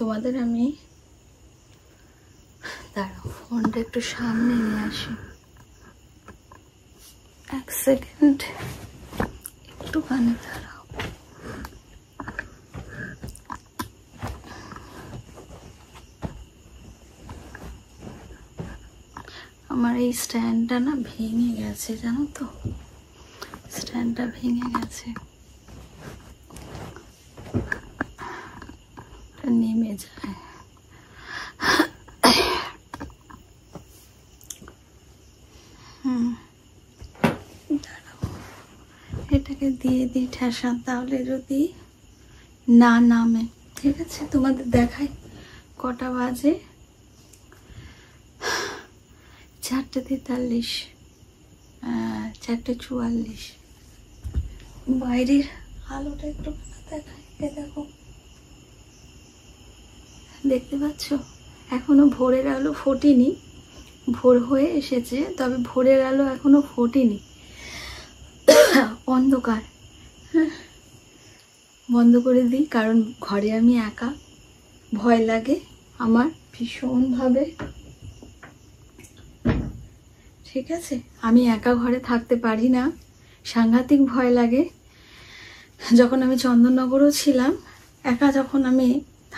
তোমাদের আমি দাঁড়াও ফোনটা একটু সামনে নিয়ে আসি এক সেকেন্ড একটুখানি দাঁড়াও আমার এই স্ট্যান্ডটা না ভেঙে গেছে জানো তো স্ট্যান্ডটা ভেঙে গেছে নেমে যায় এটাকে দিয়ে দিই ঠেসা তাহলে যদি না নামে ঠিক আছে তোমাদের দেখাই কটা বাজে চারটে তেতাল্লিশ চারটে চুয়াল্লিশ বাইরের আলোটা একটু দেখাই দেখো দেখতে পাচ্ছ এখনও ভোরের আলো ফোটেনি ভোর হয়ে এসেছে তবে ভোরের আলো এখনও ফোটেনি অন্ধকার হ্যাঁ, বন্ধ করে দিই কারণ ঘরে আমি একা ভয় লাগে আমার ভীষণভাবে ঠিক আছে আমি একা ঘরে থাকতে পারি না সাংঘাতিক ভয় লাগে যখন আমি চন্দননগরও ছিলাম একা যখন আমি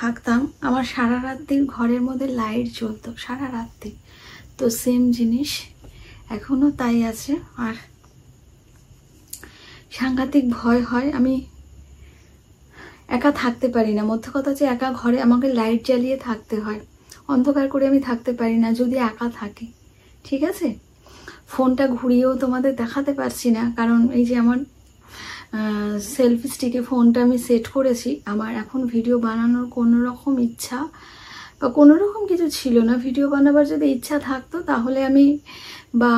থাকতাম আমার সারা দিন ঘরের মধ্যে লাইট জ্বলতো সারা রাত্রি তো সেম জিনিস এখনও তাই আছে আর সাংঘাতিক ভয় হয় আমি একা থাকতে পারি না মধ্য কথা যে একা ঘরে আমাকে লাইট জ্বালিয়ে থাকতে হয় অন্ধকার করে আমি থাকতে পারি না যদি একা থাকি ঠিক আছে ফোনটা ঘুরিয়েও তোমাদের দেখাতে পারছি না কারণ এই যে আমার সেলফি স্টিকে ফোনটা আমি সেট করেছি আমার এখন ভিডিও বানানোর কোনো রকম ইচ্ছা বা কোনো রকম কিছু ছিল না ভিডিও বানাবার যদি ইচ্ছা থাকতো তাহলে আমি বা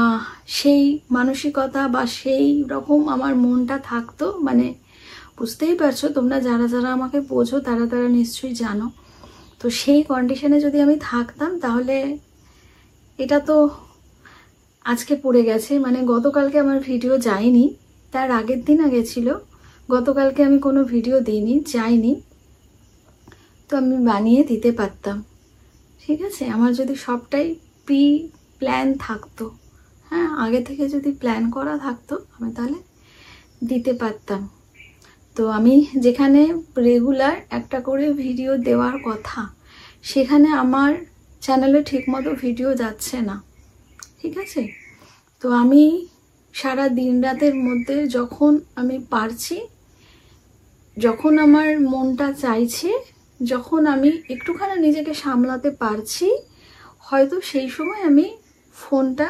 সেই মানসিকতা বা সেই রকম আমার মনটা থাকতো মানে বুঝতেই পারছো তোমরা যারা যারা আমাকে বোঝো তারা তারা নিশ্চয়ই জানো তো সেই কন্ডিশনে যদি আমি থাকতাম তাহলে এটা তো আজকে পড়ে গেছে মানে গতকালকে আমার ভিডিও যায়নি তার আগের আগে ছিল গতকালকে আমি কোনো ভিডিও দিইনি যাইনি তো আমি বানিয়ে দিতে পারতাম ঠিক আছে আমার যদি সবটাই প্রি প্ল্যান থাকতো হ্যাঁ আগে থেকে যদি প্ল্যান করা থাকতো আমি তাহলে দিতে পারতাম তো আমি যেখানে রেগুলার একটা করে ভিডিও দেওয়ার কথা সেখানে আমার চ্যানেলে ঠিকমতো ভিডিও যাচ্ছে না ঠিক আছে তো আমি সারা দিন রাতের মধ্যে যখন আমি পারছি যখন আমার মনটা চাইছে যখন আমি একটুখানি নিজেকে সামলাতে পারছি হয়তো সেই সময় আমি ফোনটা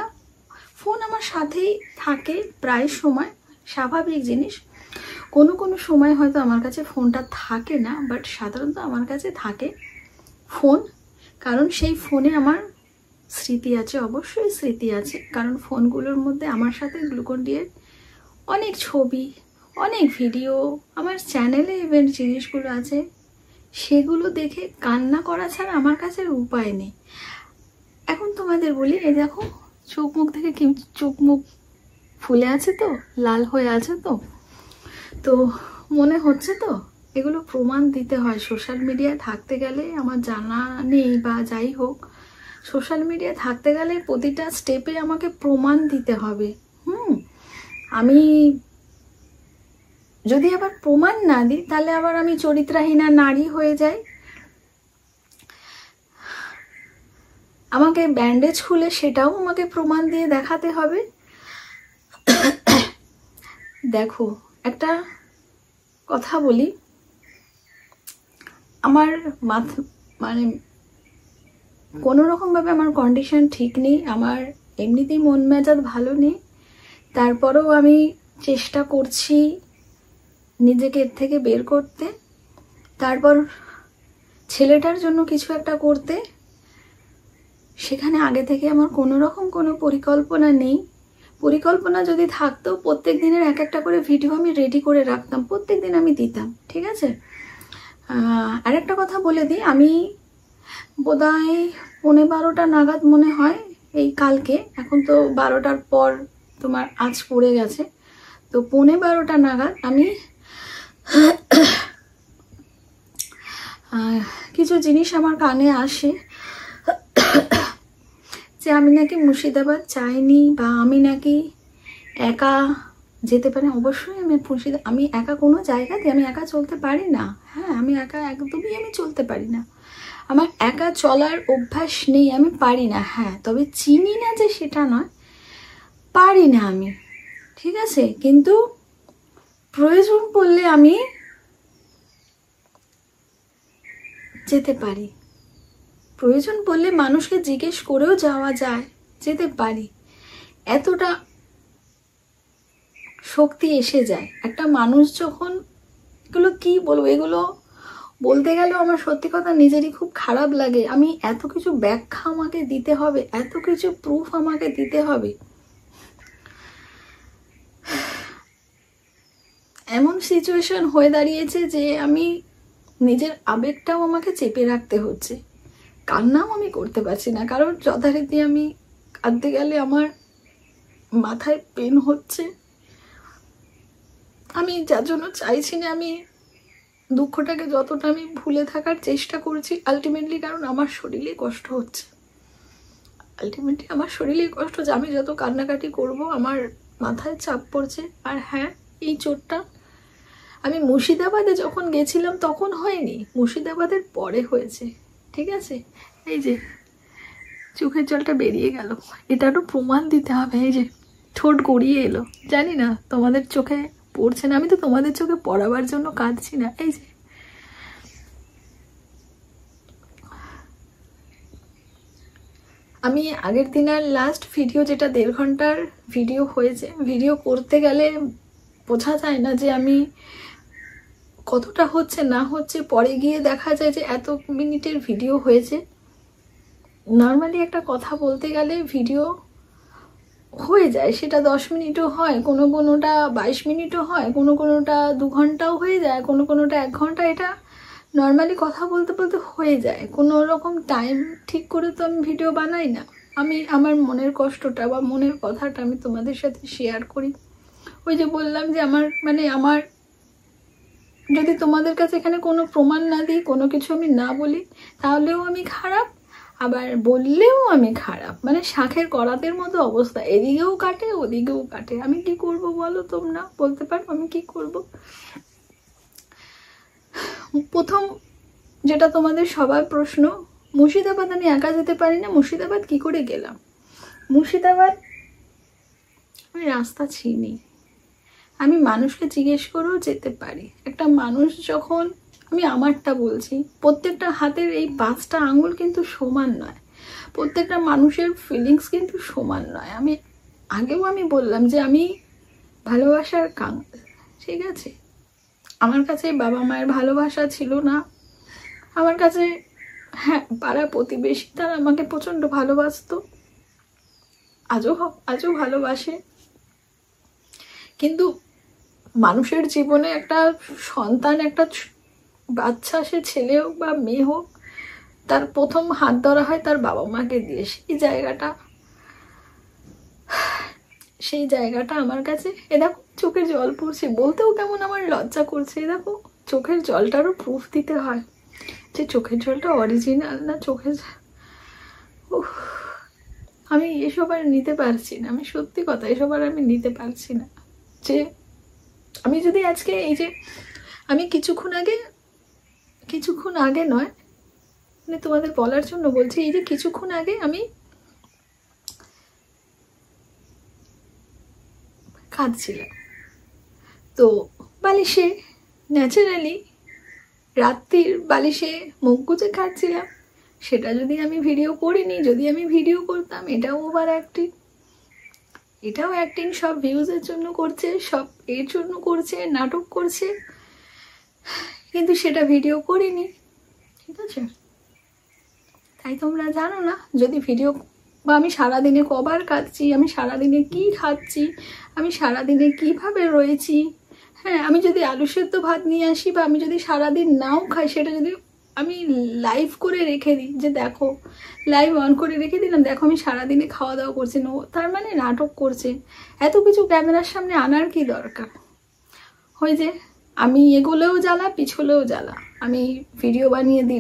ফোন আমার সাথেই থাকে প্রায় সময় স্বাভাবিক জিনিস কোনো কোনো সময় হয়তো আমার কাছে ফোনটা থাকে না বাট সাধারণত আমার কাছে থাকে ফোন কারণ সেই ফোনে আমার স্মৃতি আছে অবশ্যই স্মৃতি আছে কারণ ফোনগুলোর মধ্যে আমার সাথে গ্লুকন ডিয়ের অনেক ছবি অনেক ভিডিও আমার চ্যানেলে ইভেন্ট জিনিসগুলো আছে সেগুলো দেখে কান্না করা ছাড়া আমার কাছে উপায় নেই এখন তোমাদের বলি এই দেখো চোখ মুখ থেকে কি চোখ মুখ ফুলে আছে তো লাল হয়ে আছে তো তো মনে হচ্ছে তো এগুলো প্রমাণ দিতে হয় সোশ্যাল মিডিয়ায় থাকতে গেলে আমার জানা নেই বা যাই হোক সোশ্যাল মিডিয়ায় থাকতে গেলে প্রতিটা স্টেপে আমাকে প্রমাণ দিতে হবে হুম আমি যদি আবার প্রমাণ না দিই তাহলে আবার আমি চরিত্রাহীনা নারী হয়ে যাই আমাকে ব্যান্ডেজ খুলে সেটাও আমাকে প্রমাণ দিয়ে দেখাতে হবে দেখো একটা কথা বলি আমার মাথা মানে কোনো রকমভাবে আমার কন্ডিশন ঠিক নেই আমার এমনিতেই মন মেজাজ ভালো নেই তারপরেও আমি চেষ্টা করছি নিজেকে এর থেকে বের করতে তারপর ছেলেটার জন্য কিছু একটা করতে সেখানে আগে থেকে আমার কোনো রকম কোনো পরিকল্পনা নেই পরিকল্পনা যদি থাকতো প্রত্যেক দিনের এক একটা করে ভিডিও আমি রেডি করে রাখতাম প্রত্যেক দিন আমি দিতাম ঠিক আছে আর একটা কথা বলে দিই আমি বোধহয় পনে বারোটা নাগাদ মনে হয় এই কালকে এখন তো বারোটার পর তোমার আজ পড়ে গেছে তো পনে বারোটা নাগাদ আমি কিছু জিনিস আমার কানে আসে যে আমি নাকি মুর্শিদাবাদ চাইনি বা আমি নাকি একা যেতে পারি অবশ্যই আমি মুর্শিদাবাদ আমি একা কোনো জায়গাতে আমি একা চলতে পারি না হ্যাঁ আমি একা একদমই আমি চলতে পারি না আমার একা চলার অভ্যাস নেই আমি পারি না হ্যাঁ তবে চিনি না যে সেটা নয় পারি না আমি ঠিক আছে কিন্তু প্রয়োজন পড়লে আমি যেতে পারি প্রয়োজন পড়লে মানুষকে জিজ্ঞেস করেও যাওয়া যায় যেতে পারি এতটা শক্তি এসে যায় একটা মানুষ যখন এগুলো কি বলবো এগুলো বলতে গেলেও আমার সত্যি কথা নিজেরই খুব খারাপ লাগে আমি এত কিছু ব্যাখ্যা আমাকে দিতে হবে এত কিছু প্রুফ আমাকে দিতে হবে এমন সিচুয়েশন হয়ে দাঁড়িয়েছে যে আমি নিজের আবেগটাও আমাকে চেপে রাখতে হচ্ছে কান্নাও আমি করতে পারছি না কারণ যথারীতি আমি কাঁদতে গেলে আমার মাথায় পেন হচ্ছে আমি যার জন্য চাইছি না আমি দুঃখটাকে যতটা আমি ভুলে থাকার চেষ্টা করছি আলটিমেটলি কারণ আমার শরীরে কষ্ট হচ্ছে আলটিমেটলি আমার শরীরেই কষ্ট যে আমি যত কান্নাকাটি করব আমার মাথায় চাপ পড়ছে আর হ্যাঁ এই চোটটা আমি মুর্শিদাবাদে যখন গেছিলাম তখন হয়নি মুর্শিদাবাদের পরে হয়েছে ঠিক আছে এই যে চোখের জলটা বেরিয়ে গেল এটা একটু প্রমাণ দিতে হবে এই যে ঠোঁট গড়িয়ে এলো জানি না তোমাদের চোখে পড়ছে না আমি তো তোমাদের চোখে পড়াবার জন্য কাঁদছি না এই যে আমি আগের দিন আর লাস্ট ভিডিও যেটা দেড় ঘন্টার ভিডিও হয়েছে ভিডিও করতে গেলে বোঝা যায় না যে আমি কতটা হচ্ছে না হচ্ছে পরে গিয়ে দেখা যায় যে এত মিনিটের ভিডিও হয়েছে নর্মালি একটা কথা বলতে গেলে ভিডিও হয়ে যায় সেটা দশ মিনিটও হয় কোনো কোনোটা বাইশ মিনিটও হয় কোনো কোনোটা দু ঘন্টাও হয়ে যায় কোনো কোনোটা এক ঘন্টা এটা নর্মালি কথা বলতে বলতে হয়ে যায় কোনো রকম টাইম ঠিক করে তো আমি ভিডিও বানাই না আমি আমার মনের কষ্টটা বা মনের কথাটা আমি তোমাদের সাথে শেয়ার করি ওই যে বললাম যে আমার মানে আমার যদি তোমাদের কাছে এখানে কোনো প্রমাণ না দিই কোনো কিছু আমি না বলি তাহলেও আমি খারাপ আবার বললেও আমি খারাপ মানে শাঁখের করাতের মতো অবস্থা এদিকেও কাটে ওদিকেও কাটে আমি কি করব বলো তোমরা বলতে পারো আমি কি করব প্রথম যেটা তোমাদের সবার প্রশ্ন মুর্শিদাবাদ আমি একা যেতে পারি না মুর্শিদাবাদ কি করে গেলাম মুর্শিদাবাদ আমি রাস্তা চিনি আমি মানুষকে জিজ্ঞেস করেও যেতে পারি একটা মানুষ যখন আমি আমারটা বলছি প্রত্যেকটা হাতের এই পাঁচটা আঙুল কিন্তু সমান নয় প্রত্যেকটা মানুষের ফিলিংস কিন্তু সমান নয় আমি আগেও আমি বললাম যে আমি ভালোবাসার কাঙ্গাল ঠিক আছে আমার কাছে বাবা মায়ের ভালোবাসা ছিল না আমার কাছে হ্যাঁ পাড়া প্রতিবেশী তারা আমাকে প্রচণ্ড ভালোবাসত আজও আজও ভালোবাসে কিন্তু মানুষের জীবনে একটা সন্তান একটা বাচ্চা সে ছেলে হোক বা মেয়ে হোক তার প্রথম হাত ধরা হয় তার বাবা মাকে দিয়ে সেই জায়গাটা সেই জায়গাটা আমার কাছে এ দেখো চোখে জল পড়ছে বলতেও কেমন আমার লজ্জা করছে এ দেখো চোখের জলটারও প্রুফ দিতে হয় যে চোখের জলটা অরিজিনাল না চোখের আমি এসব আর নিতে পারছি না আমি সত্যি কথা এসব আর আমি নিতে পারছি না যে আমি যদি আজকে এই যে আমি কিছুক্ষণ আগে কিছুক্ষণ আগে নয় মানে তোমাদের বলার জন্য বলছি এই যে কিছুক্ষণ আগে আমি কাঁদছিলাম তো বালিশে ন্যাচারালি রাত্রির বালিশে মুখ গুজে কাঁদছিলাম সেটা যদি আমি ভিডিও করিনি যদি আমি ভিডিও করতাম এটাও ওভার অ্যাক্টিং এটাও অ্যাক্টিং সব ভিউজের জন্য করছে সব এর জন্য করছে নাটক করছে কিন্তু সেটা ভিডিও করিনি ঠিক আছে তাই তোমরা জানো না যদি ভিডিও বা আমি সারাদিনে কবার কাঁদছি আমি সারাদিনে কি খাচ্ছি আমি সারাদিনে কিভাবে রয়েছি হ্যাঁ আমি যদি আলু সেদ্ধ ভাত নিয়ে আসি বা আমি যদি সারাদিন নাও খাই সেটা যদি আমি লাইভ করে রেখে দিই যে দেখো লাইভ অন করে রেখে দিলাম দেখো আমি সারাদিনে খাওয়া দাওয়া করছি নো তার মানে নাটক করছে এত কিছু ক্যামেরার সামনে আনার কি দরকার হয়ে যে আমি এগোলেও ইয়ে জ্বালা পিছলেও জ্বালা আমি ভিডিও বানিয়ে দি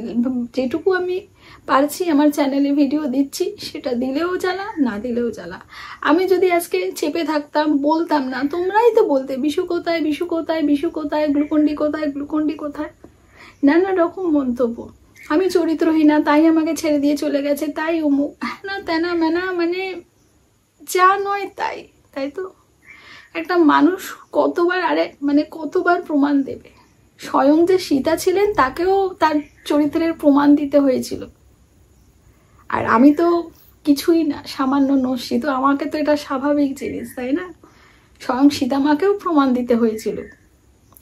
যেটুকু আমি পারছি আমার চ্যানেলে ভিডিও দিচ্ছি সেটা দিলেও জ্বালা না দিলেও জ্বালা আমি যদি আজকে চেপে থাকতাম বলতাম না তোমরাই তো বলতে বিশু কোথায় বিশু কোথায় বিশু কোথায় গ্লুকন্ডি কোথায় গ্লুকন্ডি কোথায় নানা রকম মন্তব্য আমি চরিত্রহীনা তাই আমাকে ছেড়ে দিয়ে চলে গেছে তাই অমুক না তেনা মেনা মানে যা নয় তাই তাই তো একটা মানুষ কতবার আরে মানে কতবার প্রমাণ দেবে স্বয়ং যে সীতা ছিলেন তাকেও তার চরিত্রের প্রমাণ দিতে হয়েছিল আর আমি তো কিছুই না সামান্য নস্যি তো আমাকে তো এটা স্বাভাবিক জিনিস তাই না স্বয়ং সীতা মাকেও প্রমাণ দিতে হয়েছিল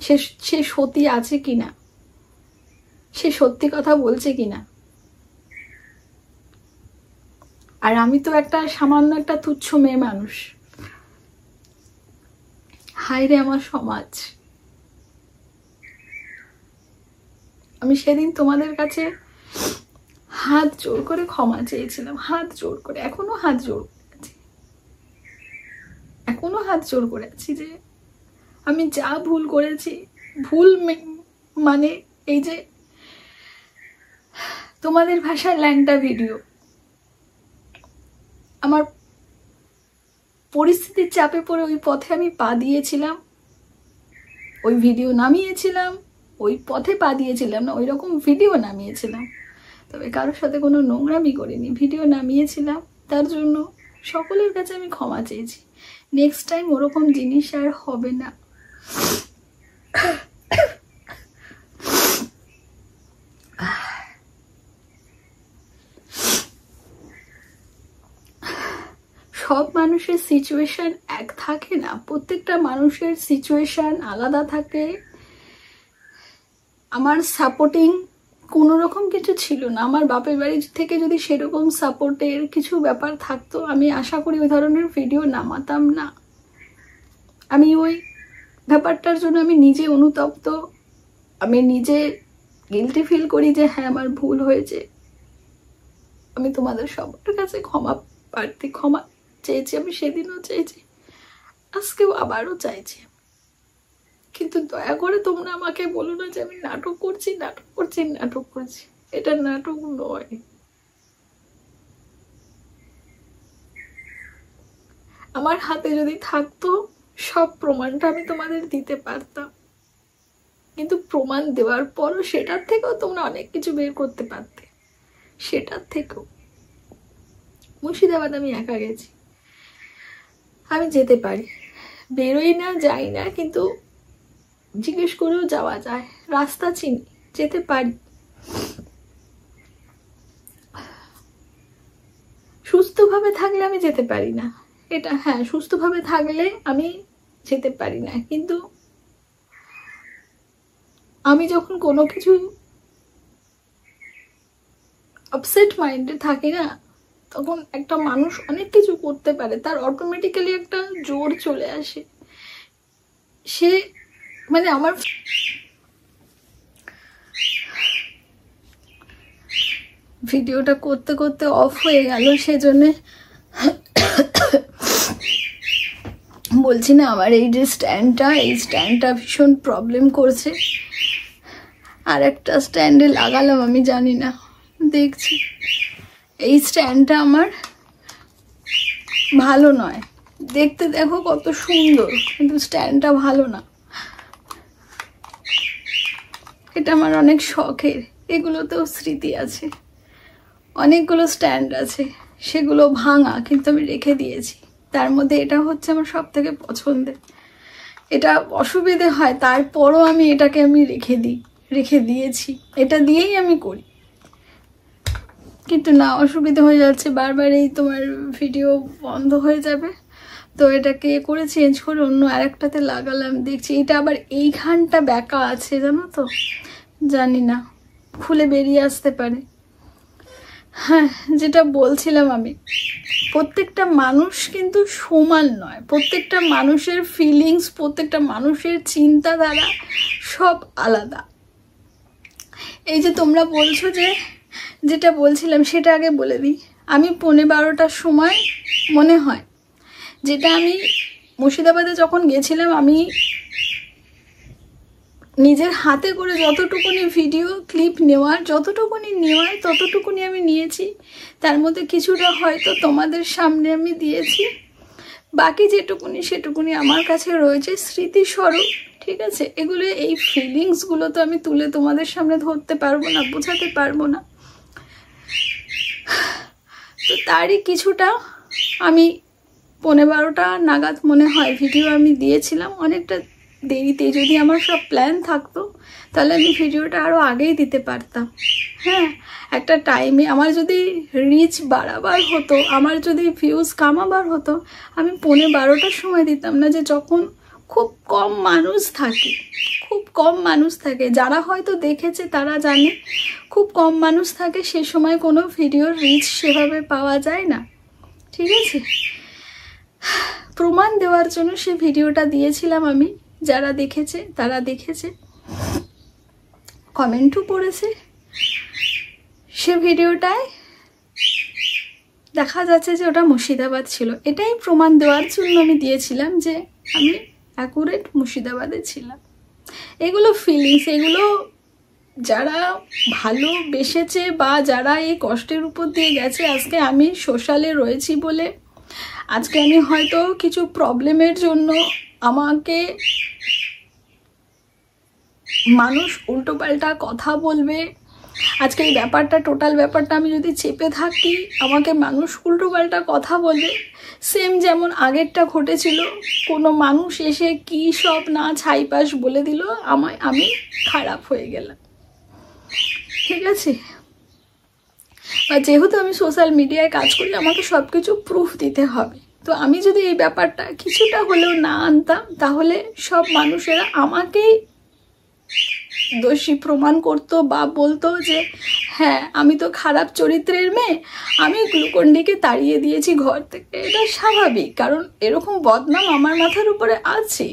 সে সে সতী আছে কি না সে সত্যি কথা বলছে কি না আর আমি তো একটা সামান্য একটা তুচ্ছ মেয়ে মানুষ হায় রে আমার সমাজ আমি সেদিন তোমাদের কাছে হাত জোর করে ক্ষমা চেয়েছিলাম হাত জোর করে এখনো হাত জোর করে আছি এখনো হাত জোর করে আছি যে আমি যা ভুল করেছি ভুল মানে এই যে তোমাদের ভাষায় ল্যাংটা ভিডিও আমার পরিস্থিতির চাপে পড়ে ওই পথে আমি পা দিয়েছিলাম ওই ভিডিও নামিয়েছিলাম ওই পথে পা দিয়েছিলাম না ওই রকম ভিডিও নামিয়েছিলাম তবে কারোর সাথে কোনো নোংরামি করিনি ভিডিও নামিয়েছিলাম তার জন্য সকলের কাছে আমি ক্ষমা চেয়েছি নেক্সট টাইম ওরকম জিনিস আর হবে না মানুষের সিচুয়েশন এক থাকে না প্রত্যেকটা মানুষের সিচুয়েশন আলাদা থাকে আমার সাপোর্টিং কোনো রকম কিছু ছিল না আমার বাপের বাড়ি থেকে যদি সেরকম সাপোর্টের কিছু ব্যাপার থাকতো আমি আশা করি ওই ধরনের ভিডিও নামাতাম না আমি ওই ব্যাপারটার জন্য আমি নিজে অনুতপ্ত আমি নিজে গিলটি ফিল করি যে হ্যাঁ আমার ভুল হয়েছে আমি তোমাদের সবার কাছে ক্ষমা প্রার্থী ক্ষমা চেয়েছি আমি সেদিনও চেয়েছি আজকেও আবারও চাইছি কিন্তু দয়া করে তোমরা আমাকে বলো না যে আমি নাটক করছি নাটক করছি নাটক করছি এটা নাটক নয় আমার হাতে যদি থাকতো সব প্রমাণটা আমি তোমাদের দিতে পারতাম কিন্তু প্রমাণ দেওয়ার পরও সেটার থেকেও তোমরা অনেক কিছু বের করতে পারতে সেটার থেকেও মুর্শিদাবাদ আমি একা গেছি আমি যেতে পারি বেরোই না যাই না কিন্তু জিজ্ঞেস করেও যাওয়া যায় রাস্তা চিনি যেতে পারি সুস্থভাবে থাকলে আমি যেতে পারি না এটা হ্যাঁ সুস্থভাবে থাকলে আমি যেতে পারি না কিন্তু আমি যখন কোনো কিছু আপসেট মাইন্ডে থাকি না তখন একটা মানুষ অনেক কিছু করতে পারে তার অটোমেটিক্যালি একটা জোর চলে আসে সে মানে আমার ভিডিওটা করতে করতে অফ হয়ে গেল সেজন্যে বলছি না আমার এই যে স্ট্যান্ডটা এই স্ট্যান্ডটা ভীষণ প্রবলেম করছে আর একটা স্ট্যান্ডে লাগালাম আমি জানি না দেখছি এই স্ট্যান্ডটা আমার ভালো নয় দেখতে দেখো কত সুন্দর কিন্তু স্ট্যান্ডটা ভালো না এটা আমার অনেক শখের এগুলোতেও স্মৃতি আছে অনেকগুলো স্ট্যান্ড আছে সেগুলো ভাঙা কিন্তু আমি রেখে দিয়েছি তার মধ্যে এটা হচ্ছে আমার সব থেকে পছন্দের এটা অসুবিধে হয় তারপরও আমি এটাকে আমি রেখে দিই রেখে দিয়েছি এটা দিয়েই আমি করি কিন্তু না অসুবিধা হয়ে যাচ্ছে বারবার এই তোমার ভিডিও বন্ধ হয়ে যাবে তো এটাকে করে চেঞ্জ করে অন্য আরেকটাতে লাগালাম দেখছি এটা আবার এইখানটা ব্যাকা আছে জানো তো জানি না খুলে বেরিয়ে আসতে পারে হ্যাঁ যেটা বলছিলাম আমি প্রত্যেকটা মানুষ কিন্তু সমান নয় প্রত্যেকটা মানুষের ফিলিংস প্রত্যেকটা মানুষের চিন্তাধারা সব আলাদা এই যে তোমরা বলছো যে যেটা বলছিলাম সেটা আগে বলে দিই আমি পৌনে বারোটার সময় মনে হয় যেটা আমি মুর্শিদাবাদে যখন গেছিলাম আমি নিজের হাতে করে যতটুকুনি ভিডিও ক্লিপ নেওয়ার যতটুকুনি নেওয়ার ততটুকুনি আমি নিয়েছি তার মধ্যে কিছুটা হয়তো তোমাদের সামনে আমি দিয়েছি বাকি যেটুকুনি সেটুকুনি আমার কাছে রয়েছে স্মৃতিস্বরূপ ঠিক আছে এগুলো এই ফিলিংসগুলো তো আমি তুলে তোমাদের সামনে ধরতে পারবো না বোঝাতে পারবো না তো তারই কিছুটা আমি পনেরো বারোটা নাগাদ মনে হয় ভিডিও আমি দিয়েছিলাম অনেকটা দেরিতে যদি আমার সব প্ল্যান থাকতো তাহলে আমি ভিডিওটা আরও আগেই দিতে পারতাম হ্যাঁ একটা টাইমে আমার যদি রিচ বাড়াবার হতো আমার যদি ভিউজ কামাবার হতো আমি পনেরো বারোটার সময় দিতাম না যে যখন খুব কম মানুষ থাকে খুব কম মানুষ থাকে যারা হয়তো দেখেছে তারা জানে খুব কম মানুষ থাকে সে সময় কোনো ভিডিওর রিচ সেভাবে পাওয়া যায় না ঠিক আছে প্রমাণ দেওয়ার জন্য সে ভিডিওটা দিয়েছিলাম আমি যারা দেখেছে তারা দেখেছে কমেন্টও পড়েছে সে ভিডিওটায় দেখা যাচ্ছে যে ওটা মুর্শিদাবাদ ছিল এটাই প্রমাণ দেওয়ার জন্য আমি দিয়েছিলাম যে আমি অ্যাকুরেট মুর্শিদাবাদে ছিলাম এগুলো ফিলিংস এগুলো যারা ভালো বেসেছে বা যারা এই কষ্টের উপর দিয়ে গেছে আজকে আমি সোশ্যালে রয়েছি বলে আজকে আমি হয়তো কিছু প্রবলেমের জন্য আমাকে মানুষ উল্টোপাল্টা কথা বলবে আজকে এই ব্যাপারটা টোটাল ব্যাপারটা আমি যদি চেপে থাকি আমাকে মানুষ উল্টো পাল্টা কথা বলে সেম যেমন আগেরটা ঘটেছিল কোনো মানুষ এসে কি সব না ছাইপাস বলে দিল আমায় আমি খারাপ হয়ে গেলাম ঠিক আছে আর যেহেতু আমি সোশ্যাল মিডিয়ায় কাজ করি আমাকে সব কিছু প্রুফ দিতে হবে তো আমি যদি এই ব্যাপারটা কিছুটা হলেও না আনতাম তাহলে সব মানুষেরা আমাকেই দোষী প্রমাণ করতো বা বলতো যে হ্যাঁ আমি তো খারাপ চরিত্রের মেয়ে আমি গ্লুকন্ডিকে তাড়িয়ে দিয়েছি ঘর থেকে এটা স্বাভাবিক কারণ এরকম বদনাম আমার মাথার উপরে আছে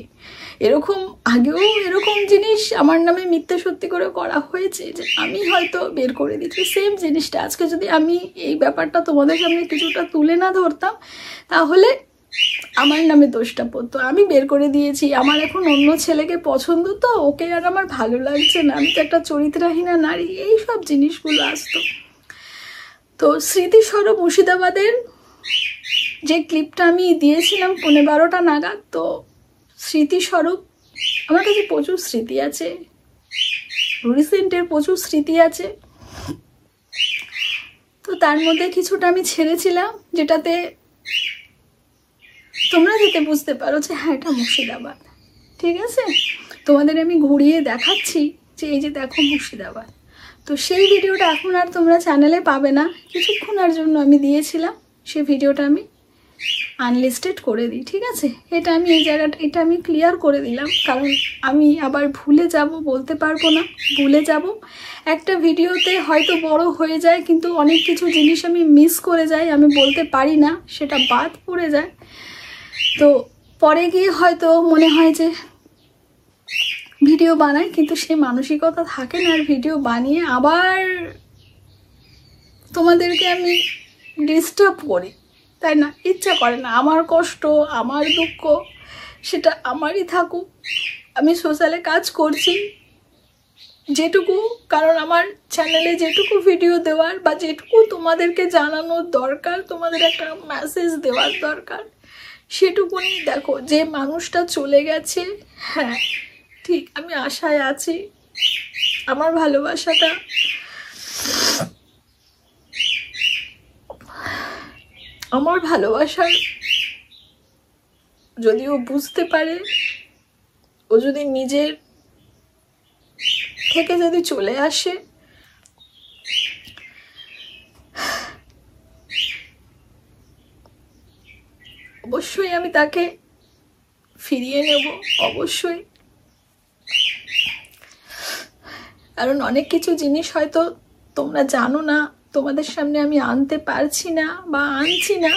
এরকম আগেও এরকম জিনিস আমার নামে মিথ্যা সত্যি করে করা হয়েছে যে আমি হয়তো বের করে দিচ্ছি সেম জিনিসটা আজকে যদি আমি এই ব্যাপারটা তোমাদের সামনে কিছুটা তুলে না ধরতাম তাহলে আমার নামে দোষটা পড়তো আমি বের করে দিয়েছি আমার এখন অন্য ছেলেকে পছন্দ তো ওকে আর আমার ভালো লাগছে না আমি তো একটা চরিত্রাহীনা নারী এই সব জিনিসগুলো আসতো তো স্মৃতিস্বরূপ মুর্শিদাবাদের যে ক্লিপটা আমি দিয়েছিলাম পনেরো বারোটা নাগাদ তো স্মৃতিস্বরূপ আমার কাছে প্রচুর স্মৃতি আছে রিসেন্টের প্রচুর স্মৃতি আছে তো তার মধ্যে কিছুটা আমি ছেড়েছিলাম যেটাতে তোমরা যেতে বুঝতে পারো যে হ্যাঁ এটা মুর্শিদাবাদ ঠিক আছে তোমাদের আমি ঘুরিয়ে দেখাচ্ছি যে এই যে দেখো মুর্শিদাবাদ তো সেই ভিডিওটা এখন আর তোমরা চ্যানেলে পাবে না কিছুক্ষণের জন্য আমি দিয়েছিলাম সেই ভিডিওটা আমি আনলিস্টেড করে দিই ঠিক আছে এটা আমি এই জায়গাটা এটা আমি ক্লিয়ার করে দিলাম কারণ আমি আবার ভুলে যাব বলতে পারবো না ভুলে যাব একটা ভিডিওতে হয়তো বড় হয়ে যায় কিন্তু অনেক কিছু জিনিস আমি মিস করে যাই আমি বলতে পারি না সেটা বাদ পড়ে যায় তো পরে গিয়ে হয়তো মনে হয় যে ভিডিও বানায় কিন্তু সেই মানসিকতা থাকে না আর ভিডিও বানিয়ে আবার তোমাদেরকে আমি ডিস্টার্ব করি তাই না ইচ্ছা করে না আমার কষ্ট আমার দুঃখ সেটা আমারই থাকুক আমি সোশ্যালে কাজ করছি যেটুকু কারণ আমার চ্যানেলে যেটুকু ভিডিও দেওয়ার বা যেটুকু তোমাদেরকে জানানোর দরকার তোমাদের একটা মেসেজ দেওয়ার দরকার সেটুকুনি দেখো যে মানুষটা চলে গেছে হ্যাঁ ঠিক আমি আশায় আছি আমার ভালোবাসাটা আমার ভালোবাসার যদি ও বুঝতে পারে ও যদি নিজের থেকে যদি চলে আসে অবশ্যই আমি তাকে ফিরিয়ে নেব অবশ্যই কারণ অনেক কিছু জিনিস হয়তো তোমরা জানো না তোমাদের সামনে আমি আনতে পারছি না বা আনছি না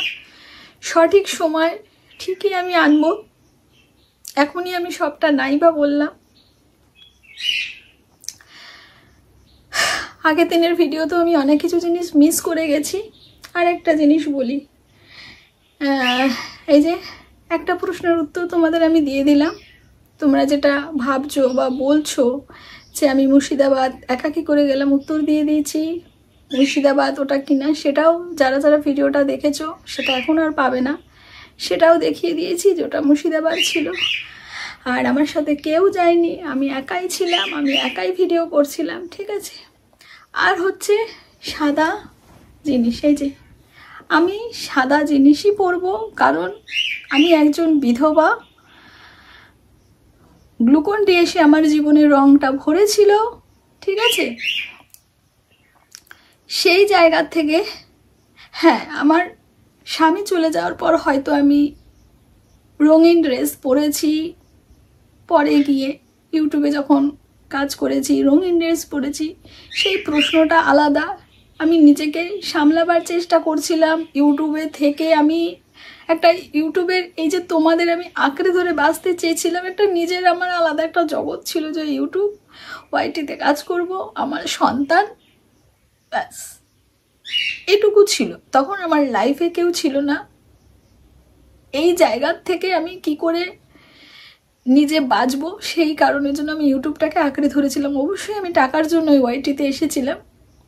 সঠিক সময় ঠিকই আমি আনবো এখনই আমি সবটা নাই বা বললাম আগের দিনের ভিডিও তো আমি অনেক কিছু জিনিস মিস করে গেছি আর একটা জিনিস বলি এই যে একটা প্রশ্নের উত্তর তোমাদের আমি দিয়ে দিলাম তোমরা যেটা ভাবছো বা বলছো যে আমি মুর্শিদাবাদ একাকি করে গেলাম উত্তর দিয়ে দিয়েছি মুর্শিদাবাদ ওটা কিনা সেটাও যারা যারা ভিডিওটা দেখেছো সেটা এখন আর পাবে না সেটাও দেখিয়ে দিয়েছি যে ওটা মুর্শিদাবাদ ছিল আর আমার সাথে কেউ যায়নি আমি একাই ছিলাম আমি একাই ভিডিও করছিলাম ঠিক আছে আর হচ্ছে সাদা জিনিস এই যে আমি সাদা জিনিসই পরব কারণ আমি একজন বিধবা গ্লুকন ডি এসে আমার জীবনের রংটা ভরেছিল ঠিক আছে সেই জায়গা থেকে হ্যাঁ আমার স্বামী চলে যাওয়ার পর হয়তো আমি রঙিন ড্রেস পরেছি পরে গিয়ে ইউটিউবে যখন কাজ করেছি রঙিন ড্রেস পরেছি সেই প্রশ্নটা আলাদা আমি নিজেকে সামলাবার চেষ্টা করছিলাম ইউটিউবে থেকে আমি একটা ইউটিউবের এই যে তোমাদের আমি আঁকড়ে ধরে বাঁচতে চেয়েছিলাম একটা নিজের আমার আলাদা একটা জগৎ ছিল যে ইউটিউব ওয়াইটিতে কাজ করব আমার সন্তান ব্যাস এটুকু ছিল তখন আমার লাইফে কেউ ছিল না এই জায়গার থেকে আমি কি করে নিজে বাঁচবো সেই কারণের জন্য আমি ইউটিউবটাকে আঁকড়ে ধরেছিলাম অবশ্যই আমি টাকার জন্য ওই ওয়াইটিতে এসেছিলাম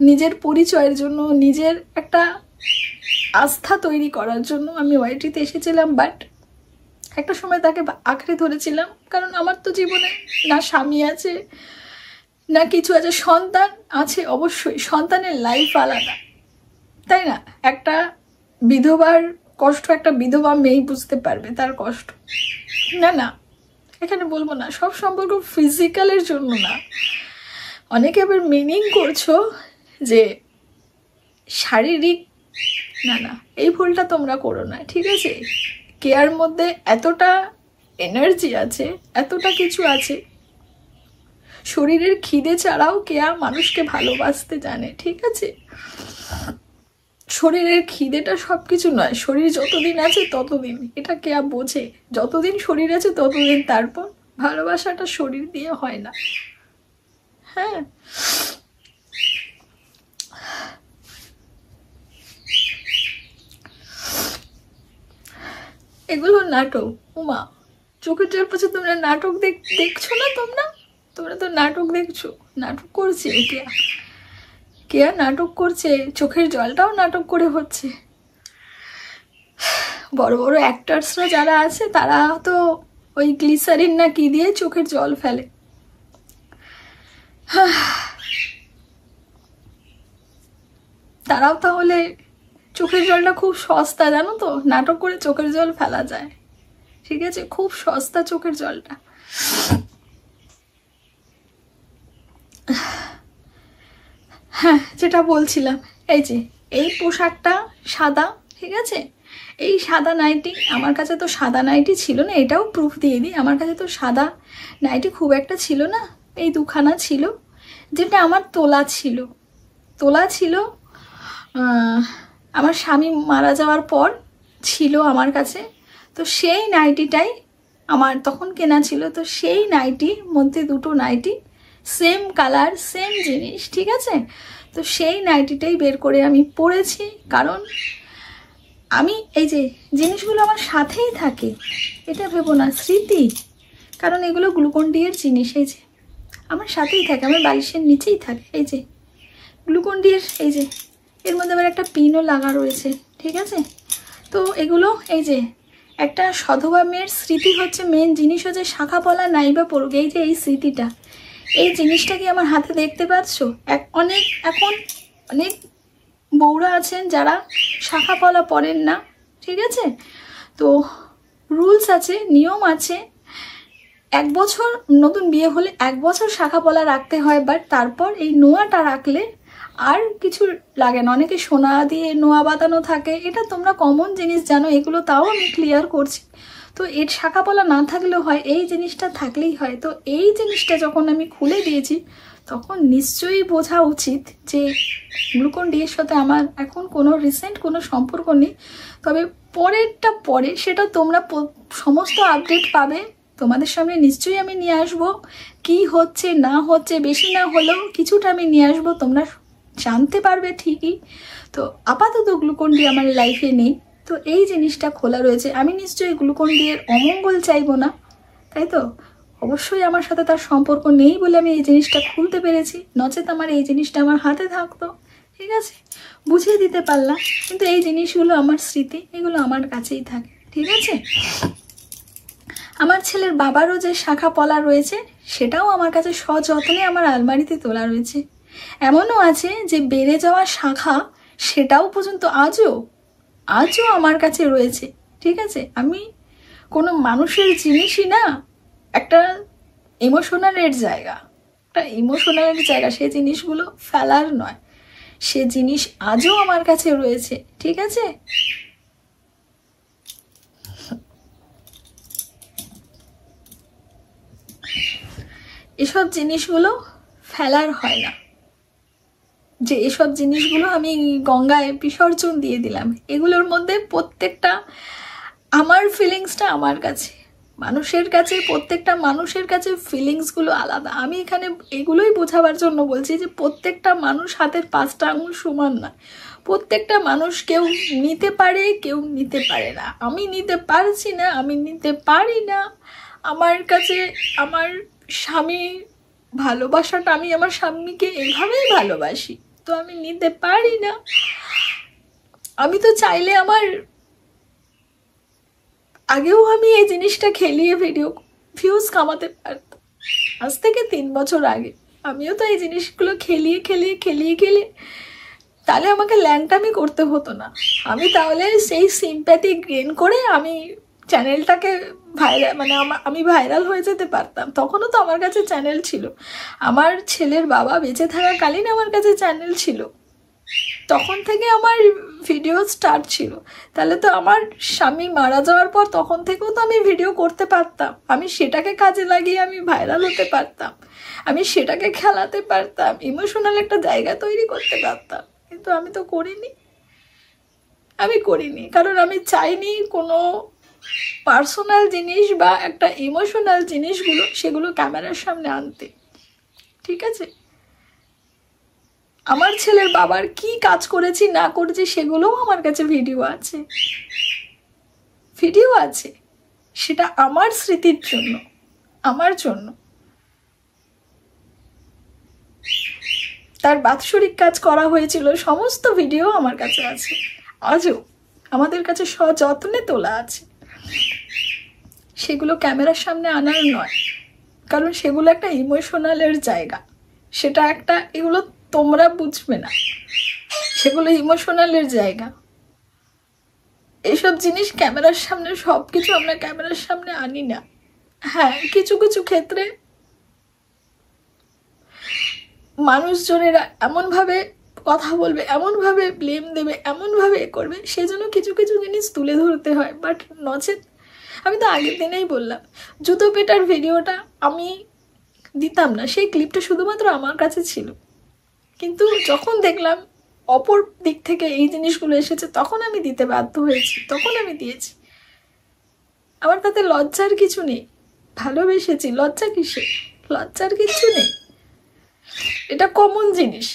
নিজের পরিচয়ের জন্য নিজের একটা আস্থা তৈরি করার জন্য আমি ওয়াইটিতে এসেছিলাম বাট একটা সময় তাকে আঁকড়ে ধরেছিলাম কারণ আমার তো জীবনে না স্বামী আছে না কিছু আছে সন্তান আছে অবশ্যই সন্তানের লাইফ আলাদা তাই না একটা বিধবার কষ্ট একটা বিধবা মেয়ে বুঝতে পারবে তার কষ্ট না না এখানে বলবো না সব সম্পর্ক ফিজিক্যালের জন্য না অনেকে আবার মিনিং করছো যে শারীরিক না না এই ভুলটা তোমরা করো না ঠিক আছে কেয়ার মধ্যে এতটা এনার্জি আছে এতটা কিছু আছে শরীরের খিদে ছাড়াও কেয়া মানুষকে ভালোবাসতে জানে ঠিক আছে শরীরের খিদেটা সব কিছু নয় শরীর যতদিন আছে ততদিন এটা কেয়া বোঝে যতদিন শরীর আছে ততদিন তারপর ভালোবাসাটা শরীর দিয়ে হয় না হ্যাঁ এগুলো নাটক উমা চোখের জল তোমরা নাটক দেখ দেখছো না তোমরা তোমরা তো নাটক দেখছো নাটক করছে কেয়া কেয়া নাটক করছে চোখের জলটাও নাটক করে হচ্ছে বড় বড় অ্যাক্টার্সরা যারা আছে তারা তো ওই গ্লিসারিন না কি দিয়ে চোখের জল ফেলে হ্যাঁ। তারাও তাহলে চোখের জলটা খুব সস্তা জানো তো নাটক করে চোখের জল ফেলা যায় ঠিক আছে খুব সস্তা চোখের জলটা হ্যাঁ যেটা বলছিলাম এই যে এই পোশাকটা সাদা ঠিক আছে এই সাদা নাইটি আমার কাছে তো সাদা নাইটি ছিল না এটাও প্রুফ দিয়ে দিই আমার কাছে তো সাদা নাইটি খুব একটা ছিল না এই দুখানা ছিল যেটা আমার তোলা ছিল তোলা ছিল আমার স্বামী মারা যাওয়ার পর ছিল আমার কাছে তো সেই নাইটিটাই আমার তখন কেনা ছিল তো সেই নাইটির মধ্যে দুটো নাইটি সেম কালার সেম জিনিস ঠিক আছে তো সেই নাইটিটাই বের করে আমি পরেছি কারণ আমি এই যে জিনিসগুলো আমার সাথেই থাকে এটা ভেবো না স্মৃতি কারণ এগুলো গ্লুকন ডিয়ের জিনিস এই যে আমার সাথেই থাকে আমার বালিশের নিচেই থাকে এই যে গ্লুকন ডিয়ের এই যে এর মধ্যে আবার একটা পিনও লাগা রয়েছে ঠিক আছে তো এগুলো এই যে একটা সধবা মেয়ের স্মৃতি হচ্ছে মেন জিনিস হচ্ছে শাখা পলা নাই বা পড়ুক এই যে এই স্মৃতিটা এই জিনিসটা কি আমার হাতে দেখতে পাচ্ছ এক অনেক এখন অনেক বউরা আছেন যারা শাখা পলা পড়েন না ঠিক আছে তো রুলস আছে নিয়ম আছে এক বছর নতুন বিয়ে হলে এক বছর শাখা পলা রাখতে হয় বাট তারপর এই নোয়াটা রাখলে আর কিছু লাগে না অনেকে সোনা দিয়ে নোয়া বাঁধানো থাকে এটা তোমরা কমন জিনিস জানো এগুলো তাও আমি ক্লিয়ার করছি তো এর বলা না থাকলেও হয় এই জিনিসটা থাকলেই হয় তো এই জিনিসটা যখন আমি খুলে দিয়েছি তখন নিশ্চয়ই বোঝা উচিত যে গ্লুকন ডিয়ের সাথে আমার এখন কোনো রিসেন্ট কোনো সম্পর্ক নেই তবে পরেরটা পরে সেটা তোমরা সমস্ত আপডেট পাবে তোমাদের সামনে নিশ্চয়ই আমি নিয়ে আসবো কি হচ্ছে না হচ্ছে বেশি না হলেও কিছুটা আমি নিয়ে আসবো তোমরা জানতে পারবে ঠিকই তো আপাতত গ্লুকন ডি আমার লাইফে নেই তো এই জিনিসটা খোলা রয়েছে আমি নিশ্চয়ই গ্লুকন ডি এর অমঙ্গল চাইবো না তাই তো অবশ্যই আমার সাথে তার সম্পর্ক নেই বলে আমি এই জিনিসটা খুলতে পেরেছি নচেত আমার এই জিনিসটা আমার হাতে থাকতো ঠিক আছে বুঝিয়ে দিতে পারলাম কিন্তু এই জিনিসগুলো আমার স্মৃতি এগুলো আমার কাছেই থাকে ঠিক আছে আমার ছেলের বাবারও যে শাখা পলা রয়েছে সেটাও আমার কাছে সযত্নে আমার আলমারিতে তোলা রয়েছে এমনও আছে যে বেড়ে যাওয়া শাখা সেটাও পর্যন্ত আজও আজও আমার কাছে রয়েছে ঠিক আছে আমি কোনো মানুষের জিনিসই না একটা ইমোশনালের জায়গা একটা ইমোশনালের জায়গা সে জিনিসগুলো ফেলার নয় সে জিনিস আজও আমার কাছে রয়েছে ঠিক আছে এসব জিনিসগুলো ফেলার হয় না যে এসব জিনিসগুলো আমি গঙ্গায় বিসর্জন দিয়ে দিলাম এগুলোর মধ্যে প্রত্যেকটা আমার ফিলিংসটা আমার কাছে মানুষের কাছে প্রত্যেকটা মানুষের কাছে ফিলিংসগুলো আলাদা আমি এখানে এগুলোই বোঝাবার জন্য বলছি যে প্রত্যেকটা মানুষ হাতের পাঁচটা আঙুল সমান না প্রত্যেকটা মানুষ কেউ নিতে পারে কেউ নিতে পারে না আমি নিতে পারছি না আমি নিতে পারি না আমার কাছে আমার স্বামী ভালোবাসাটা আমি আমার স্বামীকে এইভাবেই ভালোবাসি তো আমি নিতে পারি না আমি তো চাইলে আমার আগেও আমি এই জিনিসটা খেলিয়ে ভিডিও ভিউজ কামাতে পারতাম আজ থেকে তিন বছর আগে আমিও তো এই জিনিসগুলো খেলিয়ে খেলিয়ে খেলিয়ে খেলিয়ে তাহলে আমাকে ল্যাংটামি করতে হতো না আমি তাহলে সেই সিম্প্যাথি গেন করে আমি চ্যানেলটাকে ভাইরাল মানে আমার আমি ভাইরাল হয়ে যেতে পারতাম তখনও তো আমার কাছে চ্যানেল ছিল আমার ছেলের বাবা বেঁচে থাকাকালীন আমার কাছে চ্যানেল ছিল তখন থেকে আমার ভিডিও স্টার্ট ছিল তাহলে তো আমার স্বামী মারা যাওয়ার পর তখন থেকেও তো আমি ভিডিও করতে পারতাম আমি সেটাকে কাজে লাগিয়ে আমি ভাইরাল হতে পারতাম আমি সেটাকে খেলাতে পারতাম ইমোশনাল একটা জায়গা তৈরি করতে পারতাম কিন্তু আমি তো করিনি আমি করিনি কারণ আমি চাইনি কোনো পার্সোনাল জিনিস বা একটা ইমোশনাল জিনিসগুলো সেগুলো ক্যামেরার সামনে আনতে ঠিক আছে আমার ছেলের বাবার কি কাজ করেছি না করেছি সেগুলোও আমার কাছে ভিডিও আছে ভিডিও আছে সেটা আমার স্মৃতির জন্য আমার জন্য তার বাৎসরিক কাজ করা হয়েছিল সমস্ত ভিডিও আমার কাছে আছে আজও আমাদের কাছে সযত্নে তোলা আছে সেগুলো ক্যামেরার সামনে আনার নয় কারণ সেগুলো একটা ইমোশনালের জায়গা সেটা একটা এগুলো তোমরা বুঝবে না সেগুলো ইমোশনালের জায়গা এসব জিনিস ক্যামেরার সামনে সব কিছু আমরা ক্যামেরার সামনে আনি না হ্যাঁ কিছু কিছু ক্ষেত্রে মানুষজনেরা এমনভাবে কথা বলবে এমনভাবে ব্লেম দেবে এমনভাবে এ করবে সেজন্য জন্য কিছু কিছু জিনিস তুলে ধরতে হয় বাট নচেত আমি তো আগের দিনেই বললাম জুতো পেটার ভিডিওটা আমি দিতাম না সেই ক্লিপটা শুধুমাত্র আমার কাছে ছিল কিন্তু যখন দেখলাম অপর দিক থেকে এই জিনিসগুলো এসেছে তখন আমি দিতে বাধ্য হয়েছি তখন আমি দিয়েছি আমার তাতে লজ্জার কিছু নেই ভালোবেসেছি লজ্জা কিসে লজ্জার কিছু নেই এটা কমন জিনিস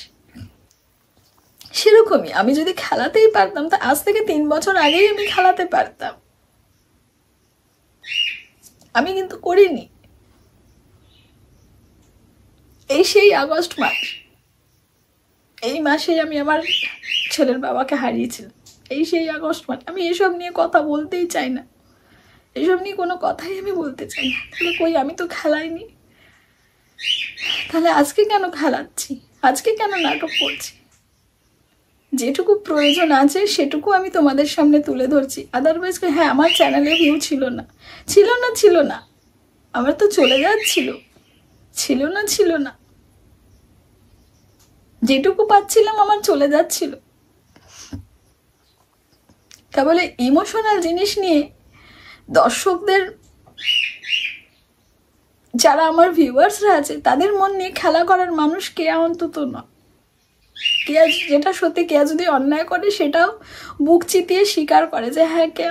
সেরকমই আমি যদি খেলাতেই পারতাম তা আজ থেকে তিন বছর আগেই আমি খেলাতে পারতাম আমি কিন্তু করিনি এই সেই আগস্ট মাস এই মাসেই আমি আমার ছেলের বাবাকে হারিয়েছিলাম এই সেই আগস্ট মাস আমি এসব নিয়ে কথা বলতেই চাই না এসব নিয়ে কোনো কথাই আমি বলতে চাই না তাহলে কই আমি তো খেলাইনি তাহলে আজকে কেন খেলাচ্ছি আজকে কেন নাটক করছি যেটুকু প্রয়োজন আছে সেটুকু আমি তোমাদের সামনে তুলে ধরছি আদারওয়াইজ হ্যাঁ আমার চ্যানেলে ভিউ ছিল না ছিল না ছিল না আমার তো চলে যাচ্ছিল ছিল না ছিল না যেটুকু পাচ্ছিলাম আমার চলে যাচ্ছিল তা বলে ইমোশনাল জিনিস নিয়ে দর্শকদের যারা আমার ভিউয়ার্সরা আছে তাদের মন নিয়ে খেলা করার মানুষ কে অন্তত নয় কেয়া যেটা সত্যি কেয়া যদি অন্যায় করে সেটাও বুক চিতিয়ে স্বীকার করে যে হ্যাঁ কে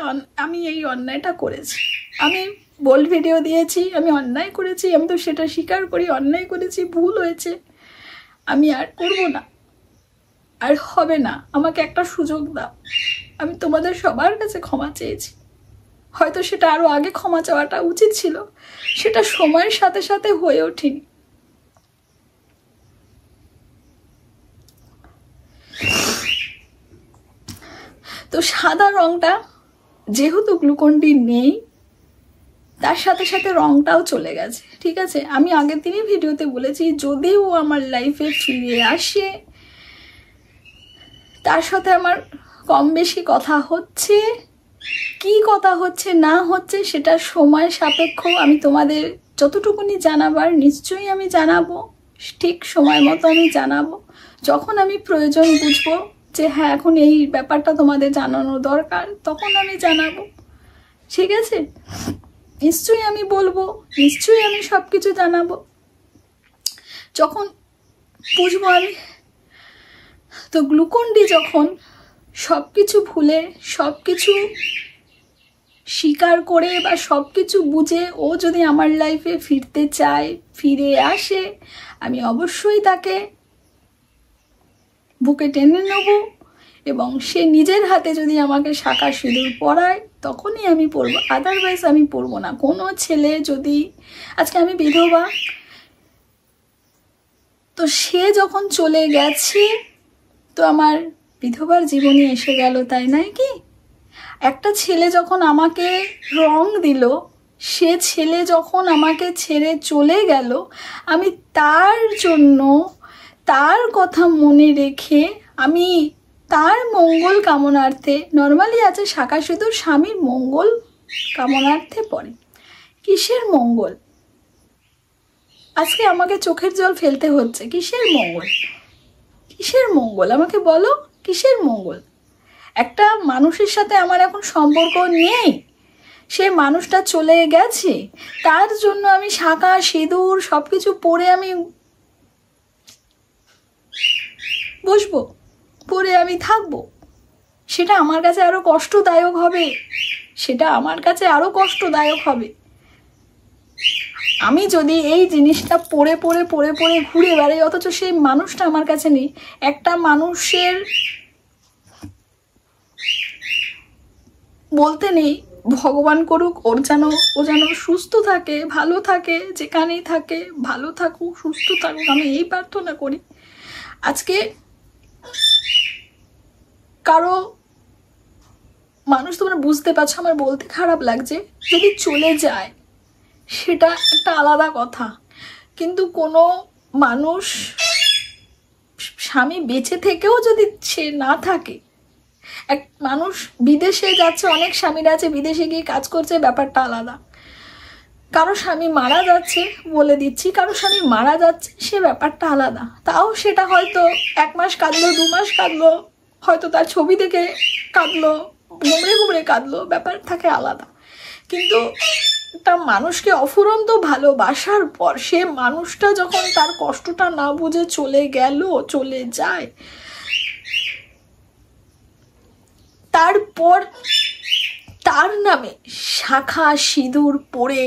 আমি এই অন্যায়টা করেছি আমি বোল্ড ভিডিও দিয়েছি আমি অন্যায় করেছি আমি তো সেটা স্বীকার করি অন্যায় করেছি ভুল হয়েছে আমি আর করবো না আর হবে না আমাকে একটা সুযোগ দাও আমি তোমাদের সবার কাছে ক্ষমা চেয়েছি হয়তো সেটা আরও আগে ক্ষমা চাওয়াটা উচিত ছিল সেটা সময়ের সাথে সাথে হয়ে ওঠেনি তো সাদা রঙটা যেহেতু গ্লুকন ডি নেই তার সাথে সাথে রঙটাও চলে গেছে ঠিক আছে আমি আগের দিনই ভিডিওতে বলেছি যদি ও আমার লাইফে ফিরে আসে তার সাথে আমার কম বেশি কথা হচ্ছে কি কথা হচ্ছে না হচ্ছে সেটা সময় সাপেক্ষ আমি তোমাদের যতটুকুনি জানাবার নিশ্চয়ই আমি জানাবো ঠিক সময় মতো আমি জানাবো যখন আমি প্রয়োজন বুঝবো যে হ্যাঁ এখন এই ব্যাপারটা তোমাদের জানানো দরকার তখন আমি জানাবো ঠিক আছে নিশ্চয়ই আমি বলবো নিশ্চয়ই আমি সব কিছু জানাবো যখন বুঝবো আমি তো গ্লুকন্ডি যখন সব কিছু ভুলে সব কিছু স্বীকার করে বা সব কিছু বুঝে ও যদি আমার লাইফে ফিরতে চায় ফিরে আসে আমি অবশ্যই তাকে বুকে টেনে নেব এবং সে নিজের হাতে যদি আমাকে শাখা সিঁদুর পরায় তখনই আমি পরব আদারওয়াইজ আমি পরবো না কোনো ছেলে যদি আজকে আমি বিধবা তো সে যখন চলে গেছে তো আমার বিধবার জীবনই এসে গেল তাই নয় কি একটা ছেলে যখন আমাকে রং দিল সে ছেলে যখন আমাকে ছেড়ে চলে গেল আমি তার জন্য তার কথা মনে রেখে আমি তার মঙ্গল কামনার্থে নর্মালি আছে শাখা শুধু স্বামীর মঙ্গল কামনার্থে পড়ে কিসের মঙ্গল আজকে আমাকে চোখের জল ফেলতে হচ্ছে কিসের মঙ্গল কিসের মঙ্গল আমাকে বলো কিসের মঙ্গল একটা মানুষের সাথে আমার এখন সম্পর্ক নেই সে মানুষটা চলে গেছে তার জন্য আমি শাখা সিঁদুর সব কিছু পরে আমি বসবো পরে আমি থাকবো সেটা আমার কাছে আরও কষ্টদায়ক হবে সেটা আমার কাছে আরও কষ্টদায়ক হবে আমি যদি এই জিনিসটা পড়ে পড়ে পড়ে পড়ে ঘুরে বেড়াই অথচ সেই মানুষটা আমার কাছে নেই একটা মানুষের বলতে নেই ভগবান করুক ওর যেন ও যেন সুস্থ থাকে ভালো থাকে যেখানেই থাকে ভালো থাকুক সুস্থ থাকুক আমি এই প্রার্থনা করি আজকে কারো মানুষ তোমরা বুঝতে পারছো আমার বলতে খারাপ লাগছে যদি চলে যায় সেটা একটা আলাদা কথা কিন্তু কোনো মানুষ স্বামী বেঁচে থেকেও যদি সে না থাকে এক মানুষ বিদেশে যাচ্ছে অনেক স্বামীরা আছে বিদেশে গিয়ে কাজ করছে ব্যাপারটা আলাদা কারো স্বামী মারা যাচ্ছে বলে দিচ্ছি কারো স্বামী মারা যাচ্ছে সে ব্যাপারটা আলাদা তাও সেটা হয়তো এক মাস কাঁদলো দু মাস কাঁদলো হয়তো তার ছবি দেখে কাঁদলো ঘুমড়ে ঘুমড়ে কাঁদলো ব্যাপার থাকে আলাদা কিন্তু তা মানুষকে অফুরন্ত ভালোবাসার পর সে মানুষটা যখন তার কষ্টটা না বুঝে চলে গেল চলে যায় তারপর তার নামে শাখা সিঁদুর পরে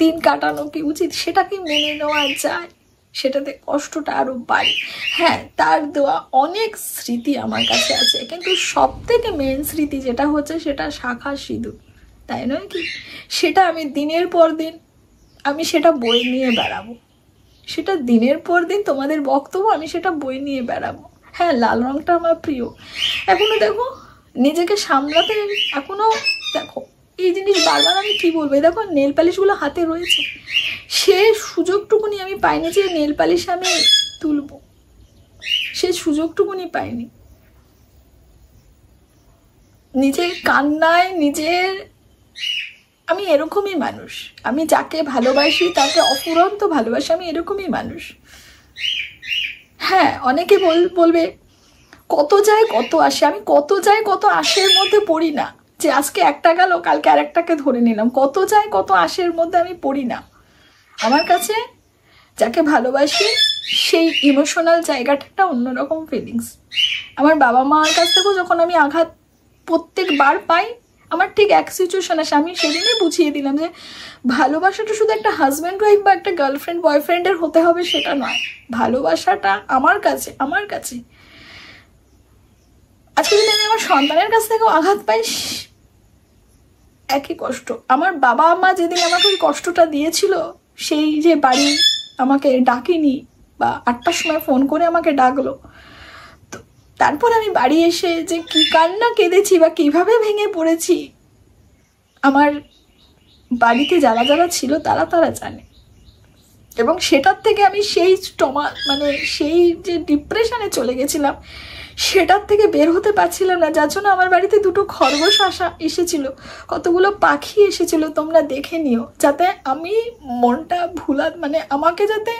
দিন কাটানো কি উচিত সেটা কি মেনে নেওয়া যায় সেটাতে কষ্টটা আরও বাড়ে হ্যাঁ তার দেওয়া অনেক স্মৃতি আমার কাছে আছে কিন্তু সব থেকে মেন স্মৃতি যেটা হচ্ছে সেটা শাখা সিঁদুর তাই নয় কি সেটা আমি দিনের পর দিন আমি সেটা বই নিয়ে বেড়াবো সেটা দিনের পর দিন তোমাদের বক্তব্য আমি সেটা বই নিয়ে বেড়াবো হ্যাঁ লাল রঙটা আমার প্রিয় এখনও দেখো নিজেকে সামলাতে এখনও দেখো এই জিনিস বারবার আমি কি বলবো এই দেখো নেল পালিশগুলো হাতে রয়েছে সে সুযোগটুকুনি আমি পাইনি যে নেল পালিশ আমি তুলব সে সুযোগটুকুনি পাইনি নিজের কান্নায় নিজের আমি এরকমই মানুষ আমি যাকে ভালোবাসি তাকে অফুরন্ত ভালোবাসি আমি এরকমই মানুষ হ্যাঁ অনেকে বলবে কত যায় কত আসে আমি কত যায় কত আসের মধ্যে পড়ি না যে আজকে একটা গেল কালকে আর একটাকে ধরে নিলাম কত যায় কত আশের মধ্যে আমি পড়ি না আমার কাছে যাকে ভালোবাসি সেই ইমোশনাল জায়গাটা একটা অন্যরকম ফিলিংস আমার বাবা মার কাছ থেকেও যখন আমি আঘাত প্রত্যেকবার পাই আমার ঠিক এক সিচুয়েশন আসে আমি সেদিনই বুঝিয়ে দিলাম যে ভালোবাসাটা শুধু একটা হাজব্যান্ড ওয়াইফ বা একটা গার্লফ্রেন্ড বয়ফ্রেন্ডের হতে হবে সেটা নয় ভালোবাসাটা আমার কাছে আমার কাছে আজকে যদি আমি আমার সন্তানের কাছ থেকেও আঘাত পাই একই কষ্ট আমার বাবা মা যেদিন আমাকে ওই কষ্টটা দিয়েছিল সেই যে বাড়ি আমাকে ডাকেনি বা আটটার সময় ফোন করে আমাকে ডাকলো তো তারপর আমি বাড়ি এসে যে কী কান্না কেঁদেছি বা কীভাবে ভেঙে পড়েছি আমার বাড়িতে যারা যারা ছিল তারা তারা জানে এবং সেটার থেকে আমি সেই টমা মানে সেই যে ডিপ্রেশনে চলে গেছিলাম সেটার থেকে বের হতে পারছিলাম না যার জন্য আমার বাড়িতে দুটো খরগোশ আসা এসেছিল কতগুলো পাখি এসেছিল তোমরা দেখে নিও যাতে আমি মনটা ভুলা মানে আমাকে যাতে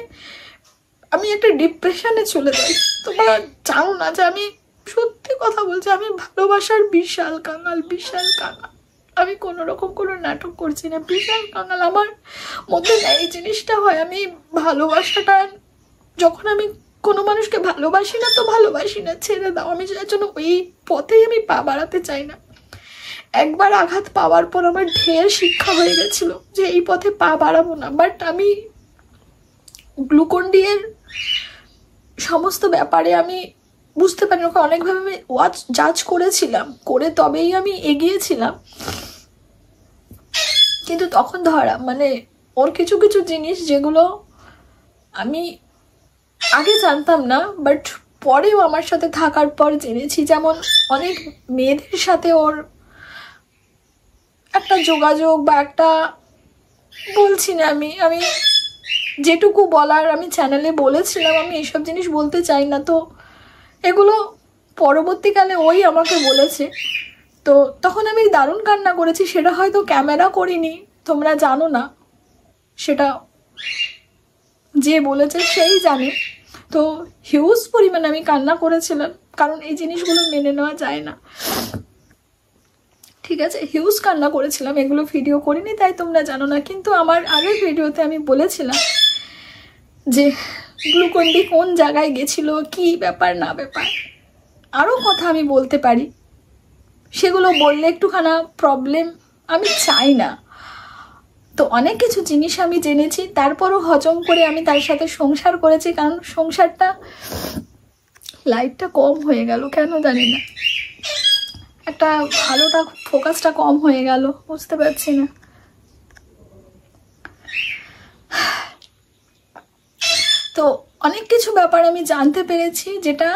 আমি একটা ডিপ্রেশনে চলে যাই তোমরা জানো না যে আমি সত্যি কথা বলছি আমি ভালোবাসার বিশাল কাঙাল বিশাল কাঙাল আমি কোনো রকম কোনো নাটক করছি না বিশাল কাঙাল আমার মধ্যে এই জিনিসটা হয় আমি ভালোবাসাটা যখন আমি কোনো মানুষকে ভালোবাসি না তো ভালোবাসি না ছেড়ে দাও আমি যার জন্য ওই পথেই আমি পা বাড়াতে চাই না একবার আঘাত পাওয়ার পর আমার ঢের শিক্ষা হয়ে গেছিলো যে এই পথে পা বাড়াবো না বাট আমি গ্লুকন্ডিয়ের সমস্ত ব্যাপারে আমি বুঝতে পারি ওকে অনেকভাবে আমি ওয়াচ জাজ করেছিলাম করে তবেই আমি এগিয়েছিলাম কিন্তু তখন ধরা মানে ওর কিছু কিছু জিনিস যেগুলো আমি আগে জানতাম না বাট পরেও আমার সাথে থাকার পর জেনেছি যেমন অনেক মেয়েদের সাথে ওর একটা যোগাযোগ বা একটা বলছি না আমি আমি যেটুকু বলার আমি চ্যানেলে বলেছিলাম আমি এসব জিনিস বলতে চাই না তো এগুলো পরবর্তীকালে ওই আমাকে বলেছে তো তখন আমি দারুণ কান্না করেছি সেটা হয়তো ক্যামেরা করিনি তোমরা জানো না সেটা যে বলেছে সেই জানে তো হিউজ পরিমাণে আমি কান্না করেছিলাম কারণ এই জিনিসগুলো মেনে নেওয়া যায় না ঠিক আছে হিউজ কান্না করেছিলাম এগুলো ভিডিও করিনি তাই তোমরা জানো না কিন্তু আমার আগের ভিডিওতে আমি বলেছিলাম যে গ্লুকন্ডি কোন জায়গায় গেছিল কি ব্যাপার না ব্যাপার আরও কথা আমি বলতে পারি সেগুলো বললে একটুখানা প্রবলেম আমি চাই না তো অনেক কিছু জিনিস আমি জেনেছি তারপরও হজম করে আমি তার সাথে সংসার করেছি কারণ সংসারটা লাইটটা কম হয়ে গেল কেন জানি না একটা আলোটা ফোকাসটা কম হয়ে গেল বুঝতে পারছি না তো অনেক কিছু ব্যাপার আমি জানতে পেরেছি যেটা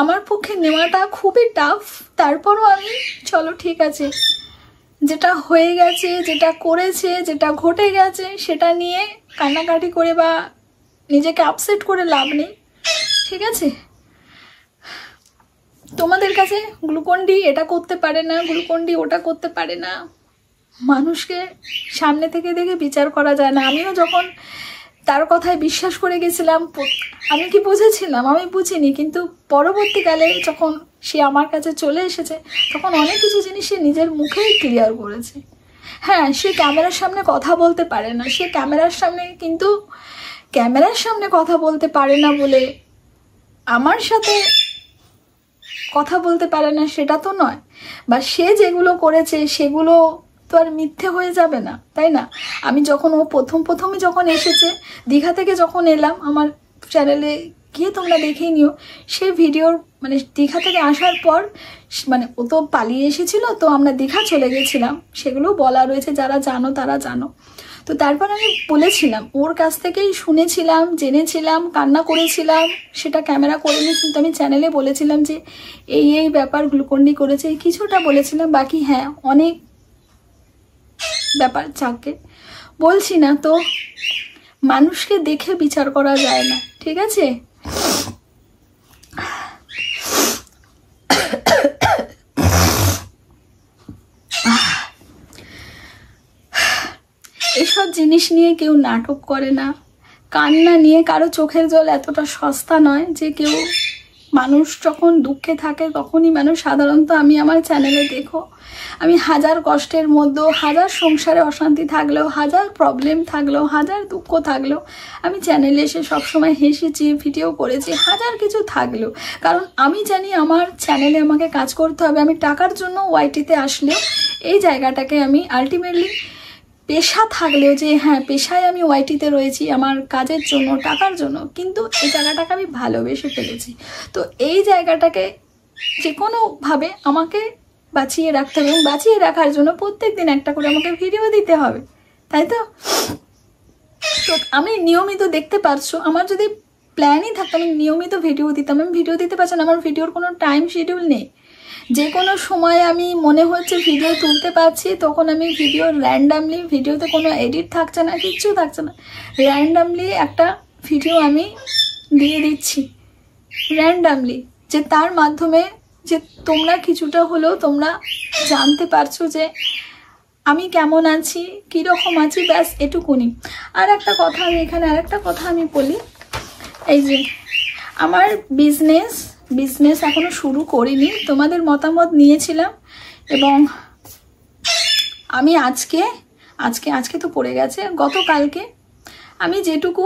আমার পক্ষে নেওয়াটা খুবই টাফ তারপরও আমি চলো ঠিক আছে যেটা হয়ে গেছে যেটা করেছে যেটা ঘটে গেছে সেটা নিয়ে কান্নাকাটি করে বা নিজেকে আপসেট করে লাভ নেই ঠিক আছে তোমাদের কাছে গ্লুকন্ডি এটা করতে পারে না গ্লুকন্ডি ওটা করতে পারে না মানুষকে সামনে থেকে দেখে বিচার করা যায় না আমিও যখন তার কথায় বিশ্বাস করে গেছিলাম আমি কি বুঝেছিলাম আমি বুঝিনি কিন্তু পরবর্তীকালে যখন সে আমার কাছে চলে এসেছে তখন অনেক কিছু জিনিস সে নিজের মুখেই ক্লিয়ার করেছে হ্যাঁ সে ক্যামেরার সামনে কথা বলতে পারে না সে ক্যামেরার সামনে কিন্তু ক্যামেরার সামনে কথা বলতে পারে না বলে আমার সাথে কথা বলতে পারে না সেটা তো নয় বা সে যেগুলো করেছে সেগুলো তো আর মিথ্যে হয়ে যাবে না তাই না আমি যখন ও প্রথম প্রথমে যখন এসেছে দীঘা থেকে যখন এলাম আমার চ্যানেলে গিয়ে তোমরা দেখেই নিও সে ভিডিওর মানে দীঘা থেকে আসার পর মানে ও তো পালিয়ে এসেছিলো তো আমরা দীঘা চলে গেছিলাম সেগুলো বলা রয়েছে যারা জানো তারা জানো তো তারপর আমি বলেছিলাম ওর কাছ থেকেই শুনেছিলাম জেনেছিলাম কান্না করেছিলাম সেটা ক্যামেরা করে নিই কিন্তু আমি চ্যানেলে বলেছিলাম যে এই এই ব্যাপার গ্লুকন্ডি করেছে কিছুটা বলেছিলাম বাকি হ্যাঁ অনেক ব্যাপার যাকে বলছি না তো মানুষকে দেখে বিচার করা যায় না ঠিক আছে এসব জিনিস নিয়ে কেউ নাটক করে না কান্না নিয়ে কারো চোখের জল এতটা সস্তা নয় যে কেউ মানুষ যখন দুঃখে থাকে তখনই মানুষ সাধারণত আমি আমার চ্যানেলে দেখো আমি হাজার কষ্টের মধ্যেও হাজার সংসারে অশান্তি থাকলেও হাজার প্রবলেম থাকলেও হাজার দুঃখ থাকলেও আমি চ্যানেলে এসে সবসময় হেসেছি ভিডিও করেছি হাজার কিছু থাকলেও কারণ আমি জানি আমার চ্যানেলে আমাকে কাজ করতে হবে আমি টাকার জন্য ওয়াইটিতে আসলেও এই জায়গাটাকে আমি আলটিমেটলি পেশা থাকলেও যে হ্যাঁ পেশায় আমি ওয়াইটিতে রয়েছি আমার কাজের জন্য টাকার জন্য কিন্তু এই জায়গাটাকে আমি ভালোবেসে ফেলেছি তো এই জায়গাটাকে যে কোনোভাবে আমাকে বাঁচিয়ে রাখতে হবে বাঁচিয়ে রাখার জন্য প্রত্যেক দিন একটা করে আমাকে ভিডিও দিতে হবে তাই তো তো আমি নিয়মিত দেখতে পারছো আমার যদি প্ল্যানই থাকতো আমি নিয়মিত ভিডিও দিতাম আমি ভিডিও দিতে পারছি না আমার ভিডিওর কোনো টাইম শিডিউল নেই যে কোনো সময় আমি মনে হচ্ছে ভিডিও তুলতে পারছি তখন আমি ভিডিও র্যান্ডামলি ভিডিওতে কোনো এডিট থাকছে না কিচ্ছু থাকছে না র্যান্ডামলি একটা ভিডিও আমি দিয়ে দিচ্ছি র্যান্ডামলি যে তার মাধ্যমে যে তোমরা কিছুটা হলেও তোমরা জানতে পারছো যে আমি কেমন আছি কীরকম আছি ব্যাস এটুকুনি আর একটা কথা আমি এখানে আর একটা কথা আমি বলি এই যে আমার বিজনেস বিজনেস এখনও শুরু করিনি তোমাদের মতামত নিয়েছিলাম এবং আমি আজকে আজকে আজকে তো পড়ে গেছে গতকালকে আমি যেটুকু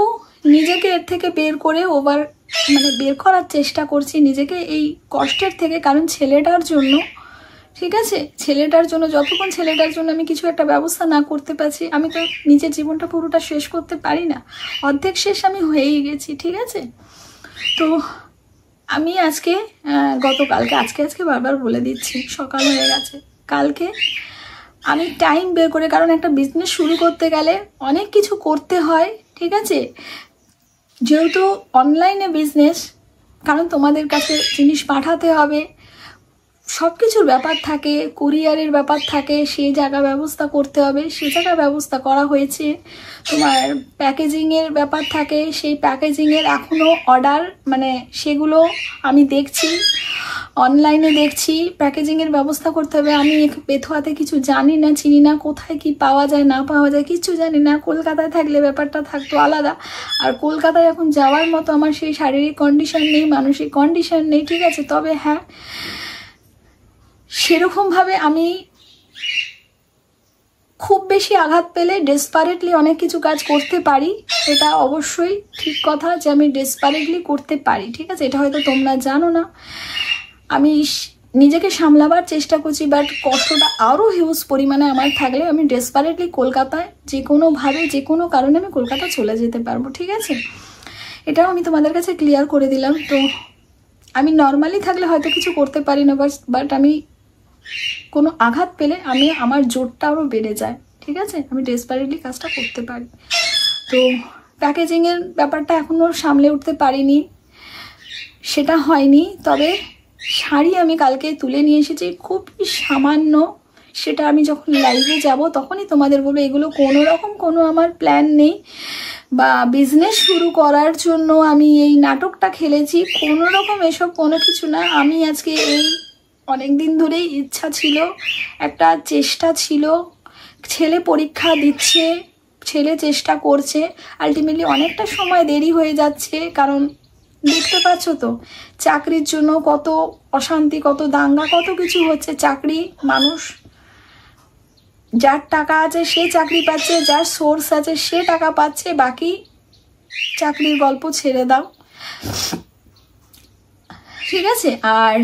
নিজেকে এর থেকে বের করে ওভার মানে বের করার চেষ্টা করছি নিজেকে এই কষ্টের থেকে কারণ ছেলেটার জন্য ঠিক আছে ছেলেটার জন্য যতক্ষণ ছেলেটার জন্য আমি কিছু একটা ব্যবস্থা না করতে পারছি আমি তো নিজের জীবনটা পুরোটা শেষ করতে পারি না অর্ধেক শেষ আমি হয়েই গেছি ঠিক আছে তো আমি আজকে গতকালকে আজকে আজকে বারবার বলে দিচ্ছি সকাল হয়ে গেছে কালকে আমি টাইম বের করে কারণ একটা বিজনেস শুরু করতে গেলে অনেক কিছু করতে হয় ঠিক আছে যেহেতু অনলাইনে বিজনেস কারণ তোমাদের কাছে জিনিস পাঠাতে হবে সব কিছুর ব্যাপার থাকে কোরিয়ারের ব্যাপার থাকে সে জায়গা ব্যবস্থা করতে হবে সে জায়গা ব্যবস্থা করা হয়েছে তোমার প্যাকেজিংয়ের ব্যাপার থাকে সেই প্যাকেজিংয়ের এখনও অর্ডার মানে সেগুলো আমি দেখছি অনলাইনে দেখছি প্যাকেজিংয়ের ব্যবস্থা করতে হবে আমি পেথোয়াতে কিছু জানি না চিনি না কোথায় কি পাওয়া যায় না পাওয়া যায় কিছু জানি না কলকাতায় থাকলে ব্যাপারটা থাকতো আলাদা আর কলকাতায় এখন যাওয়ার মতো আমার সেই শারীরিক কন্ডিশন নেই মানসিক কন্ডিশন নেই ঠিক আছে তবে হ্যাঁ সেরকমভাবে আমি খুব বেশি আঘাত পেলে ডেসপারেটলি অনেক কিছু কাজ করতে পারি এটা অবশ্যই ঠিক কথা যে আমি ডেসপারেটলি করতে পারি ঠিক আছে এটা হয়তো তোমরা জানো না আমি নিজেকে সামলাবার চেষ্টা করছি বাট কষ্টটা আরও হিউজ পরিমাণে আমার থাকলে আমি ডেসপারেটলি কলকাতায় যে কোনোভাবে যে কোনো কারণে আমি কলকাতা চলে যেতে পারবো ঠিক আছে এটাও আমি তোমাদের কাছে ক্লিয়ার করে দিলাম তো আমি নর্মালি থাকলে হয়তো কিছু করতে পারি না বাট বাট আমি কোনো আঘাত পেলে আমি আমার জোরটা আরও বেড়ে যায় ঠিক আছে আমি ডেসপারেটলি কাজটা করতে পারি তো প্যাকেজিংয়ের ব্যাপারটা এখনও সামলে উঠতে পারিনি সেটা হয়নি তবে শাড়ি আমি কালকে তুলে নিয়ে এসেছি খুবই সামান্য সেটা আমি যখন লাইভে যাব তখনই তোমাদের বলবো এগুলো কোনো রকম কোনো আমার প্ল্যান নেই বা বিজনেস শুরু করার জন্য আমি এই নাটকটা খেলেছি কোনো রকম এসব কোনো কিছু না আমি আজকে এই অনেক দিন ধরেই ইচ্ছা ছিল একটা চেষ্টা ছিল ছেলে পরীক্ষা দিচ্ছে ছেলে চেষ্টা করছে আলটিমেটলি অনেকটা সময় দেরি হয়ে যাচ্ছে কারণ দেখতে পাচ্ছ তো চাকরির জন্য কত অশান্তি কত দাঙ্গা কত কিছু হচ্ছে চাকরি মানুষ যার টাকা আছে সে চাকরি পাচ্ছে যার সোর্স আছে সে টাকা পাচ্ছে বাকি চাকরির গল্প ছেড়ে দাও ঠিক আছে আর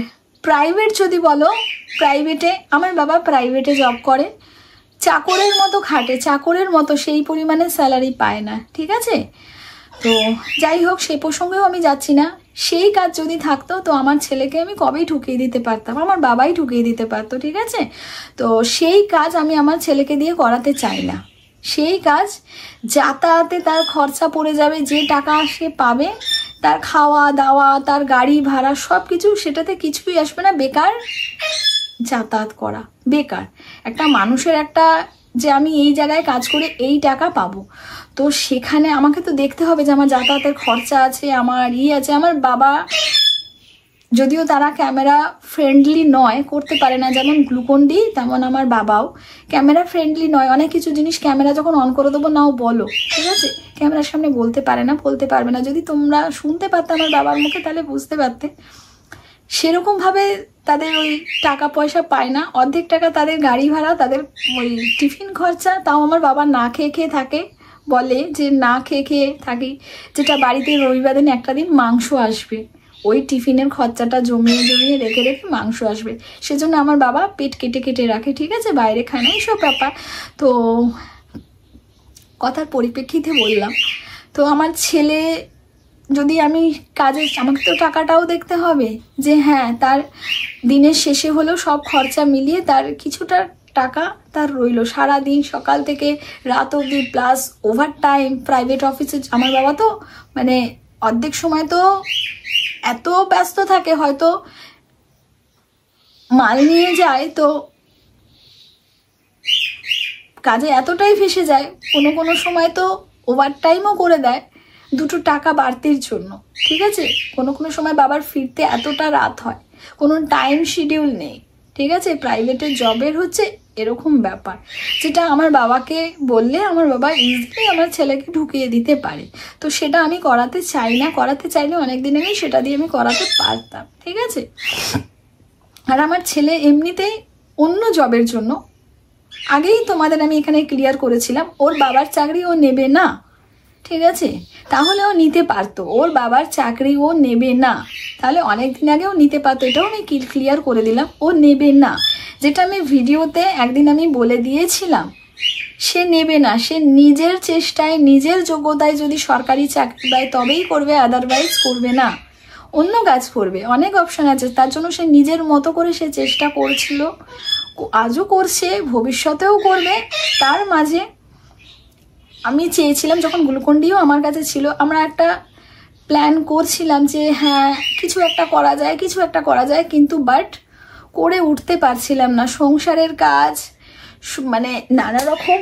প্রাইভেট যদি বলো প্রাইভেটে আমার বাবা প্রাইভেটে জব করে চাকরের মতো খাটে চাকরের মতো সেই পরিমাণে স্যালারি পায় না ঠিক আছে তো যাই হোক সে প্রসঙ্গেও আমি যাচ্ছি না সেই কাজ যদি থাকতো তো আমার ছেলেকে আমি কবেই ঢুকিয়ে দিতে পারতাম আমার বাবাই ঢুকিয়ে দিতে পারতো ঠিক আছে তো সেই কাজ আমি আমার ছেলেকে দিয়ে করাতে চাই না সেই কাজ যাতায়াতে তার খরচা পড়ে যাবে যে টাকা সে পাবে তার খাওয়া দাওয়া তার গাড়ি ভাড়া সব কিছু সেটাতে কিছুই আসবে না বেকার যাতায়াত করা বেকার একটা মানুষের একটা যে আমি এই জায়গায় কাজ করে এই টাকা পাবো তো সেখানে আমাকে তো দেখতে হবে যে আমার যাতায়াতের খরচা আছে আমার ই আছে আমার বাবা যদিও তারা ক্যামেরা ফ্রেন্ডলি নয় করতে পারে না যেমন গ্লুকন্ডি তেমন আমার বাবাও ক্যামেরা ফ্রেন্ডলি নয় অনেক কিছু জিনিস ক্যামেরা যখন অন করে দেবো নাও বলো ঠিক আছে ক্যামেরার সামনে বলতে পারে না বলতে পারবে না যদি তোমরা শুনতে পারতে আমার বাবার মুখে তাহলে বুঝতে পারতে সেরকমভাবে তাদের ওই টাকা পয়সা পায় না অর্ধেক টাকা তাদের গাড়ি ভাড়া তাদের ওই টিফিন খরচা তাও আমার বাবা না খেয়ে খেয়ে থাকে বলে যে না খেয়ে খেয়ে থাকি যেটা বাড়িতে রবিবার দিন একটা দিন মাংস আসবে ওই টিফিনের খরচাটা জমিয়ে জমিয়ে রেখে রেখে মাংস আসবে সেজন্য আমার বাবা পেট কেটে কেটে রাখে ঠিক আছে বাইরে খায় না এইসব ব্যাপার তো কথার পরিপ্রেক্ষিতে বললাম তো আমার ছেলে যদি আমি কাজে আমাকে তো টাকাটাও দেখতে হবে যে হ্যাঁ তার দিনের শেষে হলেও সব খরচা মিলিয়ে তার কিছুটা টাকা তার রইল সারা দিন সকাল থেকে রাত অবধি প্লাস ওভার টাইম প্রাইভেট অফিসে আমার বাবা তো মানে অর্ধেক সময় তো এত ব্যস্ত থাকে হয়তো মাল নিয়ে যায় তো কাজে এতটাই ফেসে যায় কোনো কোনো সময় তো ওভার টাইমও করে দেয় দুটো টাকা বাড়তির জন্য ঠিক আছে কোনো কোনো সময় বাবার ফিরতে এতটা রাত হয় কোনো টাইম শিডিউল নেই ঠিক আছে প্রাইভেটের জবের হচ্ছে এরকম ব্যাপার যেটা আমার বাবাকে বললে আমার বাবা ইজিলি আমার ছেলেকে ঢুকিয়ে দিতে পারে তো সেটা আমি করাতে চাই না করাতে চাইলে অনেক দিন আগেই সেটা দিয়ে আমি করাতে পারতাম ঠিক আছে আর আমার ছেলে এমনিতেই অন্য জবের জন্য আগেই তোমাদের আমি এখানে ক্লিয়ার করেছিলাম ওর বাবার চাকরি ও নেবে না আটকে গেছে তাহলে ও নিতে পারতো ওর বাবার চাকরি ও নেবে না তাহলে অনেক দিন আগে ও নিতে পারতো এটাও আমি কি ক্লিয়ার করে দিলাম ও নেবে না যেটা আমি ভিডিওতে একদিন আমি বলে দিয়েছিলাম সে নেবে না সে নিজের চেষ্টায় নিজের যোগ্যতায় যদি সরকারি চাকরি পায় তবেই করবে আদারওয়াইজ করবে না অন্য কাজ করবে অনেক অপশান আছে তার জন্য সে নিজের মতো করে সে চেষ্টা করছিল আজও করছে ভবিষ্যতেও করবে তার মাঝে আমি চেয়েছিলাম যখন গ্লুকন্ডিও আমার কাছে ছিল আমরা একটা প্ল্যান করছিলাম যে হ্যাঁ কিছু একটা করা যায় কিছু একটা করা যায় কিন্তু বাট করে উঠতে পারছিলাম না সংসারের কাজ মানে নানা রকম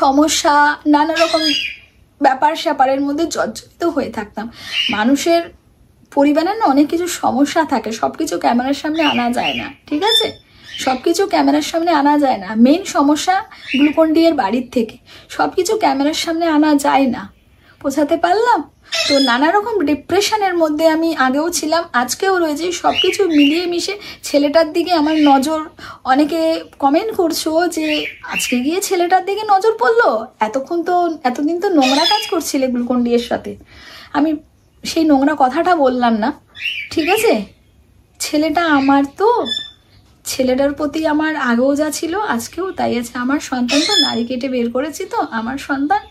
সমস্যা নানা রকম ব্যাপার স্যাপারের মধ্যে জর্জরিত হয়ে থাকতাম মানুষের পরিবারের না অনেক কিছু সমস্যা থাকে সব কিছু ক্যামেরার সামনে আনা যায় না ঠিক আছে সব কিছু ক্যামেরার সামনে আনা যায় না মেন সমস্যা গ্লুকন ডিয়ের বাড়ির থেকে সব কিছু ক্যামেরার সামনে আনা যায় না বোঝাতে পারলাম তো নানা রকম ডিপ্রেশনের মধ্যে আমি আগেও ছিলাম আজকেও রয়েছে সব কিছু মিলিয়ে মিশে ছেলেটার দিকে আমার নজর অনেকে কমেন্ট করছো যে আজকে গিয়ে ছেলেটার দিকে নজর পড়লো এতক্ষণ তো এতদিন তো নোংরা কাজ করছিলে গ্লুকন্ডিয়ের সাথে আমি সেই নোংরা কথাটা বললাম না ঠিক আছে ছেলেটা আমার তো ছেলেটার প্রতি আমার আগেও যা ছিল আজকেও তাই আছে আমার সন্তান তো নারী কেটে বের করেছি তো আমার সন্তান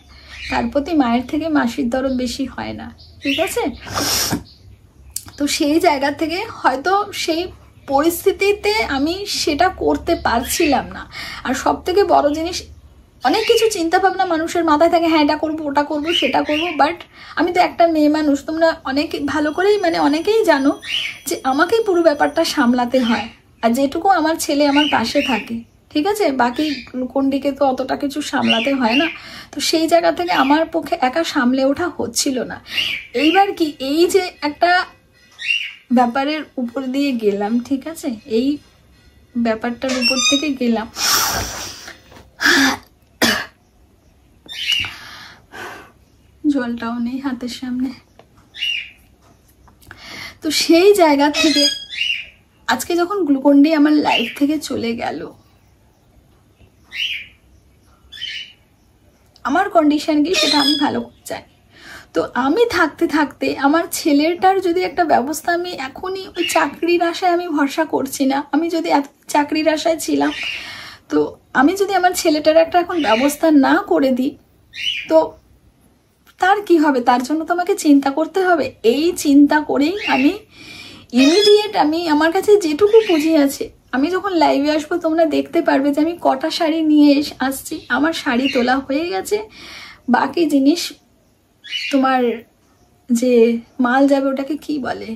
তার প্রতি মায়ের থেকে মাসির দরদ বেশি হয় না ঠিক আছে তো সেই জায়গা থেকে হয়তো সেই পরিস্থিতিতে আমি সেটা করতে পারছিলাম না আর সব থেকে বড় জিনিস অনেক কিছু চিন্তা ভাবনা মানুষের মাথায় থাকে হ্যাঁ এটা করবো ওটা করবো সেটা করবো বাট আমি তো একটা মেয়ে মানুষ তোমরা অনেক ভালো করেই মানে অনেকেই জানো যে আমাকেই পুরো ব্যাপারটা সামলাতে হয় আর যেটুকু আমার ছেলে আমার পাশে থাকে ঠিক আছে বাকি কোন দিকে তো অতটা কিছু সামলাতে হয় না তো সেই জায়গা থেকে আমার পক্ষে একা সামলে ওঠা হচ্ছিল না এইবার কি এই যে একটা ব্যাপারের উপর দিয়ে গেলাম ঠিক আছে এই ব্যাপারটার উপর থেকে গেলাম জলটাও নেই হাতের সামনে তো সেই জায়গা থেকে আজকে যখন গ্লুকন ডি আমার লাইফ থেকে চলে গেল আমার কন্ডিশন কি সেটা আমি ভালো চাই তো আমি থাকতে থাকতে আমার ছেলেটার যদি একটা ব্যবস্থা আমি এখনই ওই চাকরির আশায় আমি ভরসা করছি না আমি যদি এত চাকরির আশায় ছিলাম তো আমি যদি আমার ছেলেটার একটা এখন ব্যবস্থা না করে দিই তো তার কি হবে তার জন্য তোমাকে চিন্তা করতে হবে এই চিন্তা করেই আমি ইমিডিয়েট আমি আমার কাছে যেটুকু পুঁজি আছে আমি যখন লাইভে আসবো তোমরা দেখতে পারবে যে আমি কটা শাড়ি নিয়ে আসছি আমার শাড়ি তোলা হয়ে গেছে বাকি জিনিস তোমার যে মাল যাবে ওটাকে কি বলে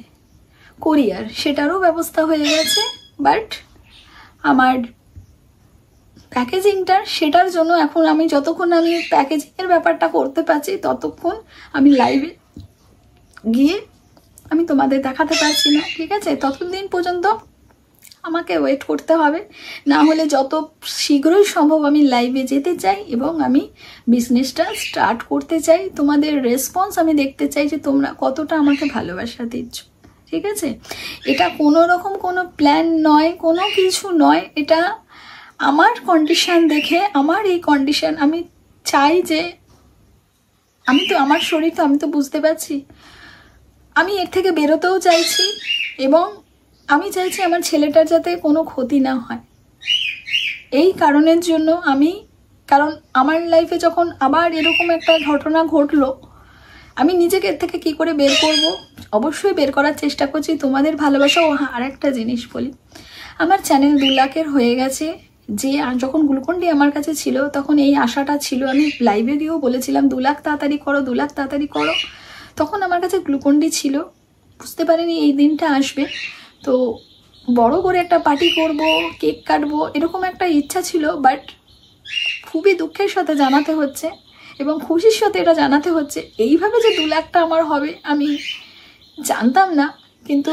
কোরিয়ার সেটারও ব্যবস্থা হয়ে গেছে বাট আমার প্যাকেজিংটার সেটার জন্য এখন আমি যতক্ষণ আমি প্যাকেজিংয়ের ব্যাপারটা করতে পারছি ততক্ষণ আমি লাইভে গিয়ে আমি তোমাদের দেখাতে পারছি না ঠিক আছে ততদিন পর্যন্ত আমাকে ওয়েট করতে হবে না হলে যত শীঘ্রই সম্ভব আমি লাইভে যেতে চাই এবং আমি বিজনেসটা স্টার্ট করতে চাই তোমাদের রেসপন্স আমি দেখতে চাই যে তোমরা কতটা আমাকে ভালোবাসা দিচ্ছ ঠিক আছে এটা কোনো রকম কোনো প্ল্যান নয় কোনো কিছু নয় এটা আমার কন্ডিশান দেখে আমার এই কন্ডিশান আমি চাই যে আমি তো আমার শরীর তো আমি তো বুঝতে পারছি আমি এর থেকে বেরোতেও চাইছি এবং আমি চাইছি আমার ছেলেটার যাতে কোনো ক্ষতি না হয় এই কারণের জন্য আমি কারণ আমার লাইফে যখন আবার এরকম একটা ঘটনা ঘটলো আমি নিজেকে এর থেকে কি করে বের করব অবশ্যই বের করার চেষ্টা করছি তোমাদের ভালোবাসা ও আর একটা জিনিস বলি আমার চ্যানেল দু লাখের হয়ে গেছে যে যখন গ্লুকন্ডি আমার কাছে ছিল তখন এই আশাটা ছিল আমি লাইভে দিয়েও বলেছিলাম দু লাখ তাড়াতাড়ি করো দু লাখ তাড়াতাড়ি করো তখন আমার কাছে গ্লুকন্ডি ছিল বুঝতে পারিনি এই দিনটা আসবে তো বড় করে একটা পার্টি করব কেক কাটবো এরকম একটা ইচ্ছা ছিল বাট খুবই দুঃখের সাথে জানাতে হচ্ছে এবং খুশির সাথে এটা জানাতে হচ্ছে এইভাবে যে দু লাখটা আমার হবে আমি জানতাম না কিন্তু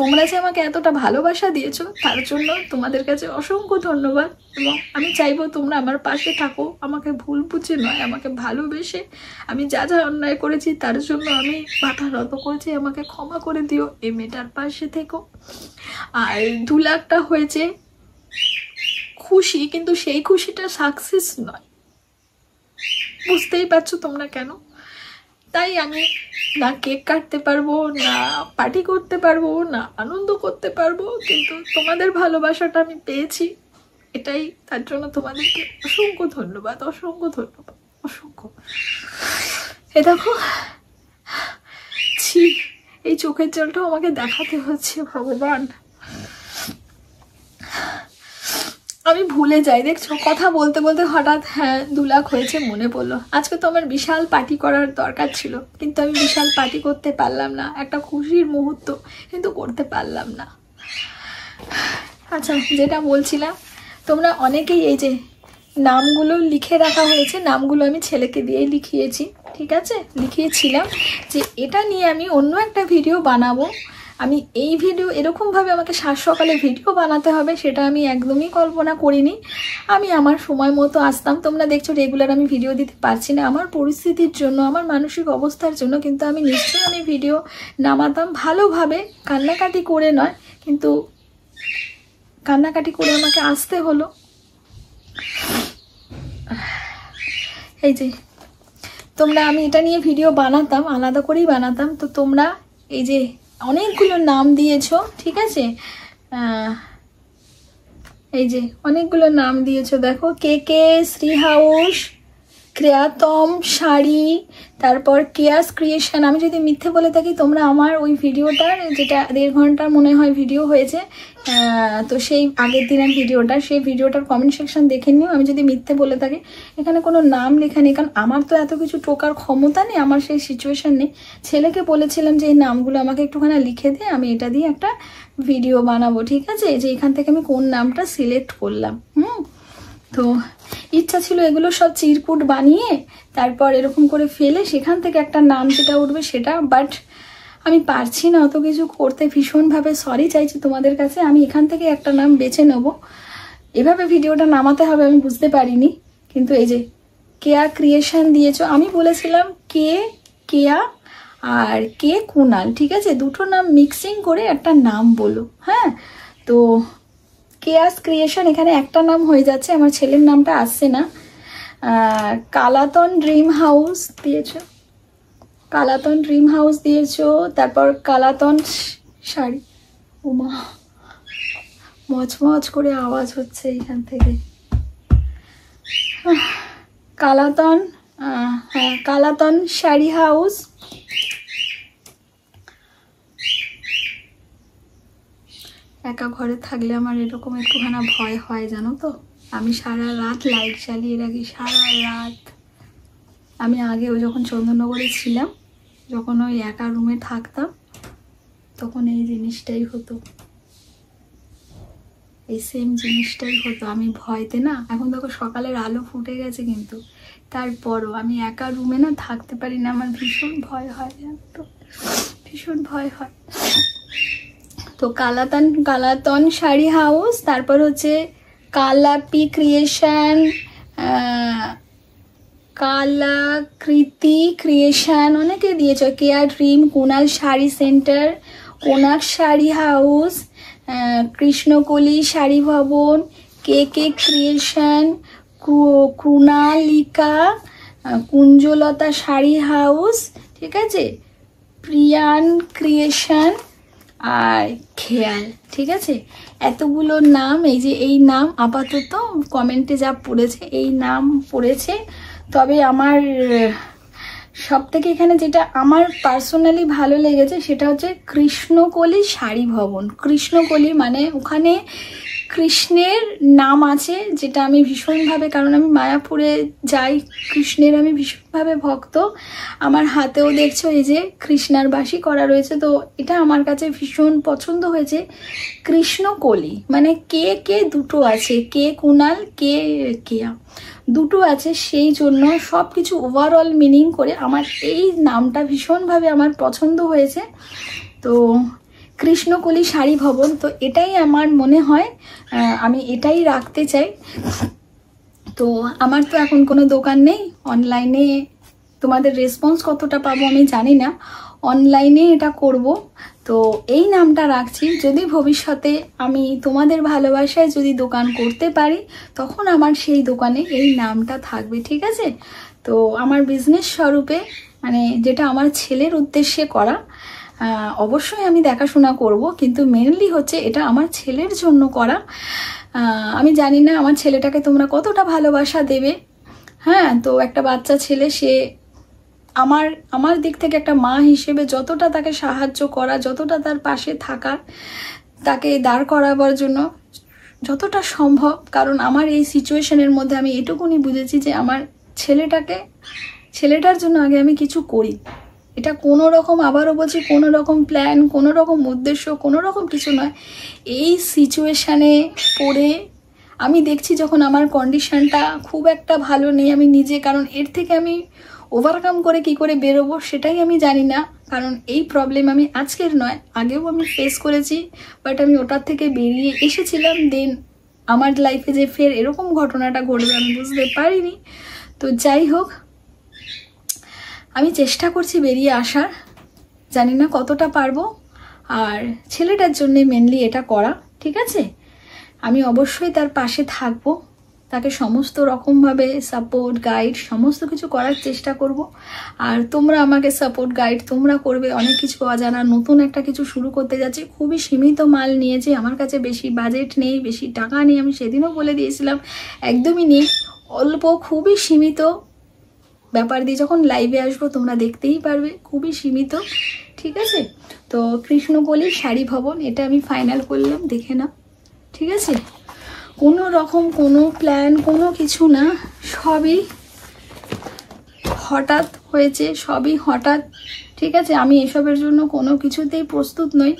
তোমরা যে আমাকে এতটা ভালোবাসা দিয়েছ তার জন্য তোমাদের কাছে অসংখ্য ধন্যবাদ এবং আমি চাইবো তোমরা আমার পাশে থাকো আমাকে ভুল বুঝে নয় আমাকে ভালোবেসে আমি যা যা অন্যায় করেছি তার জন্য আমি মাথা রত করেছি আমাকে ক্ষমা করে দিও এই মেয়েটার পাশে থেকো আর দু লাখটা হয়েছে খুশি কিন্তু সেই খুশিটা সাকসেস নয় বুঝতেই পারছো তোমরা কেন তাই আমি না কেক কাটতে পারবো না পার্টি করতে পারবো না আনন্দ করতে পারবো কিন্তু তোমাদের ভালোবাসাটা আমি পেয়েছি এটাই তার জন্য তোমাদেরকে অসংখ্য ধন্যবাদ অসংখ্য ধন্যবাদ অসংখ্য এ দেখো ছি এই চোখের জলটাও আমাকে দেখাতে হচ্ছে ভগবান আমি ভুলে যাই দেখছো কথা বলতে বলতে হঠাৎ হ্যাঁ দু লাখ হয়েছে মনে পড়লো আজকে তো আমার বিশাল পার্টি করার দরকার ছিল কিন্তু আমি বিশাল পার্টি করতে পারলাম না একটা খুশির মুহূর্ত কিন্তু করতে পারলাম না আচ্ছা যেটা বলছিলাম তোমরা অনেকেই এই যে নামগুলো লিখে রাখা হয়েছে নামগুলো আমি ছেলেকে দিয়েই লিখিয়েছি ঠিক আছে লিখিয়েছিলাম যে এটা নিয়ে আমি অন্য একটা ভিডিও বানাবো আমি এই ভিডিও এরকমভাবে আমাকে সাত সকালে ভিডিও বানাতে হবে সেটা আমি একদমই কল্পনা করিনি আমি আমার সময় মতো আসতাম তোমরা দেখছো রেগুলার আমি ভিডিও দিতে পারছি না আমার পরিস্থিতির জন্য আমার মানসিক অবস্থার জন্য কিন্তু আমি নিশ্চয়ই আমি ভিডিও নামাতাম ভালোভাবে কান্নাকাটি করে নয় কিন্তু কান্নাকাটি করে আমাকে আসতে হলো এই যে তোমরা আমি এটা নিয়ে ভিডিও বানাতাম আলাদা করেই বানাতাম তো তোমরা এই যে অনেকগুলো নাম দিয়েছ ঠিক আছে এই যে অনেকগুলো নাম দিয়েছ দেখো কে কে শ্রী হাউস ক্রেয়াতম শাড়ি তারপর কেয়াস ক্রিয়েশন আমি যদি মিথ্যে বলে থাকি তোমরা আমার ওই ভিডিওটার যেটা দেড় ঘন্টার মনে হয় ভিডিও হয়েছে তো সেই আগের দিনের ভিডিওটা সেই ভিডিওটার কমেন্ট সেকশন দেখে নিও আমি যদি মিথ্যে বলে থাকি এখানে কোনো নাম লেখা নেই কারণ আমার তো এত কিছু টোকার ক্ষমতা নেই আমার সেই সিচুয়েশান নেই ছেলেকে বলেছিলাম যে এই নামগুলো আমাকে একটুখানি লিখে দে আমি এটা দিয়ে একটা ভিডিও বানাবো ঠিক আছে যে এখান থেকে আমি কোন নামটা সিলেক্ট করলাম হুম তো ইচ্ছা ছিল এগুলো সব চিরকুট বানিয়ে তারপর এরকম করে ফেলে সেখান থেকে একটা নাম যেটা উঠবে সেটা বাট আমি পারছি না অত কিছু করতে ভীষণভাবে সরি চাইছি তোমাদের কাছে আমি এখান থেকে একটা নাম বেছে নেব এভাবে ভিডিওটা নামাতে হবে আমি বুঝতে পারিনি কিন্তু এই যে কেয়া ক্রিয়েশন দিয়েছ আমি বলেছিলাম কে কেয়া আর কে কুনাল ঠিক আছে দুটো নাম মিক্সিং করে একটা নাম বলো হ্যাঁ তো কেয়াস ক্রিয়েশন এখানে একটা নাম হয়ে যাচ্ছে আমার ছেলের নামটা আসছে না কালাতন ড্রিম হাউস দিয়েছ কালাতন ড্রিম হাউস দিয়েছো তারপর কালাতন শাড়ি উমা মচমচ করে আওয়াজ হচ্ছে এখান থেকে কালাতন হ্যাঁ কালাতন শাড়ি হাউস একা ঘরে থাকলে আমার এরকম একটুখানা ভয় হয় জানো তো আমি সারা রাত লাইট চালিয়ে রাখি সারা রাত আমি আগেও যখন চন্দননগরে ছিলাম যখন ওই একা রুমে থাকতাম তখন এই জিনিসটাই হতো এই সেম জিনিসটাই হতো আমি ভয়তে না এখন দেখো সকালের আলো ফুটে গেছে কিন্তু তারপরও আমি একা রুমে না থাকতে পারি না আমার ভীষণ ভয় হয় জানতো ভীষণ ভয় হয় তো কালাতান কালাতন শাড়ি হাউস তারপর হচ্ছে কালাপি ক্রিয়েশন কালাকৃতি ক্রিয়েশন অনেকে দিয়েছ কেয়া ড্রিম কোনাল শাড়ি সেন্টার কোনাক শাড়ি হাউস কৃষ্ণকলি শাড়ি ভবন কে কে ক্রিয়েশন কুণালিকা কুঞ্জলতা শাড়ি হাউস ঠিক আছে প্রিয়ান ক্রিয়েশন আর খেয়াল ঠিক আছে এতগুলো নাম এই যে এই নাম আপাতত কমেন্টে যা পড়েছে এই নাম পড়েছে তবে আমার সব থেকে এখানে যেটা আমার পার্সোনালি ভালো লেগেছে সেটা হচ্ছে কৃষ্ণকলি শাড়ি ভবন কৃষ্ণকলি মানে ওখানে কৃষ্ণের নাম আছে যেটা আমি ভীষণভাবে কারণ আমি মায়াপুরে যাই কৃষ্ণের আমি ভীষণভাবে ভক্ত আমার হাতেও দেখছো এই যে কৃষ্ণার বাসি করা রয়েছে তো এটা আমার কাছে ভীষণ পছন্দ হয়েছে কৃষ্ণ কলি মানে কে কে দুটো আছে কে কুনাল কে কেয়া দুটো আছে সেই জন্য সব কিছু ওভারঅল মিনিং করে আমার এই নামটা ভীষণভাবে আমার পছন্দ হয়েছে তো কৃষ্ণকলি শাড়ি ভবন তো এটাই আমার মনে হয় আমি এটাই রাখতে চাই তো আমার তো এখন কোনো দোকান নেই অনলাইনে তোমাদের রেসপন্স কতটা পাবো আমি জানি না অনলাইনে এটা করব তো এই নামটা রাখছি যদি ভবিষ্যতে আমি তোমাদের ভালোবাসায় যদি দোকান করতে পারি তখন আমার সেই দোকানে এই নামটা থাকবে ঠিক আছে তো আমার বিজনেস স্বরূপে মানে যেটা আমার ছেলের উদ্দেশ্যে করা অবশ্যই আমি দেখাশোনা করব কিন্তু মেনলি হচ্ছে এটা আমার ছেলের জন্য করা আমি জানি না আমার ছেলেটাকে তোমরা কতটা ভালোবাসা দেবে হ্যাঁ তো একটা বাচ্চা ছেলে সে আমার আমার দিক থেকে একটা মা হিসেবে যতটা তাকে সাহায্য করা যতটা তার পাশে থাকা তাকে দাঁড় করাবার জন্য যতটা সম্ভব কারণ আমার এই সিচুয়েশনের মধ্যে আমি এটুকুনি বুঝেছি যে আমার ছেলেটাকে ছেলেটার জন্য আগে আমি কিছু করি এটা কোনো রকম আবারও বলছি কোনো রকম প্ল্যান কোনো রকম উদ্দেশ্য কোনো রকম কিছু নয় এই সিচুয়েশানে পড়ে আমি দেখছি যখন আমার কন্ডিশানটা খুব একটা ভালো নেই আমি নিজে কারণ এর থেকে আমি ওভারকাম করে কি করে বেরোবো সেটাই আমি জানি না কারণ এই প্রবলেম আমি আজকের নয় আগেও আমি ফেস করেছি বাট আমি ওটার থেকে বেরিয়ে এসেছিলাম দেন আমার লাইফে যে ফের এরকম ঘটনাটা ঘটবে আমি বুঝতে পারিনি তো যাই হোক আমি চেষ্টা করছি বেরিয়ে আসার জানি না কতটা পারবো আর ছেলেটার জন্যে মেনলি এটা করা ঠিক আছে আমি অবশ্যই তার পাশে থাকবো তাকে সমস্ত রকমভাবে সাপোর্ট গাইড সমস্ত কিছু করার চেষ্টা করব আর তোমরা আমাকে সাপোর্ট গাইড তোমরা করবে অনেক কিছু অজানা নতুন একটা কিছু শুরু করতে যাচ্ছি খুবই সীমিত মাল নিয়েছি আমার কাছে বেশি বাজেট নেই বেশি টাকা নেই আমি সেদিনও বলে দিয়েছিলাম একদমই নেই অল্প খুবই সীমিত ব্যাপার দিয়ে যখন লাইভে আসবো তোমরা দেখতেই পারবে খুবই সীমিত ঠিক আছে তো কৃষ্ণকলি শাড়ি ভবন এটা আমি ফাইনাল করলাম দেখে না ঠিক আছে কোনো রকম কোনো প্ল্যান কোনো কিছু না সবই হঠাৎ হয়েছে সবই হঠাৎ ঠিক আছে আমি এসবের জন্য কোনো কিছুতেই প্রস্তুত নই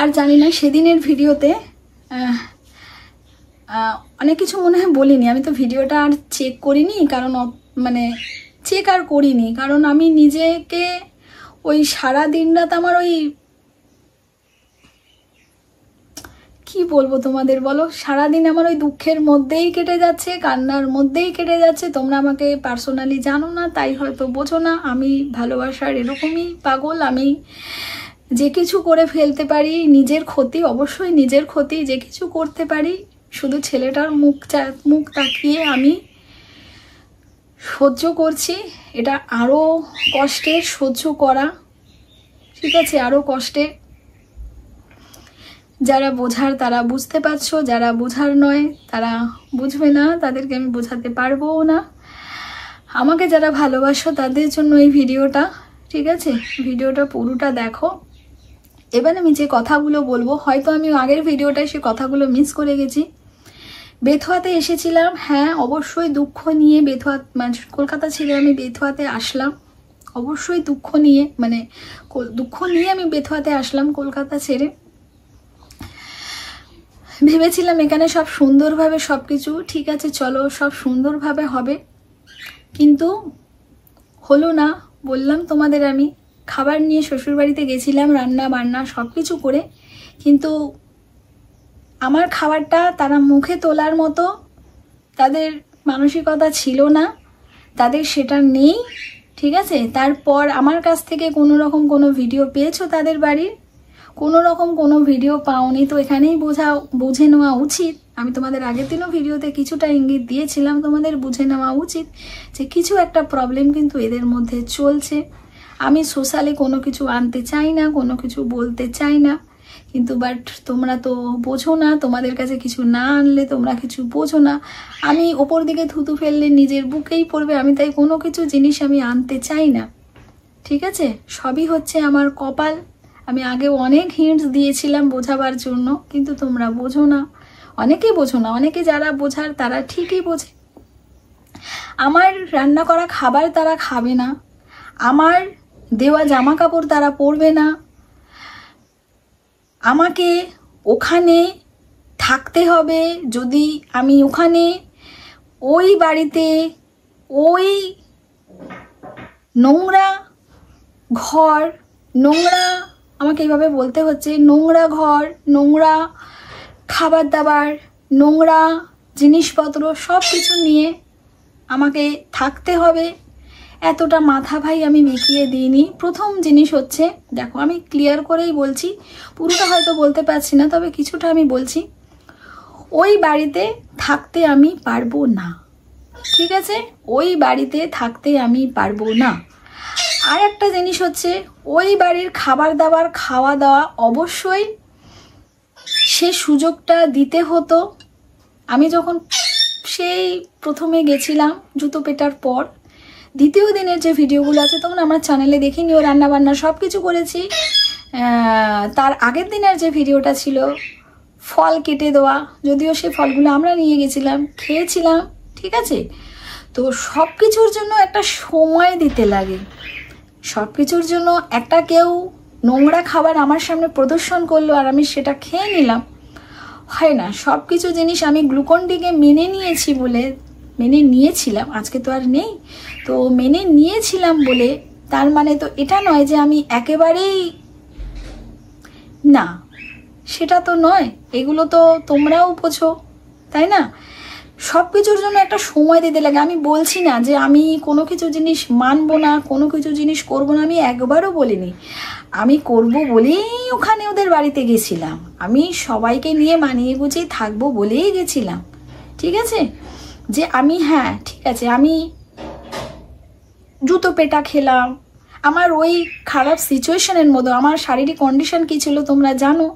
আর জানি না সেদিনের ভিডিওতে অনেক কিছু মনে হয় বলিনি আমি তো ভিডিওটা আর চেক করিনি কারণ মানে চেক আর করিনি কারণ আমি নিজেকে ওই সারা দিনটা আমার ওই কি বলবো তোমাদের বলো সারাদিন আমার ওই দুঃখের মধ্যেই কেটে যাচ্ছে কান্নার মধ্যেই কেটে যাচ্ছে তোমরা আমাকে পার্সোনালি জানো না তাই হয়তো বোঝো না আমি ভালোবাসার এরকমই পাগল আমি যে কিছু করে ফেলতে পারি নিজের ক্ষতি অবশ্যই নিজের ক্ষতি যে কিছু করতে পারি শুধু ছেলেটার মুখ মুখ তাকিয়ে আমি সহ্য করছি এটা আরও কষ্টে সহ্য করা ঠিক আছে আরও কষ্টে যারা বোঝার তারা বুঝতে পারছো যারা বোঝার নয় তারা বুঝবে না তাদেরকে আমি বোঝাতে পারবো না আমাকে যারা ভালোবাসো তাদের জন্য এই ভিডিওটা ঠিক আছে ভিডিওটা পুরোটা দেখো এবার আমি যে কথাগুলো বলবো হয়তো আমি আগের ভিডিওটায় সে কথাগুলো মিস করে গেছি বেথুয়াতে এসেছিলাম হ্যাঁ অবশ্যই দুঃখ নিয়ে বেথুয়া মানে কলকাতা ছেড়ে আমি বেথুয়াতে আসলাম অবশ্যই দুঃখ নিয়ে মানে দুঃখ নিয়ে আমি বেথুয়াতে আসলাম কলকাতা ছেড়ে ভেবেছিলাম এখানে সব সুন্দরভাবে সব কিছু ঠিক আছে চলো সব সুন্দরভাবে হবে কিন্তু হলো না বললাম তোমাদের আমি খাবার নিয়ে শ্বশুরবাড়িতে গেছিলাম রান্না বান্না সব কিছু করে কিন্তু আমার খাবারটা তারা মুখে তোলার মতো তাদের মানসিকতা ছিল না তাদের সেটা নেই ঠিক আছে তারপর আমার কাছ থেকে কোনো রকম কোনো ভিডিও পেয়েছো তাদের বাড়ির কোনো রকম কোনো ভিডিও পাওনি তো এখানেই বোঝা বুঝে নেওয়া উচিত আমি তোমাদের আগের দিনও ভিডিওতে কিছুটা ইঙ্গিত দিয়েছিলাম তোমাদের বুঝে নেওয়া উচিত যে কিছু একটা প্রবলেম কিন্তু এদের মধ্যে চলছে আমি সোশ্যালে কোনো কিছু আনতে চাই না কোনো কিছু বলতে চাই না কিন্তু বাট তোমরা তো বোঝো না তোমাদের কাছে কিছু না আনলে তোমরা কিছু বোঝো না আমি ওপর দিকে থুতু ফেললে নিজের বুকেই পড়বে আমি তাই কোনো কিছু জিনিস আমি আনতে চাই না ঠিক আছে সবই হচ্ছে আমার কপাল আমি আগে অনেক হিন্টস দিয়েছিলাম বোঝাবার জন্য কিন্তু তোমরা বোঝো না অনেকেই বোঝো না অনেকে যারা বোঝার তারা ঠিকই বোঝে আমার রান্না করা খাবার তারা খাবে না আমার দেওয়া জামা কাপড় তারা পরবে না আমাকে ওখানে থাকতে হবে যদি আমি ওখানে ওই বাড়িতে ওই নোংরা ঘর নোংরা আমাকে এইভাবে বলতে হচ্ছে নোংরা ঘর নোংরা খাবার দাবার নোংরা জিনিসপত্র সব কিছু নিয়ে আমাকে থাকতে হবে এতটা মাথা ভাই আমি মিশিয়ে দিইনি প্রথম জিনিস হচ্ছে দেখো আমি ক্লিয়ার করেই বলছি পুরোটা হয়তো বলতে পারছি না তবে কিছুটা আমি বলছি ওই বাড়িতে থাকতে আমি পারবো না ঠিক আছে ওই বাড়িতে থাকতে আমি পারবো না আর একটা জিনিস হচ্ছে ওই বাড়ির খাবার দাবার খাওয়া দাওয়া অবশ্যই সে সুযোগটা দিতে হতো আমি যখন সেই প্রথমে গেছিলাম জুতো পেটার পর দ্বিতীয় দিনের যে ভিডিওগুলো আছে তখন আমার চ্যানেলে দেখিনি নিও রান্নাবান্না সব কিছু করেছি তার আগের দিনের যে ভিডিওটা ছিল ফল কেটে দেওয়া যদিও সেই ফলগুলো আমরা নিয়ে গেছিলাম খেয়েছিলাম ঠিক আছে তো সব কিছুর জন্য একটা সময় দিতে লাগে সব কিছুর জন্য একটা কেউ নোংরা খাবার আমার সামনে প্রদর্শন করলো আর আমি সেটা খেয়ে নিলাম হয় না সব কিছু জিনিস আমি গ্লুকন ডিকে মেনে নিয়েছি বলে মেনে নিয়েছিলাম আজকে তো আর নেই তো মেনে নিয়েছিলাম বলে তার মানে তো এটা নয় যে আমি একেবারেই না সেটা তো নয় এগুলো তো তোমরাও বোঝো তাই না সব কিছুর জন্য একটা সময় দিতে লাগে আমি বলছি না যে আমি কোনো কিছু জিনিস মানবো না কোনো কিছু জিনিস করব না আমি একবারও বলিনি আমি করব বলেই ওখানে ওদের বাড়িতে গেছিলাম আমি সবাইকে নিয়ে মানিয়ে গুছিয়ে থাকবো বলেই গেছিলাম ঠিক আছে যে আমি হ্যাঁ ঠিক আছে আমি জুতো পেটা খেলাম আমার ওই খারাপ সিচুয়েশনের মতো আমার শারীরিক কন্ডিশন কী ছিল তোমরা জানো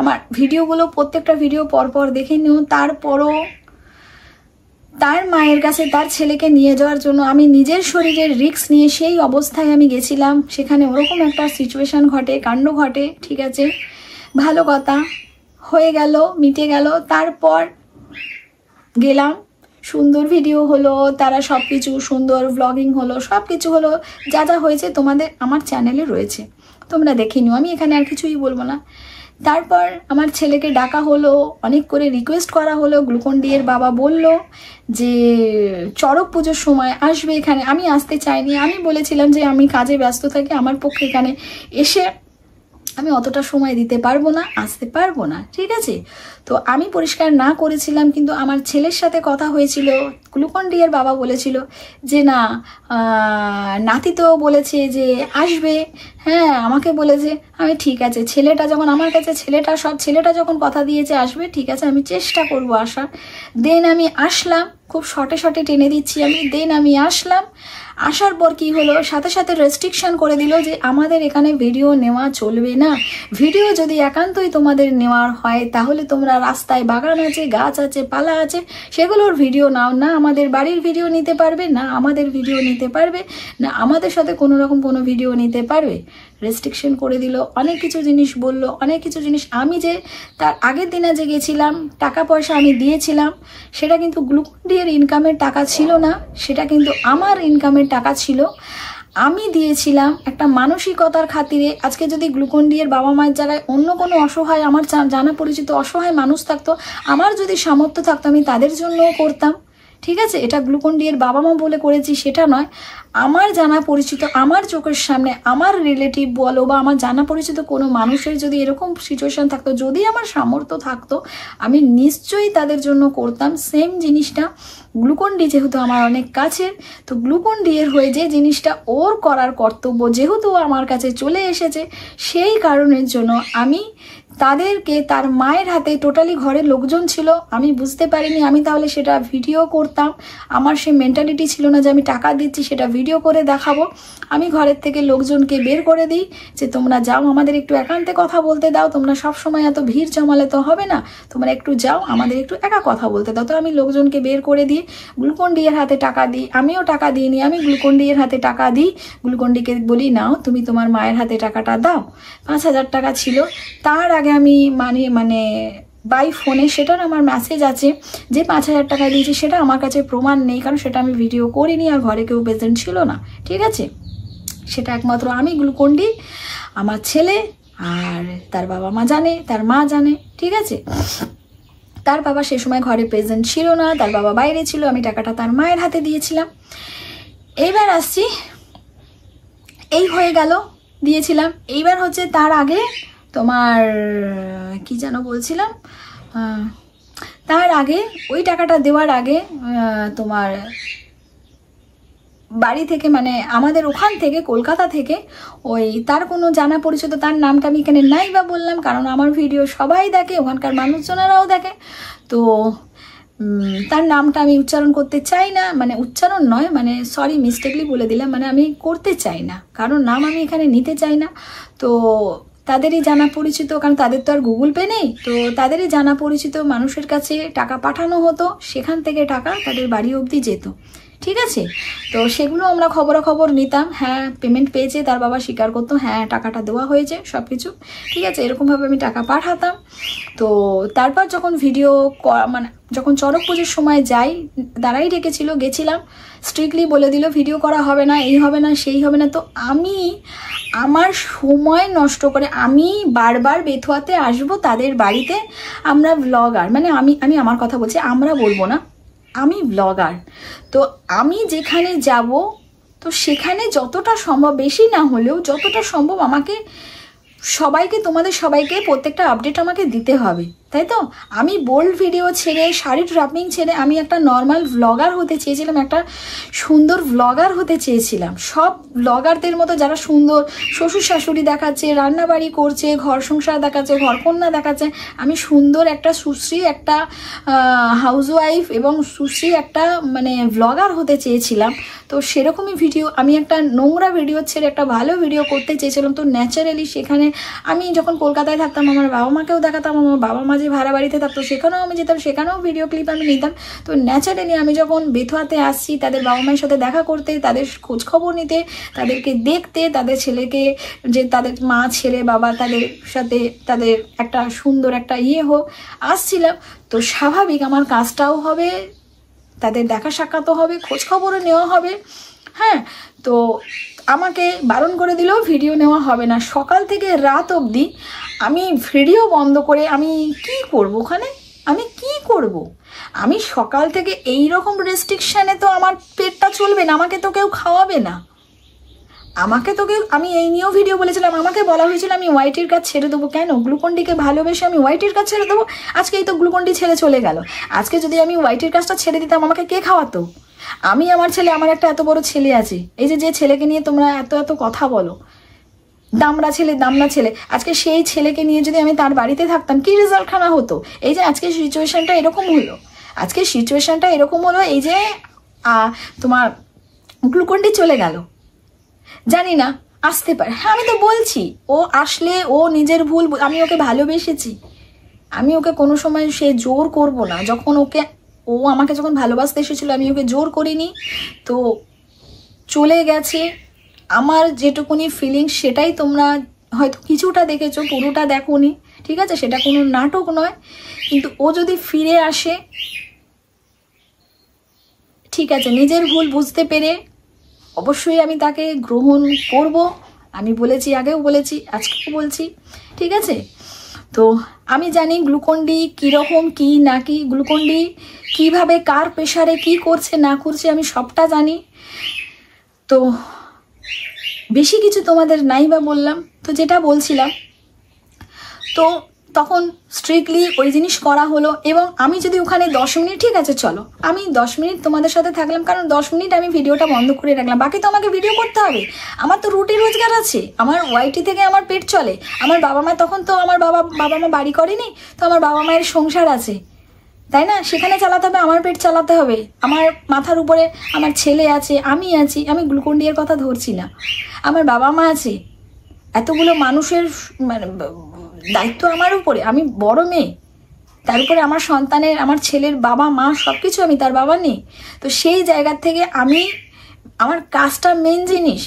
আমার ভিডিওগুলো প্রত্যেকটা ভিডিও পরপর দেখে নিও তারপরও তার মায়ের কাছে তার ছেলেকে নিয়ে যাওয়ার জন্য আমি নিজের শরীরের রিক্স নিয়ে সেই অবস্থায় আমি গেছিলাম সেখানে ওরকম একটা সিচুয়েশান ঘটে কাণ্ড ঘটে ঠিক আছে ভালো কথা হয়ে গেল মিটে গেল তারপর গেলাম সুন্দর ভিডিও হলো তারা সব কিছু সুন্দর ব্লগিং হলো সব কিছু হলো যা যা হয়েছে তোমাদের আমার চ্যানেলে রয়েছে তোমরা দেখে নিও আমি এখানে আর কিছুই বলবো না তারপর আমার ছেলেকে ডাকা হলো অনেক করে রিকোয়েস্ট করা হলো গ্লুকন ডি এর বাবা বলল যে চড়ক পুজোর সময় আসবে এখানে আমি আসতে চাইনি আমি বলেছিলাম যে আমি কাজে ব্যস্ত থাকি আমার পক্ষে এখানে এসে আমি অতটা সময় দিতে পারবো না আসতে পারবো না ঠিক আছে তো আমি পরিষ্কার না করেছিলাম কিন্তু আমার ছেলের সাথে কথা হয়েছিল গ্লুকন্ডিয়ার বাবা বলেছিল যে না নাতি তো বলেছে যে আসবে হ্যাঁ আমাকে বলেছে আমি ঠিক আছে ছেলেটা যখন আমার কাছে ছেলেটা সব ছেলেটা যখন কথা দিয়েছে আসবে ঠিক আছে আমি চেষ্টা করব আসার দেন আমি আসলাম খুব শর্টে শর্টে টেনে দিচ্ছি আমি দেন আমি আসলাম আসার পর কি হলো সাথে সাথে রেস্ট্রিকশান করে দিল যে আমাদের এখানে ভিডিও নেওয়া চলবে না ভিডিও যদি একান্তই তোমাদের নেওয়ার হয় তাহলে তোমরা রাস্তায় বাগান আছে গাছ আছে পালা আছে সেগুলোর ভিডিও নাও না আমাদের বাড়ির ভিডিও নিতে পারবে না আমাদের ভিডিও নিতে পারবে না আমাদের সাথে কোনো রকম কোনো ভিডিও নিতে পারবে রেস্ট্রিকশন করে দিল অনেক কিছু জিনিস বলল অনেক কিছু জিনিস আমি যে তার আগের দিনে যে গেছিলাম টাকা পয়সা আমি দিয়েছিলাম সেটা কিন্তু গ্লুকন্ডিয়ের ইনকামের টাকা ছিল না সেটা কিন্তু আমার ইনকামের টাকা ছিল আমি দিয়েছিলাম একটা মানসিকতার খাতিরে আজকে যদি গ্লুকন্ডিয়ের বাবা মায়ের জায়গায় অন্য কোনো অসহায় আমার জানা পরিচিত অসহায় মানুষ থাকতো আমার যদি সামর্থ্য থাকতো আমি তাদের জন্যও করতাম ঠিক আছে এটা গ্লুকন ডি এর বাবা মা বলে করেছি সেটা নয় আমার জানা পরিচিত আমার চোখের সামনে আমার রিলেটিভ বলো বা আমার জানা পরিচিত কোনো মানুষের যদি এরকম সিচুয়েশান থাকতো যদি আমার সামর্থ্য থাকতো আমি নিশ্চয়ই তাদের জন্য করতাম সেম জিনিসটা গ্লুকন ডি যেহেতু আমার অনেক কাছের তো গ্লুকন ডি এর হয়ে যে জিনিসটা ওর করার কর্তব্য যেহেতু আমার কাছে চলে এসেছে সেই কারণের জন্য আমি তাদেরকে তার মায়ের হাতে টোটালি ঘরের লোকজন ছিল আমি বুঝতে পারিনি আমি তাহলে সেটা ভিডিও করতাম আমার সেই মেন্টালিটি ছিল না যে আমি টাকা দিচ্ছি সেটা ভিডিও করে দেখাবো আমি ঘরের থেকে লোকজনকে বের করে দিই যে তোমরা যাও আমাদের একটু একান্তে কথা বলতে দাও তোমরা সব সময় এত ভিড় জমালে তো হবে না তোমরা একটু যাও আমাদের একটু একা কথা বলতে দাও তো আমি লোকজনকে বের করে দিই গ্লুকন্ডিয়ের হাতে টাকা দিই আমিও টাকা দিইনি আমি গ্লুকন্ডিয়ের হাতে টাকা দিই গ্লুকন্ডিকে বলি নাও তুমি তোমার মায়ের হাতে টাকাটা দাও পাঁচ হাজার টাকা ছিল তার আগে আমি মানে মানে বাই ফোনে সেটার আমার মেসেজ আছে যে পাঁচ হাজার টাকা দিয়েছি সেটা আমার কাছে প্রমাণ নেই কারণ সেটা আমি ভিডিও করিনি আর ঘরে কেউ প্রেজেন্ট ছিল না ঠিক আছে সেটা একমাত্র আমি গ্লুকন্ডি আমার ছেলে আর তার বাবা মা জানে তার মা জানে ঠিক আছে তার বাবা সে সময় ঘরে প্রেজেন্ট ছিল না তার বাবা বাইরে ছিল আমি টাকাটা তার মায়ের হাতে দিয়েছিলাম এইবার আসছি এই হয়ে গেল দিয়েছিলাম এইবার হচ্ছে তার আগে তোমার কি যেন বলছিলাম তার আগে ওই টাকাটা দেওয়ার আগে তোমার বাড়ি থেকে মানে আমাদের ওখান থেকে কলকাতা থেকে ওই তার কোনো জানা পরিচিত তার নামটা আমি এখানে নাই বা বললাম কারণ আমার ভিডিও সবাই দেখে ওখানকার মানুষজনেরাও দেখে তো তার নামটা আমি উচ্চারণ করতে চাই না মানে উচ্চারণ নয় মানে সরি মিস্টেকলি বলে দিলাম মানে আমি করতে চাই না কারণ নাম আমি এখানে নিতে চাই না তো তাদেরই জানা পরিচিত কারণ তাদের তো আর গুগল পে নেই তো তাদেরই জানা পরিচিত মানুষের কাছে টাকা পাঠানো হতো সেখান থেকে টাকা তাদের বাড়ি অবধি যেত ঠিক আছে তো সেগুলো আমরা খবরাখবর নিতাম হ্যাঁ পেমেন্ট পেয়েছে তার বাবা স্বীকার করতো হ্যাঁ টাকাটা দেওয়া হয়েছে সব কিছু ঠিক আছে এরকমভাবে আমি টাকা পাঠাতাম তো তারপর যখন ভিডিও মানে যখন চড়ক পুজোর সময় যাই দাঁড়াই ডেকেছিল গেছিলাম স্ট্রিক্টলি বলে দিল ভিডিও করা হবে না এই হবে না সেই হবে না তো আমি আমার সময় নষ্ট করে আমি বারবার বেথুয়াতে আসব তাদের বাড়িতে আমরা ব্লগার মানে আমি আমি আমার কথা বলছি আমরা বলবো না আমি ব্লগার তো আমি যেখানে যাব তো সেখানে যতটা সম্ভব বেশি না হলেও যতটা সম্ভব আমাকে সবাইকে তোমাদের সবাইকে প্রত্যেকটা আপডেট আমাকে দিতে হবে তাই তো আমি বোল্ড ভিডিও ছেড়ে শাড়ি ড্রপিং ছেড়ে আমি একটা নর্মাল ব্লগার হতে চেয়েছিলাম একটা সুন্দর ব্লগার হতে চেয়েছিলাম সব ব্লগারদের মতো যারা সুন্দর শ্বশুর শাশুড়ি দেখাচ্ছে রান্নাবাড়ি করছে ঘর সংসার দেখাচ্ছে ঘরকন্যা দেখাচ্ছে আমি সুন্দর একটা সুশ্রী একটা হাউসওয়াইফ এবং সুশ্রী একটা মানে ব্লগার হতে চেয়েছিলাম তো সেরকমই ভিডিও আমি একটা নোংরা ভিডিও ছেড়ে একটা ভালো ভিডিও করতে চেয়েছিলাম তো ন্যাচারালি সেখানে আমি যখন কলকাতায় থাকতাম আমার বাবা মাকেও দেখাতাম আমার বাবা মা যে ভাড়া বাড়িতে থাকতো সেখানেও আমি যেতাম সেখানেও ভিডিও ক্লিপ আমি নিতাম তো ন্যাচারালি আমি যখন বেথুয়াতে আসছি তাদের বাবা মায়ের সাথে দেখা করতে তাদের খোঁজখবর নিতে তাদেরকে দেখতে তাদের ছেলেকে যে তাদের মা ছেলে বাবা তাদের সাথে তাদের একটা সুন্দর একটা ইয়ে হোক আসছিলাম তো স্বাভাবিক আমার কাজটাও হবে তাদের দেখা সাক্ষাৎও হবে খোঁজখবরও নেওয়া হবে হ্যাঁ তো আমাকে বারণ করে দিলেও ভিডিও নেওয়া হবে না সকাল থেকে রাত অবধি আমি ভিডিও বন্ধ করে আমি কি করব ওখানে আমি কি করব। আমি সকাল থেকে এই রকম রেস্ট্রিকশানে তো আমার পেটটা চলবে না আমাকে তো কেউ খাওয়াবে না আমাকে তো কেউ আমি এই নিয়েও ভিডিও বলেছিলাম আমাকে বলা হয়েছিল আমি হোয়াইটের কাজ ছেড়ে দেবো কেন গ্লুকন্ডিকে ভালোবেসে আমি হোয়াইটের কাজ ছেড়ে দেবো আজকে এই তো গ্লুকন্ডি ছেড়ে চলে গেল আজকে যদি আমি হোয়াইটের কাজটা ছেড়ে দিতাম আমাকে কে খাওয়াতো আমি আমার ছেলে আমার একটা এত বড় ছেলে আছে এই যে যে ছেলেকে নিয়ে তোমরা এত এত কথা বলো দামড়া ছেলে দামড়া ছেলে আজকে সেই ছেলেকে নিয়ে যদি আমি তার বাড়িতে থাকতাম কি রেজাল্ট খানা হতো এই যে আজকে সিচুয়েশানটা এরকম হলো আজকে সিচুয়েশানটা এরকম হলো এই যে তোমার গ্লুকন্ডি চলে গেল জানি না আসতে পারে হ্যাঁ আমি তো বলছি ও আসলে ও নিজের ভুল আমি ওকে ভালোবেসেছি আমি ওকে কোনো সময় সে জোর করব না যখন ওকে ও আমাকে যখন ভালোবাসতে এসেছিলো আমি ওকে জোর করিনি তো চলে গেছে আমার যেটুকুনি ফিলিংস সেটাই তোমরা হয়তো কিছুটা দেখেছো পুরোটা দেখোনি ঠিক আছে সেটা কোনো নাটক নয় কিন্তু ও যদি ফিরে আসে ঠিক আছে নিজের ভুল বুঝতে পেরে অবশ্যই আমি তাকে গ্রহণ করব আমি বলেছি আগেও বলেছি আজকেও বলছি ঠিক আছে তো আমি জানি গ্লুকন ডি কীরকম কী না কি গ্লুকন ডি কীভাবে কার প্রেশারে কি করছে না করছে আমি সবটা জানি তো বেশি কিছু তোমাদের নাই বা বললাম তো যেটা বলছিলাম তো তখন স্ট্রিক্টলি ওই জিনিস করা হলো এবং আমি যদি ওখানে দশ মিনিট ঠিক আছে চলো আমি দশ মিনিট তোমাদের সাথে থাকলাম কারণ দশ মিনিট আমি ভিডিওটা বন্ধ করে রাখলাম বাকি তো আমাকে ভিডিও করতে হবে আমার তো রুটি রোজগার আছে আমার ওয়াইটি থেকে আমার পেট চলে আমার বাবা মা তখন তো আমার বাবা বাবা মা বাড়ি করেনি তো আমার বাবা মায়ের সংসার আছে তাই না সেখানে চালাতে হবে আমার পেট চালাতে হবে আমার মাথার উপরে আমার ছেলে আছে আমি আছি আমি গ্লুকন্ডিয়ার কথা ধরছি না আমার বাবা মা আছে এতগুলো মানুষের মানে দায়িত্ব আমার উপরে আমি বড় মেয়ে তার উপরে আমার সন্তানের আমার ছেলের বাবা মা সব কিছু আমি তার বাবা নেই তো সেই জায়গার থেকে আমি আমার কাজটা মেন জিনিস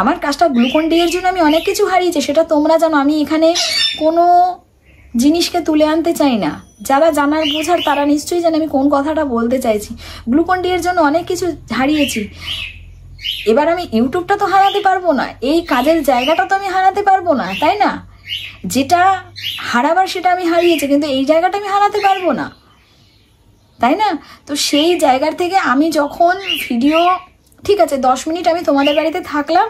আমার কাজটা গ্লুকন ডি এর জন্য আমি অনেক কিছু হারিয়েছি সেটা তোমরা জানো আমি এখানে কোনো জিনিসকে তুলে আনতে চাই না যারা জানার বোঝার তারা নিশ্চয়ই জানে আমি কোন কথাটা বলতে চাইছি গ্লুকন ডি এর জন্য অনেক কিছু হারিয়েছি এবার আমি ইউটিউবটা তো হারাতে পারবো না এই কাজের জায়গাটা তো আমি হারাতে পারবো না তাই না যেটা হারাবার সেটা আমি হারিয়েছি কিন্তু এই জায়গাটা আমি হারাতে পারবো না তাই না তো সেই জায়গার থেকে আমি যখন ভিডিও ঠিক আছে দশ মিনিট আমি তোমাদের বাড়িতে থাকলাম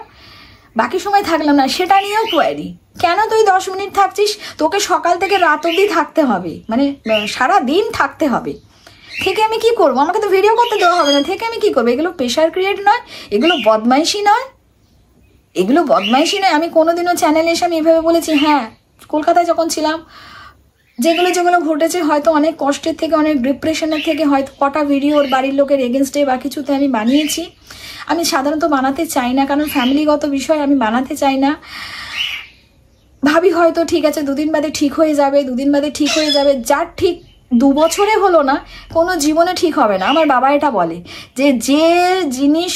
বাকি সময় থাকলাম না সেটা নিয়েও কোয়ারি কেন তুই দশ মিনিট থাকছিস তোকে সকাল থেকে রাত অব্দি থাকতে হবে মানে সারা দিন থাকতে হবে থেকে আমি কি করব আমাকে তো ভিডিও করতে দেওয়া হবে না থেকে আমি কি করবো এগুলো প্রেশার ক্রিয়েট নয় এগুলো বদমাইশি নয় এগুলো বদমাইশি নয় আমি কোনোদিনও চ্যানেলে এসে আমি এভাবে বলেছি হ্যাঁ কলকাতায় যখন ছিলাম যেগুলো যেগুলো ঘটেছে হয়তো অনেক কষ্টের থেকে অনেক ডিপ্রেশনের থেকে হয়তো কটা ভিডিও ওর বাড়ির লোকের এগেনস্টে বা কিছুতে আমি বানিয়েছি আমি সাধারণত বানাতে চাই না কারণ ফ্যামিলিগত বিষয় আমি বানাতে চাই না ভাবি হয়তো ঠিক আছে দুদিন বাদে ঠিক হয়ে যাবে দুদিন বাদে ঠিক হয়ে যাবে যার ঠিক দু বছরে হলো না কোনো জীবনে ঠিক হবে না আমার বাবা এটা বলে যে যে জিনিস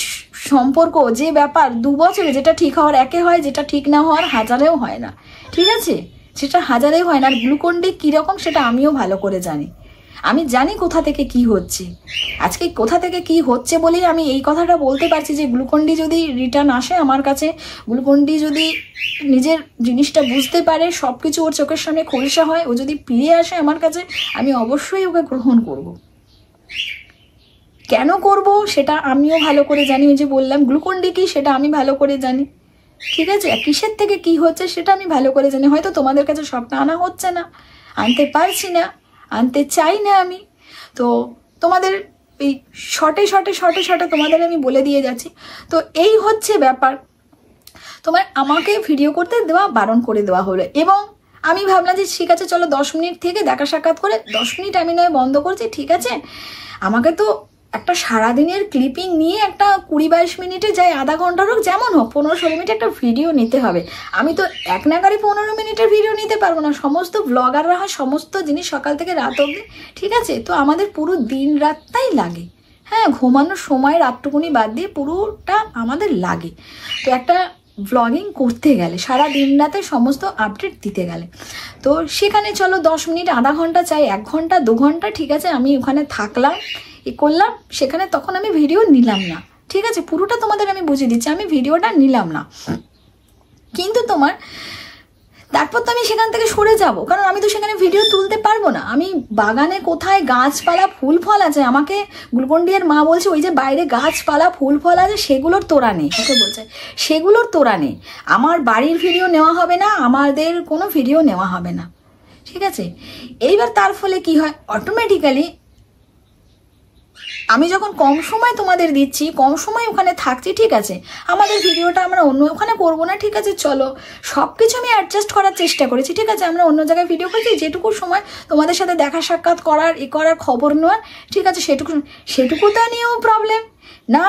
সম্পর্ক যে ব্যাপার দু বছরে যেটা ঠিক হওয়ার একে হয় যেটা ঠিক না হওয়ার হাজারেও হয় না ঠিক আছে সেটা হাজারেও হয় না আর গ্লুকন্ডি কীরকম সেটা আমিও ভালো করে জানি আমি জানি কোথা থেকে কি হচ্ছে আজকে কোথা থেকে কি হচ্ছে বলেই আমি এই কথাটা বলতে পারছি যে গ্লুকন্ডি যদি রিটার্ন আসে আমার কাছে গ্লুকন্ডি যদি নিজের জিনিসটা বুঝতে পারে সব কিছু ওর চোখের সামনে খোলসা হয় ও যদি ফিরে আসে আমার কাছে আমি অবশ্যই ওকে গ্রহণ করব কেন করব সেটা আমিও ভালো করে জানি ওই যে বললাম গ্লুকন ডি কী সেটা আমি ভালো করে জানি ঠিক আছে কিসের থেকে কি হচ্ছে সেটা আমি ভালো করে জানি হয়তো তোমাদের কাছে সবটা আনা হচ্ছে না আনতে পারছি না আনতে চাই না আমি তো তোমাদের এই শর্টে শর্টে শর্টে শর্টে তোমাদের আমি বলে দিয়ে যাচ্ছি তো এই হচ্ছে ব্যাপার তোমার আমাকে ভিডিও করতে দেওয়া বারণ করে দেওয়া হলো এবং আমি ভাবলাম যে ঠিক আছে চলো দশ মিনিট থেকে দেখা সাক্ষাৎ করে দশ মিনিট আমি নয় বন্ধ করছি ঠিক আছে আমাকে তো একটা সারাদিনের ক্লিপিং নিয়ে একটা কুড়ি বাইশ মিনিটে যাই আধা ঘন্টার হোক যেমন হোক পনেরো ষোলো মিনিট একটা ভিডিও নিতে হবে আমি তো এক নাগারে পনেরো মিনিটের ভিডিও নিতে পারবো না সমস্ত ব্লগাররা হয় সমস্ত জিনিস সকাল থেকে রাত অবধি ঠিক আছে তো আমাদের পুরো দিন রাতটাই লাগে হ্যাঁ ঘুমানোর সময় রাতটুকুনি বাদ দিয়ে পুরোটা আমাদের লাগে তো একটা ব্লগিং করতে গেলে সারা দিন রাতে সমস্ত আপডেট দিতে গেলে তো সেখানে চলো দশ মিনিট আধা ঘন্টা চাই এক ঘন্টা দু ঘন্টা ঠিক আছে আমি ওখানে থাকলাম এ করলাম সেখানে তখন আমি ভিডিও নিলাম না ঠিক আছে পুরোটা তোমাদের আমি বুঝিয়ে দিচ্ছি আমি ভিডিওটা নিলাম না কিন্তু তোমার তারপর তো আমি সেখান থেকে সরে যাব কারণ আমি তো সেখানে ভিডিও তুলতে পারবো না আমি বাগানে কোথায় গাছপালা ফুল ফল আছে আমাকে গুলকন্ডিয়ার মা বলছে ওই যে বাইরে গাছপালা ফুল ফল আছে সেগুলোর তোরা নেই ওকে বলছে সেগুলোর তোরা নেই আমার বাড়ির ভিডিও নেওয়া হবে না আমাদের কোনো ভিডিও নেওয়া হবে না ঠিক আছে এইবার তার ফলে কি হয় অটোমেটিক্যালি আমি যখন কম সময় তোমাদের দিচ্ছি কম সময় ওখানে থাকছি ঠিক আছে আমাদের ভিডিওটা আমরা অন্য ওখানে করবো না ঠিক আছে চলো সব কিছু আমি অ্যাডজাস্ট করার চেষ্টা করেছি ঠিক আছে আমরা অন্য জায়গায় ভিডিও করছি যেটুকু সময় তোমাদের সাথে দেখা সাক্ষাৎ করার এ করার খবর নেওয়ার ঠিক আছে সেটুকু সেটুকু তা নিয়েও প্রবলেম না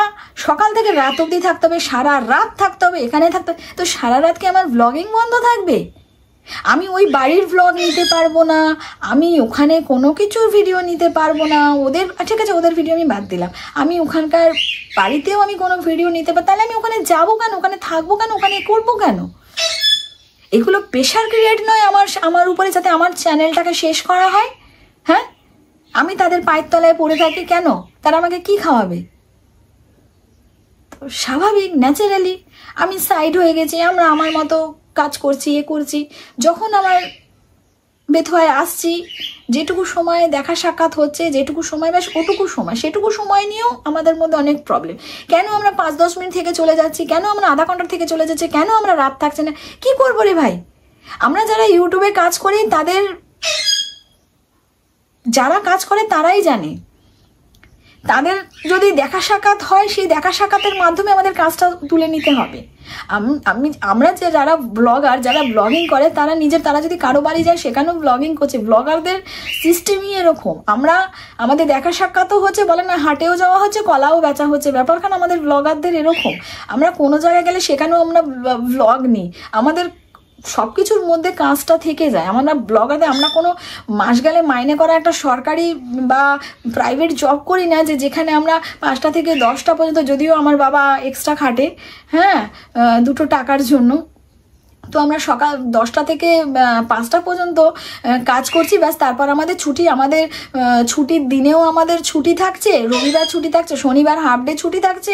সকাল থেকে রাত অবধি থাকতে হবে সারা রাত থাকতে হবে এখানে থাকতে তো সারা রাত কি আমার ব্লগিং বন্ধ থাকবে আমি ওই বাড়ির ভ্লগ নিতে পারবো না আমি ওখানে কোনো কিছুর ভিডিও নিতে পারবো না ওদের ঠিক আছে ওদের ভিডিও আমি বাদ দিলাম আমি ওখানকার বাড়িতেও আমি কোনো ভিডিও নিতে পার তাহলে আমি ওখানে যাবো কেন ওখানে থাকবো কেন ওখানে করবো কেন এগুলো প্রেশার ক্রিয়েট নয় আমার আমার উপরে যাতে আমার চ্যানেলটাকে শেষ করা হয় হ্যাঁ আমি তাদের পায়ের তলায় পড়ে থাকি কেন তারা আমাকে কি খাওয়াবে স্বাভাবিক ন্যাচারালি আমি সাইড হয়ে গেছি আমরা আমার মতো কাজ করছি এ করছি যখন আমার বেথুয়ায় আসছি যেটুকু সময় দেখা সাক্ষাৎ হচ্ছে যেটুকু সময় ব্যাস ওটুকু সময় সেটুকু সময় নিয়েও আমাদের মধ্যে অনেক প্রবলেম কেন আমরা পাঁচ দশ মিনিট থেকে চলে যাচ্ছি কেন আমরা আধা ঘন্টা থেকে চলে যাচ্ছি কেন আমরা রাত থাকছে না কি করবো রে ভাই আমরা যারা ইউটিউবে কাজ করি তাদের যারা কাজ করে তারাই জানে তাদের যদি দেখা সাক্ষাৎ হয় সেই দেখা সাক্ষাতের মাধ্যমে আমাদের কাজটা তুলে নিতে হবে আমি আমরা যে যারা ব্লগার যারা ব্লগিং করে তারা নিজের তারা যদি কারো বাড়ি যায় সেখানেও ব্লগিং করছে ব্লগারদের সিস্টেমই এরকম আমরা আমাদের দেখা সাক্ষাৎও হচ্ছে বলে না হাটেও যাওয়া হচ্ছে কলাও বেচা হচ্ছে ব্যাপারখানা আমাদের ব্লগারদের এরকম আমরা কোনো জায়গায় গেলে সেখানেও আমরা ব্লগ নিই আমাদের সব কিছুর মধ্যে কাজটা থেকে যায় আমরা ব্লগাতে আমরা কোনো মাস গেলে মাইনে করা একটা সরকারি বা প্রাইভেট জব করি না যে যেখানে আমরা পাঁচটা থেকে দশটা পর্যন্ত যদিও আমার বাবা এক্সট্রা খাটে হ্যাঁ দুটো টাকার জন্য তো আমরা সকাল দশটা থেকে পাঁচটা পর্যন্ত কাজ করছি ব্যাস তারপর আমাদের ছুটি আমাদের ছুটির দিনেও আমাদের ছুটি থাকছে রবিবার ছুটি থাকছে শনিবার হাফ ডে ছুটি থাকছে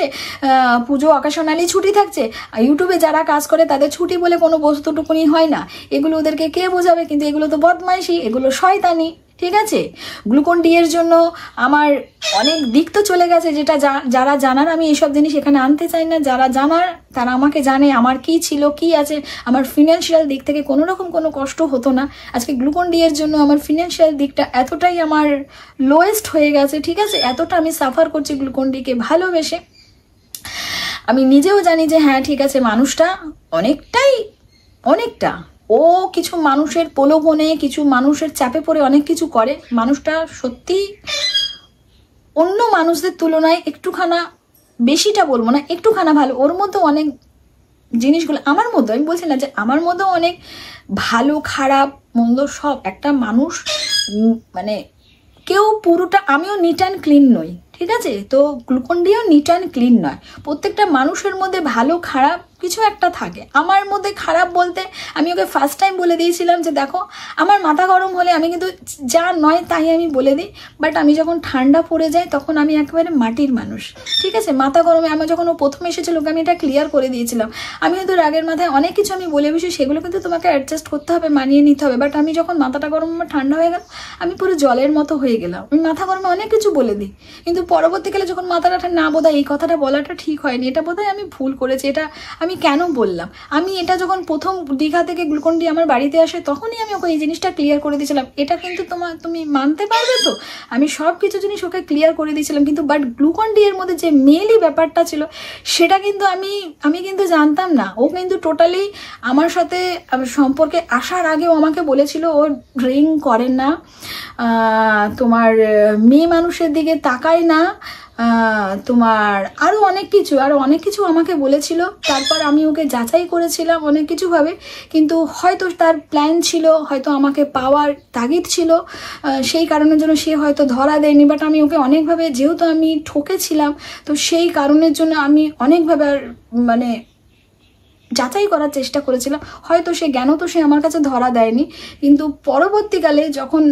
পুজো অকেশনালি ছুটি থাকছে ইউটিউবে যারা কাজ করে তাদের ছুটি বলে কোনো বস্তুটুকুনি হয় না এগুলো ওদেরকে কে বোঝাবে কিন্তু এগুলো তো বদমাইশি এগুলো শয়তানি ঠিক আছে গ্লুকন ডি এর জন্য আমার অনেক দিক তো চলে গেছে যেটা যারা জানার আমি এইসব জিনিস এখানে আনতে চাই না যারা জানার তারা আমাকে জানে আমার কি ছিল কি আছে আমার ফিনান্সিয়াল দিক থেকে কোনো রকম কোনো কষ্ট হতো না আজকে গ্লুকন ডি এর জন্য আমার ফিনান্সিয়াল দিকটা এতটাই আমার লোয়েস্ট হয়ে গেছে ঠিক আছে এতটা আমি সাফার করছি গ্লুকন ডিকে ভালোবেসে আমি নিজেও জানি যে হ্যাঁ ঠিক আছে মানুষটা অনেকটাই অনেকটা ও কিছু মানুষের প্রলোভনে কিছু মানুষের চাপে পড়ে অনেক কিছু করে মানুষটা সত্যি অন্য মানুষদের তুলনায় একটুখানা বেশিটা বলবো না একটুখানা ভালো ওর মধ্যে অনেক জিনিসগুলো আমার মধ্যে আমি বলছি না যে আমার মধ্যেও অনেক ভালো খারাপ মন্দ সব একটা মানুষ মানে কেউ পুরোটা আমিও নিট অ্যান্ড ক্লিন নই ঠিক আছে তো Glucon D neat and clean নয় প্রত্যেকটা মানুষের মধ্যে ভালো খারাপ কিছু একটা থাকে আমার মধ্যে খারাপ বলতে আমি ওকে ফার্স্ট টাইম বলে দিয়েছিলাম যে দেখো আমার মাথা গরম হলে আমি কিন্তু যা নয় তাই আমি বলে দিই বাট আমি যখন ঠান্ডা পড়ে যাই তখন আমি একেবারে মাটির মানুষ ঠিক আছে মাথা গরমে আমার যখন ও প্রথম এসেছিল ওকে আমি এটা ক্লিয়ার করে দিয়েছিলাম আমি হয়তো রাগের মাথায় অনেক কিছু আমি বলে বসি সেগুলো কিন্তু তোমাকে অ্যাডজাস্ট করতে হবে মানিয়ে নিতে হবে বাট আমি যখন মাথাটা গরম আমার ঠান্ডা হয়ে গেল আমি পুরো জলের মতো হয়ে গেলাম আমি মাথা গরমে অনেক কিছু বলে দিই কিন্তু পরবর্তীকালে যখন মাথাটা না বোধ এই কথাটা বলাটা ঠিক হয়নি এটা বোধ আমি ভুল করেছি এটা আমি কেন বললাম আমি এটা যখন প্রথম দীঘা থেকে গ্লুকন্ডি আমার বাড়িতে আসে তখনই আমি ওকে এই জিনিসটা ক্লিয়ার করে দিয়েছিলাম এটা কিন্তু তোমার তুমি মানতে পারবে তো আমি সব কিছু জিনিস ওকে ক্লিয়ার করে দিয়েছিলাম কিন্তু বাট গ্লুকন্ডি এর মধ্যে যে মেলি ব্যাপারটা ছিল সেটা কিন্তু আমি আমি কিন্তু জানতাম না ও কিন্তু টোটালি আমার সাথে সম্পর্কে আসার আগেও আমাকে বলেছিল ও ড্রিঙ্ক করে না তোমার মেয়ে মানুষের দিকে তাকায় না তোমার আরও অনেক কিছু আরও অনেক কিছু আমাকে বলেছিল তারপর আমি ওকে যাচাই করেছিলাম অনেক কিছুভাবে কিন্তু হয়তো তার প্ল্যান ছিল হয়তো আমাকে পাওয়ার তাগিদ ছিল সেই কারণের জন্য সে হয়তো ধরা দেয়নি বাট আমি ওকে অনেকভাবে যেহেতু আমি ঠকেছিলাম তো সেই কারণের জন্য আমি অনেকভাবে আর মানে যাচাই করার চেষ্টা করেছিলাম হয়তো সে জ্ঞানও তো সে আমার কাছে ধরা দেয়নি কিন্তু পরবর্তীকালে যখন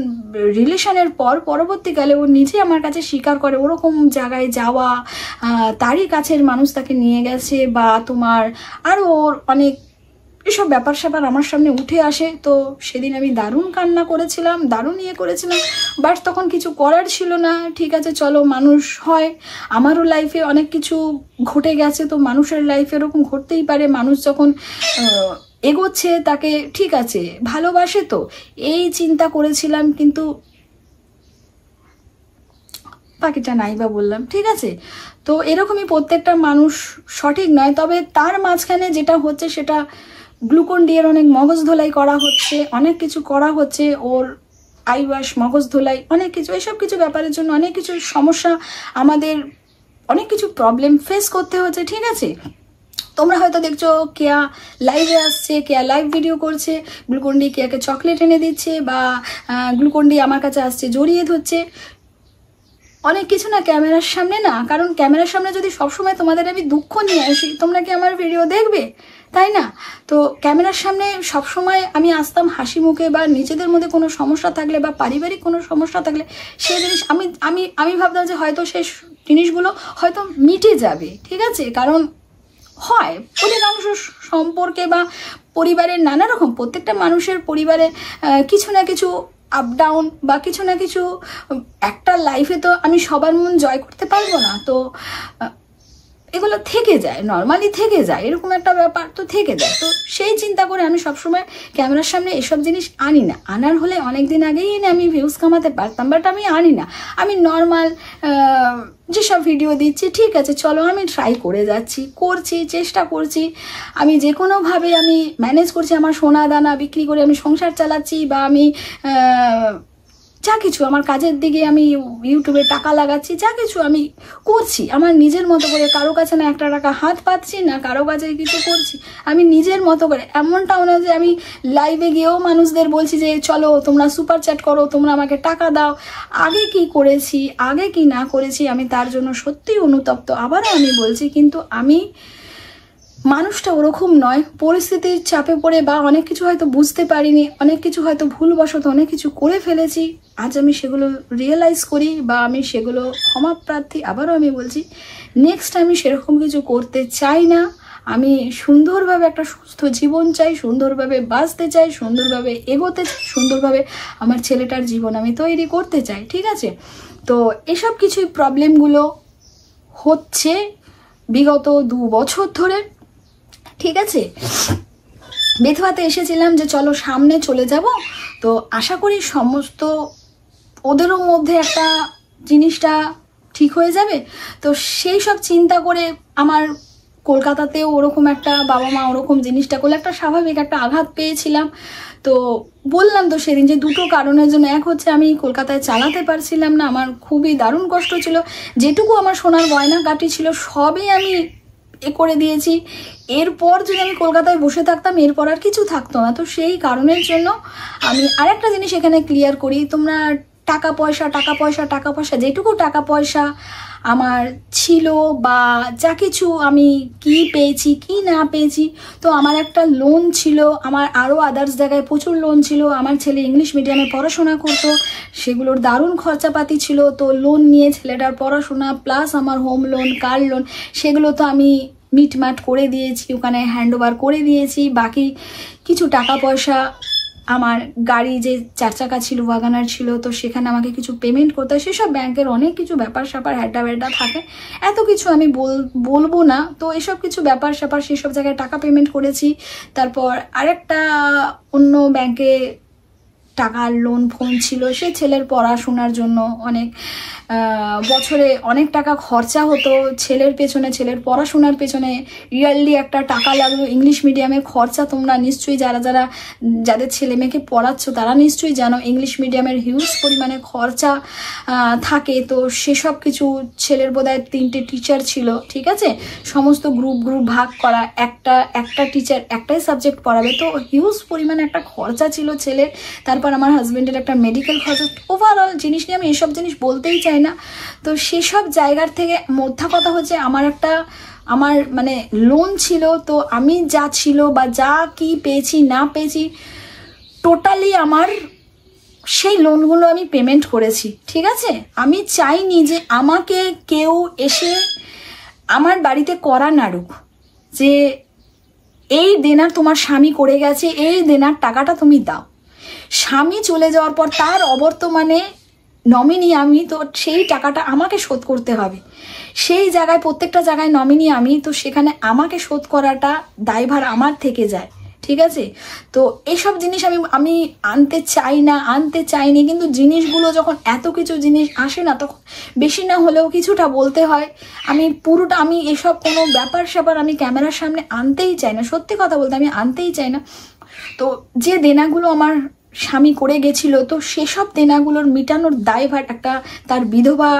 রিলেশনের পর পরবর্তীকালে ও নিজে আমার কাছে স্বীকার করে ওরকম জায়গায় যাওয়া তারই কাছের মানুষ তাকে নিয়ে গেছে বা তোমার আরও ওর অনেক এসব ব্যাপার স্যাপার আমার সামনে উঠে আসে তো সেদিন আমি দারুণ কান্না করেছিলাম দারুণ ইয়ে করেছিলাম বাট তখন কিছু করার ছিল না ঠিক আছে চলো মানুষ হয় আমারও লাইফে অনেক কিছু ঘটে গেছে তো মানুষের লাইফে এরকম ঘটতেই পারে মানুষ যখন এগোচ্ছে তাকে ঠিক আছে ভালোবাসে তো এই চিন্তা করেছিলাম কিন্তু পাখিটা নাই বা বললাম ঠিক আছে তো এরকমই প্রত্যেকটা মানুষ সঠিক নয় তবে তার মাঝখানে যেটা হচ্ছে সেটা গ্লুকন ডি এর অনেক মগজ ধোলাই করা হচ্ছে অনেক কিছু করা হচ্ছে ওর আই ওয়াশ মগজ ধোলাই অনেক কিছু এইসব কিছু ব্যাপারের জন্য অনেক কিছু সমস্যা আমাদের অনেক কিছু প্রবলেম ফেস করতে হচ্ছে ঠিক আছে তোমরা হয়তো দেখছো কেয়া লাইভে আসছে কেয়া লাইভ ভিডিও করছে গ্লুকন্ডি কেয়াকে চকলেট এনে দিচ্ছে বা গ্লুকন্ডি আমার কাছে আসছে জড়িয়ে ধরছে অনেক কিছু না ক্যামেরার সামনে না কারণ ক্যামেরার সামনে যদি সবসময় তোমাদের আমি দুঃখ নিয়ে আসি তোমরা কি আমার ভিডিও দেখবে তাই না তো ক্যামেরার সামনে সবসময় আমি আসতাম হাসি মুখে বা নিজেদের মধ্যে কোনো সমস্যা থাকলে বা পারিবারিক কোনো সমস্যা থাকলে সেই জিনিস আমি আমি আমি ভাবতাম যে হয়তো সেই জিনিসগুলো হয়তো মিটে যাবে ঠিক আছে কারণ হয় অধিকাংশ সম্পর্কে বা পরিবারের নানা রকম প্রত্যেকটা মানুষের পরিবারে কিছু না কিছু আপ ডাউন বা কিছু না কিছু একটা লাইফে তো আমি সবার মন জয় করতে পারবো না তো এগুলো থেকে যায় নর্মালি থেকে যায় এরকম একটা ব্যাপার তো থেকে যায় তো সেই চিন্তা করে আমি সবসময় ক্যামেরার সামনে এসব জিনিস আনি না আনার হলে অনেক দিন আগেই এনে আমি ভিউজ কামাতে পারতাম বাট আমি আনি না আমি নর্মাল যেসব ভিডিও দিচ্ছি ঠিক আছে চলো আমি ট্রাই করে যাচ্ছি করছি চেষ্টা করছি আমি যে কোনোভাবে আমি ম্যানেজ করছি আমার সোনা দানা বিক্রি করে আমি সংসার চালাচ্ছি বা আমি যা কিছু আমার কাজের দিকে আমি ইউটিউবে টাকা লাগাচ্ছি যা কিছু আমি করছি আমার নিজের মতো করে কারো কাছে না একটা টাকা হাত পাচ্ছি না কারো কাছে কিছু করছি আমি নিজের মতো করে এমনটাও না যে আমি লাইভে গিয়েও মানুষদের বলছি যে চলো তোমরা সুপার চ্যাট করো তোমরা আমাকে টাকা দাও আগে কি করেছি আগে কি না করেছি আমি তার জন্য সত্যিই অনুতপ্ত আবারও আমি বলছি কিন্তু আমি মানুষটা ওরকম নয় পরিস্থিতির চাপে পড়ে বা অনেক কিছু হয়তো বুঝতে পারিনি অনেক কিছু হয়তো ভুলবশত অনেক কিছু করে ফেলেছি আজ আমি সেগুলো রিয়েলাইজ করি বা আমি সেগুলো ক্ষমাপ্রার্থী আবারও আমি বলছি নেক্সট আমি সেরকম কিছু করতে চাই না আমি সুন্দরভাবে একটা সুস্থ জীবন চাই সুন্দরভাবে বাঁচতে চাই সুন্দরভাবে এগোতে চাই সুন্দরভাবে আমার ছেলেটার জীবন আমি তৈরি করতে চাই ঠিক আছে তো এসব কিছুই প্রবলেমগুলো হচ্ছে বিগত দু বছর ধরে ঠিক আছে বেথুয়াতে এসেছিলাম যে চলো সামনে চলে যাব তো আশা করি সমস্ত ওদেরও মধ্যে একটা জিনিসটা ঠিক হয়ে যাবে তো সেই সব চিন্তা করে আমার কলকাতাতেও ওরকম একটা বাবা মা ওরকম জিনিসটা করলে একটা স্বাভাবিক একটা আঘাত পেয়েছিলাম তো বললাম তো সেদিন যে দুটো কারণের জন্য এক হচ্ছে আমি কলকাতায় চালাতে পারছিলাম না আমার খুবই দারুণ কষ্ট ছিল যেটুকু আমার সোনার গয়না কাটি ছিল সবই আমি এ করে দিয়েছি এরপর যদি আমি কলকাতায় বসে থাকতাম এরপর আর কিছু থাকতো না তো সেই কারণের জন্য আমি আরেকটা জিনিস এখানে ক্লিয়ার করি তোমরা টাকা পয়সা টাকা পয়সা টাকা পয়সা যেটুকু টাকা পয়সা আমার ছিল বা যা কিছু আমি কি পেয়েছি কি না পেয়েছি তো আমার একটা লোন ছিল আমার আরও আদার্স জায়গায় প্রচুর লোন ছিল আমার ছেলে ইংলিশ মিডিয়ামে পড়াশোনা করতো সেগুলোর দারুণ খরচাপাতি ছিল তো লোন নিয়ে ছেলেটার পড়াশোনা প্লাস আমার হোম লোন কার লোন সেগুলো তো আমি মিটমাট করে দিয়েছি ওখানে হ্যান্ড করে দিয়েছি বাকি কিছু টাকা পয়সা আমার গাড়ি যে চার চাকা ছিল ওয়াগানার ছিল তো সেখানে আমাকে কিছু পেমেন্ট করতে হয় সেসব ব্যাংকের অনেক কিছু ব্যাপার স্যাপার হ্যাডা ব্যাডা থাকে এত কিছু আমি বল বলবো না তো এসব কিছু ব্যাপার স্যাপার সেসব জায়গায় টাকা পেমেন্ট করেছি তারপর আরেকটা অন্য ব্যাংকে টাকার লোন ফোন ছিল সে ছেলের পড়াশোনার জন্য অনেক বছরে অনেক টাকা খরচা হতো ছেলের পেছনে ছেলের পড়াশোনার পেছনে রিয়ালি একটা টাকা লাগলো ইংলিশ মিডিয়ামের খরচা তোমরা নিশ্চয়ই যারা যারা যাদের ছেলে মেয়েকে পড়াচ্ছ তারা নিশ্চয়ই জানো ইংলিশ মিডিয়ামের হিউজ পরিমাণে খরচা থাকে তো সেসব কিছু ছেলের বোধহয় তিনটে টিচার ছিল ঠিক আছে সমস্ত গ্রুপ গ্রুপ ভাগ করা একটা একটা টিচার একটাই সাবজেক্ট পড়াবে তো হিউজ পরিমাণে একটা খরচা ছিল ছেলের তারপর আবার আমার হাজব্যান্ডের একটা মেডিকেল খরচ ওভারঅল জিনিস নিয়ে আমি এসব জিনিস বলতেই চাই না তো সেসব জায়গার থেকে মধ্যা কথা হচ্ছে আমার একটা আমার মানে লোন ছিল তো আমি যা ছিল বা যা কি পেয়েছি না পেয়েছি টোটালি আমার সেই লোনগুলো আমি পেমেন্ট করেছি ঠিক আছে আমি চাইনি যে আমাকে কেউ এসে আমার বাড়িতে করা নাড়ুক যে এই দেনার তোমার স্বামী করে গেছে এই দেনার টাকাটা তুমি দাও স্বামী চলে যাওয়ার পর তার অবর্তমানে নমিনি আমি তো সেই টাকাটা আমাকে শোধ করতে হবে সেই জায়গায় প্রত্যেকটা জায়গায় নমিনি আমি তো সেখানে আমাকে শোধ করাটা দায়ভার আমার থেকে যায় ঠিক আছে তো এসব জিনিস আমি আমি আনতে চাই না আনতে চাইনি কিন্তু জিনিসগুলো যখন এত কিছু জিনিস আসে না তখন বেশি না হলেও কিছুটা বলতে হয় আমি পুরোটা আমি এসব কোনো ব্যাপার স্যাপার আমি ক্যামেরার সামনে আনতেই চাই না সত্যি কথা বলতে আমি আনতেই চাই না তো যে দেনাগুলো আমার স্বামী করে গেছিল তো সেসব দেনাগুলোর মিটানোর দায়ভার একটা তার বিধবা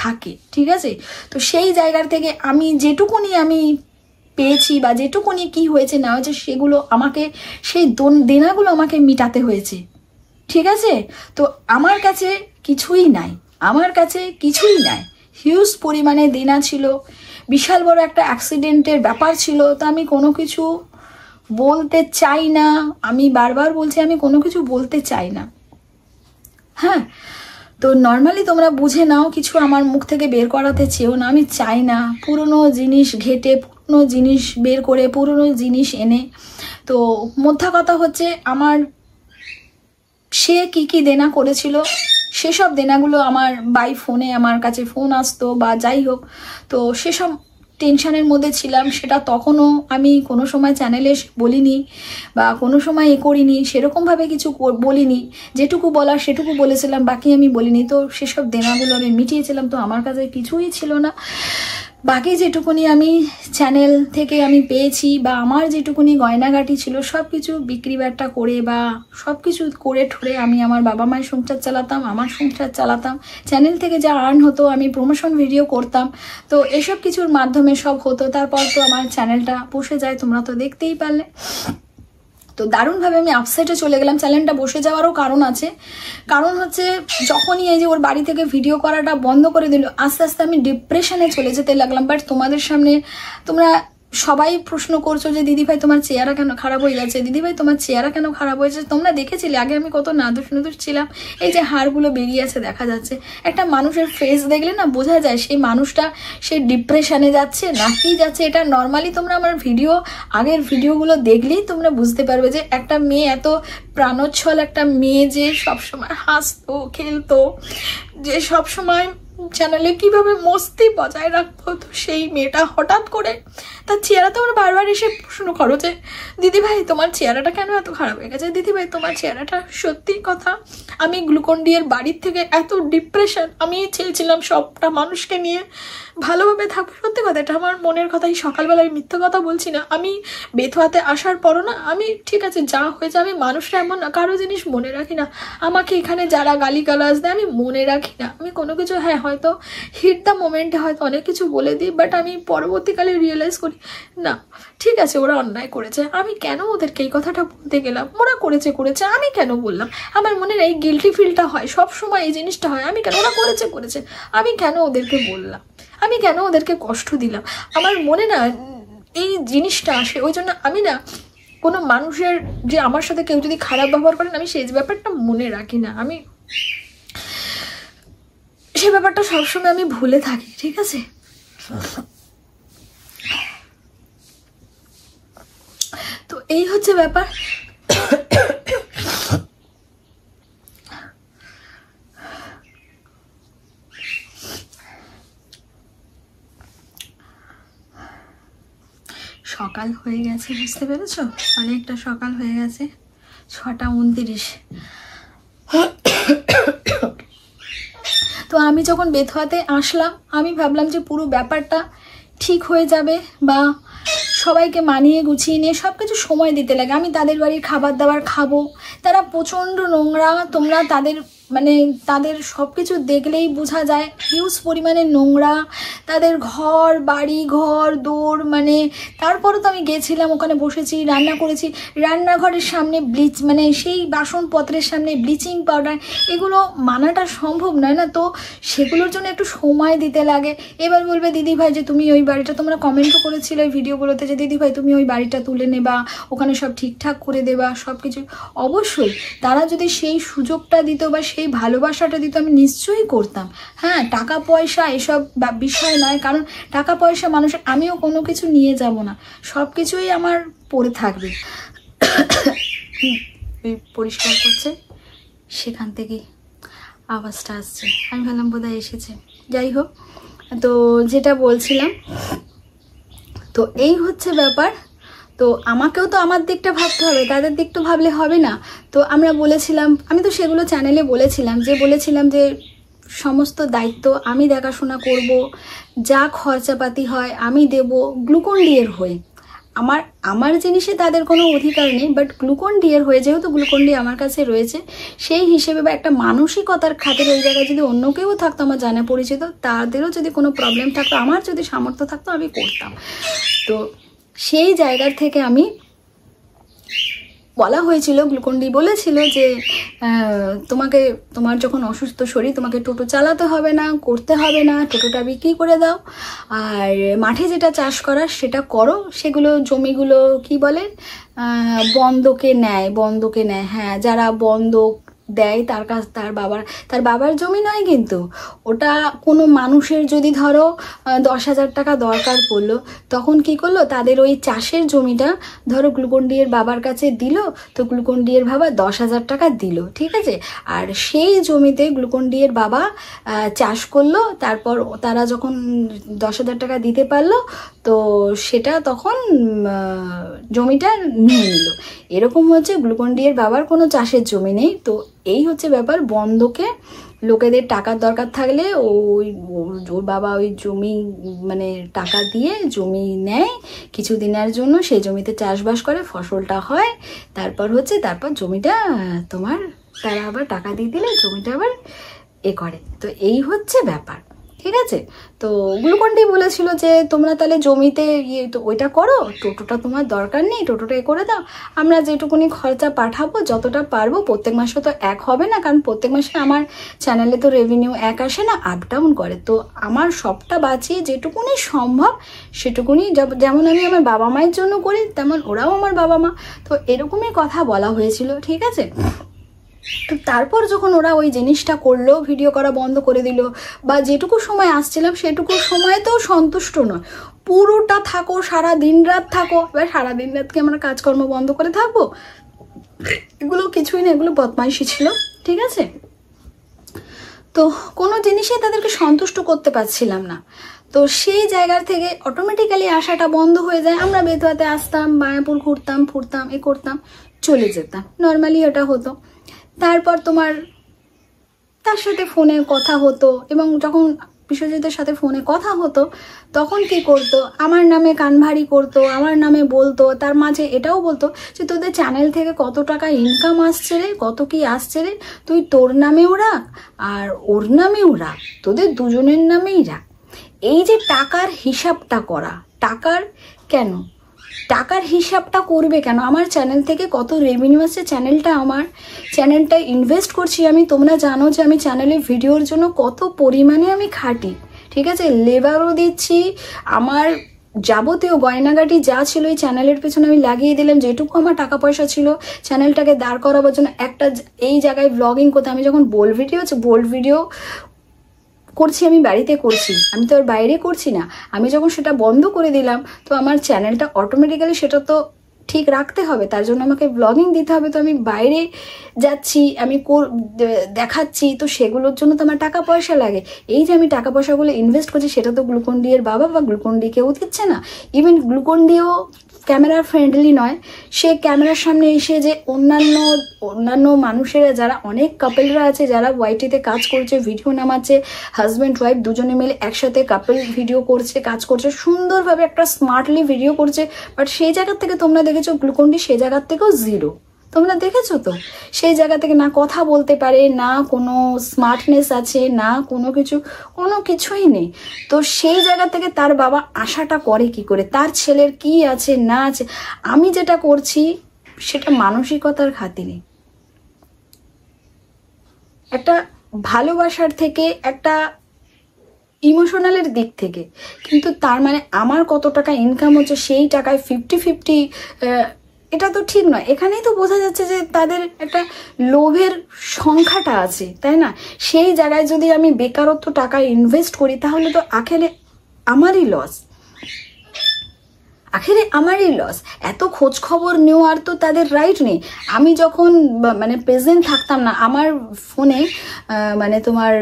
থাকে ঠিক আছে তো সেই জায়গার থেকে আমি যেটুকুনি আমি পেয়েছি বা যেটুকুনি কি হয়েছে না হয়েছে সেগুলো আমাকে সেই দোন দেনাগুলো আমাকে মিটাতে হয়েছে ঠিক আছে তো আমার কাছে কিছুই নাই আমার কাছে কিছুই নাই হিউজ পরিমাণে দেনা ছিল বিশাল বড় একটা অ্যাক্সিডেন্টের ব্যাপার ছিল তো আমি কোনো কিছু বলতে চাই না আমি বারবার বলছি আমি কোনো কিছু বলতে চাই না হ্যাঁ তো নর্মালি তোমরা বুঝে নাও কিছু আমার মুখ থেকে বের করাতে চেয়েও না আমি চাই না পুরনো জিনিস ঘেটে পুরনো জিনিস বের করে পুরনো জিনিস এনে তো মধ্যা কথা হচ্ছে আমার সে কি কি দেনা করেছিল সেসব দেনাগুলো আমার বাই ফোনে আমার কাছে ফোন আসতো বা যাই হোক তো সেসব টেনশানের মধ্যে ছিলাম সেটা তখনও আমি কোনো সময় চ্যানেলে বলিনি বা কোনো সময় এ করিনি সেরকমভাবে কিছু বলিনি যেটুকু বলার সেটুকু বলেছিলাম বাকি আমি বলিনি তো সেসব দেনাগুলো আমি মিটিয়েছিলাম তো আমার কাছে কিছুই ছিল না বাকি যেটুকুনি আমি চ্যানেল থেকে আমি পেয়েছি বা আমার যেটুকুনি গয়নাগাটি ছিল সব কিছু বিক্রি বাট্টা করে বা সব কিছু করে ঠরে আমি আমার বাবা মায়ের সংসার চালাতাম আমার সংসার চালাতাম চ্যানেল থেকে যা আর্ন হতো আমি প্রমোশন ভিডিও করতাম তো এসব কিছুর মাধ্যমে সব হতো তারপর তো আমার চ্যানেলটা পুষে যায় তোমরা তো দেখতেই পারলে তো দারুণভাবে আমি আপসাইটে চলে গেলাম চ্যানেলটা বসে যাওয়ারও কারণ আছে কারণ হচ্ছে যখনই এই যে ওর বাড়ি থেকে ভিডিও করাটা বন্ধ করে দিল আস্তে আস্তে আমি ডিপ্রেশনে চলে যেতে লাগলাম বাট তোমাদের সামনে তোমরা সবাই প্রশ্ন করছো যে দিদিভাই তোমার চেহারা কেন খারাপ হয়ে গেছে দিদিভাই তোমার চেহারা কেন খারাপ হয়েছে তোমরা দেখেছিলে আগে আমি কত নাদুস নুদুস ছিলাম এই যে হাড়গুলো বেরিয়ে আছে দেখা যাচ্ছে একটা মানুষের ফেস দেখলে না বোঝা যায় সেই মানুষটা সে ডিপ্রেশনে যাচ্ছে না কি যাচ্ছে এটা নর্মালি তোমরা আমার ভিডিও আগের ভিডিওগুলো দেখলেই তোমরা বুঝতে পারবে যে একটা মেয়ে এত প্রাণোচ্ছল একটা মেয়ে যে সবসময় হাসতো খেলতো যে সবসময় চ্যানেলে কিভাবে মস্তি বজায় রাখবো তো সেই মেয়েটা হঠাৎ করে তার চেহারা তো আমার বারবার এসে প্রশ্ন করো যে দিদিভাই তোমার চেহারাটা কেন এত খারাপ হয়ে গেছে দিদিভাই তোমার চেহারাটা সত্যি কথা আমি গ্লুকন্ডিয়ের বাড়ির থেকে এত ডিপ্রেশন আমি চেয়েছিলাম সবটা মানুষকে নিয়ে ভালোভাবে থাকবো সত্যি কথা এটা আমার মনের কথা এই সকালবেলা আমি মিথ্যা কথা বলছি না আমি বেথুয়াতে আসার পরও না আমি ঠিক আছে যা হয়ে আমি মানুষরা এমন না কারো জিনিস মনে রাখি না আমাকে এখানে যারা গালি গালাজ দেয় আমি মনে রাখি না আমি কোনো কিছু হ্যাঁ হয়তো হিট দ্য মোমেন্টে হয়তো অনেক কিছু বলে দিই বাট আমি পরবর্তীকালে রিয়েলাইজ করি না ঠিক আছে ওরা অন্যায় করেছে আমি কেন ওদেরকে এই কথাটা বলতে গেলাম ওরা করেছে করেছে আমি কেন বললাম আমার মনের এই গিলটি ফিলটা হয় সব সময় এই জিনিসটা হয় আমি কেন ওরা করেছে করেছে আমি কেন ওদেরকে বললাম আমি কেন ওদেরকে কষ্ট দিলাম আমার মনে না এই জিনিসটা আসে ওই জন্য আমি না কোনো মানুষের যে আমার সাথে কেউ যদি খারাপ ব্যবহার করেন আমি সেই ব্যাপারটা মনে রাখি না আমি সে ব্যাপারটা সবসময় আমি ভুলে থাকি ঠিক আছে তো এই হচ্ছে ব্যাপার সকাল হয়ে গেছে বুঝতে পেরেছ অনেকটা সকাল হয়ে গেছে ছটা উনতিরিশ তো আমি যখন বেথুয়াতে আসলাম আমি ভাবলাম যে পুরো ব্যাপারটা ঠিক হয়ে যাবে বা সবাইকে মানিয়ে গুছিয়ে নিয়ে সব কিছু সময় দিতে লাগে আমি তাদের বাড়ির খাবার দাবার খাবো তারা প্রচণ্ড নোংরা তোমরা তাদের মানে তাদের সব কিছু দেখলেই বোঝা যায় হিউজ পরিমাণে নোংরা তাদের ঘর বাড়ি ঘর দৌড় মানে তারপরও তো আমি গেছিলাম ওখানে বসেছি রান্না করেছি রান্নাঘরের সামনে ব্লিচ মানে সেই বাসনপত্রের সামনে ব্লিচিং পাউডার এগুলো মানাটা সম্ভব নয় না তো সেগুলোর জন্য একটু সময় দিতে লাগে এবার বলবে দিদি ভাই যে তুমি ওই বাড়িটা তোমরা কমেন্টও করেছিলে ওই ভিডিওগুলোতে যে দিদি ভাই তুমি ওই বাড়িটা তুলে নেবা ওখানে সব ঠিকঠাক করে দেবা সব কিছু অবশ্যই তারা যদি সেই সুযোগটা দিত বা সে সেই ভালোবাসাটা দিতে আমি নিশ্চয়ই করতাম হ্যাঁ টাকা পয়সা এসব বিষয় নয় কারণ টাকা পয়সা মানুষের আমিও কোনো কিছু নিয়ে যাব না সব কিছুই আমার পড়ে থাকবে পরিষ্কার করছে সেখান থেকে আওয়াজটা আসছে আমি ভাবলাম বোধহয় এসেছে যাই হোক তো যেটা বলছিলাম তো এই হচ্ছে ব্যাপার তো আমাকেও তো আমার দিকটা ভাবতে হবে তাদের দিকটা ভাবলে হবে না তো আমরা বলেছিলাম আমি তো সেগুলো চ্যানেলে বলেছিলাম যে বলেছিলাম যে সমস্ত দায়িত্ব আমি দেখাশোনা করব যা খরচাপাতি হয় আমি দেব গ্লুকন ডিয়ের হয়ে আমার আমার জিনিসে তাদের কোনো অধিকার নেই বাট গ্লুকন ডিয়ের হয়ে যেহেতু গ্লুকন ডি আমার কাছে রয়েছে সেই হিসেবে বা একটা মানসিকতার খাতে ওই জায়গায় যদি অন্য কেউ থাকতো আমার জানা পরিচিত তাদেরও যদি কোনো প্রবলেম থাকতো আমার যদি সামর্থ্য থাকতো আমি করতাম তো সেই জায়গার থেকে আমি বলা হয়েছিল গ্লুকন্ডি বলেছিল যে তোমাকে তোমার যখন অসুস্থ শরীর তোমাকে টোটো চালাতে হবে না করতে হবে না টোটোটা বিক্রি করে দাও আর মাঠে যেটা চাষ করার সেটা করো সেগুলো জমিগুলো কি বলে বন্ধকে নেয় বন্ধকে নেয় হ্যাঁ যারা বন্দক দেয় তার কাছ তার বাবার তার বাবার জমি নয় কিন্তু ওটা কোনো মানুষের যদি ধরো দশ হাজার টাকা দরকার পড়লো তখন কি করলো তাদের ওই চাষের জমিটা ধরো গ্লুকন্ডিয়ের বাবার কাছে দিল তো গ্লুকন্ডিয়ের বাবা দশ হাজার টাকা দিল ঠিক আছে আর সেই জমিতে গ্লুকন্ডিয়ের বাবা চাষ করলো তারপর তারা যখন দশ হাজার টাকা দিতে পারলো তো সেটা তখন জমিটা নিয়ে নিল এরকম হচ্ছে গ্লুকন্ডিয়ের বাবার কোনো চাষের জমি নেই তো এই হচ্ছে ব্যাপার বন্ধকে লোকেদের টাকার দরকার থাকলে ওই ওর বাবা ওই জমি মানে টাকা দিয়ে জমি নেয় কিছু দিনের জন্য সেই জমিতে চাষবাস করে ফসলটা হয় তারপর হচ্ছে তারপর জমিটা তোমার তারা আবার টাকা দিয়ে দিলে জমিটা আবার এ করে তো এই হচ্ছে ব্যাপার ঠিক আছে তো গ্লুকন্ডি বলেছিল যে তোমরা তাহলে জমিতে ইয়ে তো ওইটা করো টোটোটা তোমার দরকার নেই টোটোটা এ করে দাও আমরা যেটুকুনি খরচা পাঠাবো যতটা পারবো প্রত্যেক মাসে তো এক হবে না কারণ প্রত্যেক মাসে আমার চ্যানেলে তো রেভিনিউ এক আসে না আপ ডাউন করে তো আমার সবটা বাঁচিয়ে যেটুকুনি সম্ভব সেটুকুনি যেমন আমি আমার বাবা মায়ের জন্য করি তেমন ওরাও আমার বাবা মা তো এরকমই কথা বলা হয়েছিল ঠিক আছে তো তারপর যখন ওরা ওই জিনিসটা করলো ভিডিও করা বন্ধ করে দিল বা যেটুকু সময় আসছিলাম সেটুকু সময় তো সন্তুষ্ট নয় পুরোটা থাকো সারা দিন রাত থাকো এবার সারা দিন রাতকে আমরা কাজকর্ম বন্ধ করে থাকবো এগুলো কিছুই না এগুলো বদমাইশি ছিল ঠিক আছে তো কোনো জিনিসে তাদেরকে সন্তুষ্ট করতে পারছিলাম না তো সেই জায়গার থেকে অটোমেটিক্যালি আসাটা বন্ধ হয়ে যায় আমরা বেতুয়াতে আসতাম মায়াপুর ঘুরতাম ফুরতাম এ করতাম চলে যেতাম নর্মালি এটা হতো তারপর তোমার তার সাথে ফোনে কথা হতো এবং যখন বিশ্বজিতের সাথে ফোনে কথা হতো তখন কি করতো আমার নামে কানভারি করতো আমার নামে বলতো তার মাঝে এটাও বলতো যে তোদের চ্যানেল থেকে কত টাকা ইনকাম আসছে রে কত কি আসছে রে তুই তোর নামেও রাখ আর ওর নামেও রাখ তোদের দুজনের নামেই রাখ এই যে টাকার হিসাবটা করা টাকার কেন টাকার হিসাবটা করবে কেন আমার চ্যানেল থেকে কত রেভিনিউ আছে চ্যানেলটা আমার চ্যানেলটা ইনভেস্ট করছি আমি তোমরা জানো যে আমি চ্যানেলে ভিডিওর জন্য কত পরিমাণে আমি খাটি ঠিক আছে লেবারও দিচ্ছি আমার যাবতীয় গয়নাগাটি যা ছিল এই চ্যানেলের পেছনে আমি লাগিয়ে দিলাম যেটুকু আমার টাকা পয়সা ছিল চ্যানেলটাকে দাঁড় করাবার জন্য একটা এই জায়গায় ব্লগিং করতে আমি যখন বোল ভিডিও বোল ভিডিও করছি আমি বাড়িতে করছি আমি তো আর বাইরে করছি না আমি যখন সেটা বন্ধ করে দিলাম তো আমার চ্যানেলটা অটোমেটিক্যালি সেটা তো ঠিক রাখতে হবে তার জন্য আমাকে ব্লগিং দিতে হবে তো আমি বাইরে যাচ্ছি আমি দেখাচ্ছি তো সেগুলোর জন্য তো আমার টাকা পয়সা লাগে এই যে আমি টাকা পয়সাগুলো ইনভেস্ট করছি সেটা তো গ্লুকন ডি এর বাবা বা গ্লুকন ডি কেউ দিচ্ছে না even Glucon D camera friendly নয় সে ক্যামেরার সামনে এসে যে অন্যান্য অন্যান্য মানুষেরা যারা অনেক কাপেলরা আছে যারা ওয়াইটিতে কাজ করছে ভিডিও নামাচ্ছে হাজব্যান্ড ওয়াইফ দুজনে মিলে একসাথে কাপেল ভিডিও করছে কাজ করছে সুন্দরভাবে একটা স্মার্টলি ভিডিও করছে বাট সেই জায়গার থেকে তোমরা দেখেছো গ্লুকন্ডি সেই জায়গার থেকেও জিরো তোমরা দেখেছো তো সেই জায়গা থেকে না কথা বলতে পারে না কোনো স্মার্টনেস আছে না কোনো কিছু কোনো কিছুই নেই তো সেই জায়গা থেকে তার বাবা আশাটা করে কি করে তার ছেলের কি আছে না আছে আমি যেটা করছি সেটা মানসিকতার খাতিরে একটা ভালোবাসার থেকে একটা ইমোশনালের দিক থেকে কিন্তু তার মানে আমার কত টাকা ইনকাম হচ্ছে সেই টাকায় ফিফটি ফিফটি এটা তো ঠিক নয় এখানেই তো বোঝা যাচ্ছে যে তাদের একটা লোভের সংখ্যাটা আছে তাই না সেই জায়গায় যদি আমি বেকারত্ব টাকা ইনভেস্ট করি তাহলে তো আখেরে আমারই লস আখেরে আমারই লস এত খোঁজ খবর নেওয়ার তো তাদের রাইট নেই আমি যখন মানে প্রেজেন্ট থাকতাম না আমার ফোনে মানে তোমার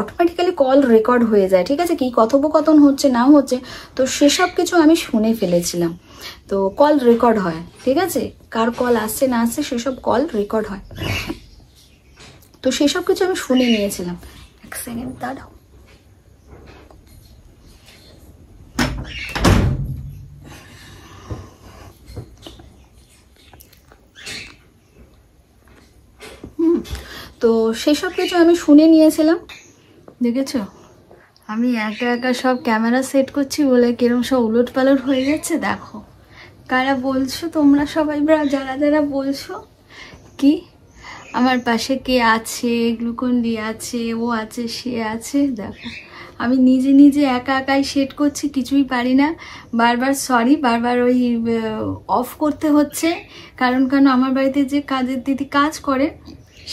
অটোমেটিক্যালি কল রেকর্ড হয়ে যায় ঠিক আছে কি কথোপকথন হচ্ছে না হচ্ছে তো সেসব কিছু আমি শুনে ফেলেছিলাম তো কল রেকর্ড হয় ঠিক আছে কার কল আসছে না আসছে সেসব কল রেকর্ড হয় তো সেসব কিছু আমি শুনে নিয়েছিলাম এক সেকেন্ড দাঁড়াও তো সেসব কিছু আমি শুনে নিয়েছিলাম দেখেছ আমি একা একা সব ক্যামেরা সেট করছি বলে কিরম সব উলট পালট হয়ে যাচ্ছে দেখো কারা বলছো তোমরা সবাই যারা যারা বলছো কি আমার পাশে কে আছে গ্লুকন ডি আছে ও আছে সে আছে দেখো আমি নিজে নিজে একা একাই সেট করছি কিছুই পারি না বারবার সরি বারবার ওই অফ করতে হচ্ছে কারণ কারণ আমার বাড়িতে যে কাজের দিদি কাজ করে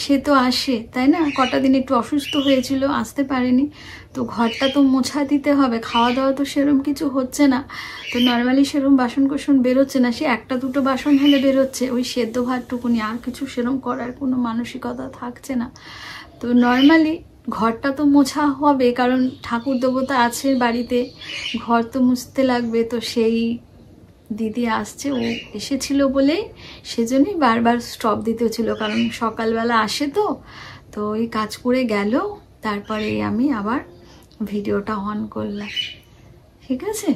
সে তো আসে তাই না কটা দিন একটু অসুস্থ হয়েছিল আসতে পারেনি তো ঘরটা তো মোছা দিতে হবে খাওয়া দাওয়া তো সেরম কিছু হচ্ছে না তো নর্মালি সেরম বাসন কোসন বেরোচ্ছে না সে একটা দুটো বাসন হলে বেরোচ্ছে ওই সেদ্ধ ভাতটুকুনি আর কিছু সেরম করার কোনো মানসিকতা থাকছে না তো নর্মালি ঘরটা তো মোছা হবে কারণ ঠাকুর দেবতা আছে বাড়িতে ঘর তো মুছতে লাগবে তো সেই দিদি আসছে ও এসেছিল বলেই সেজন্যই বারবার স্টপ দিতে হচ্ছিলো কারণ সকালবেলা আসে তো তো এই কাজ করে গেল তারপরে আমি আবার ভিডিওটা অন করলাম ঠিক আছে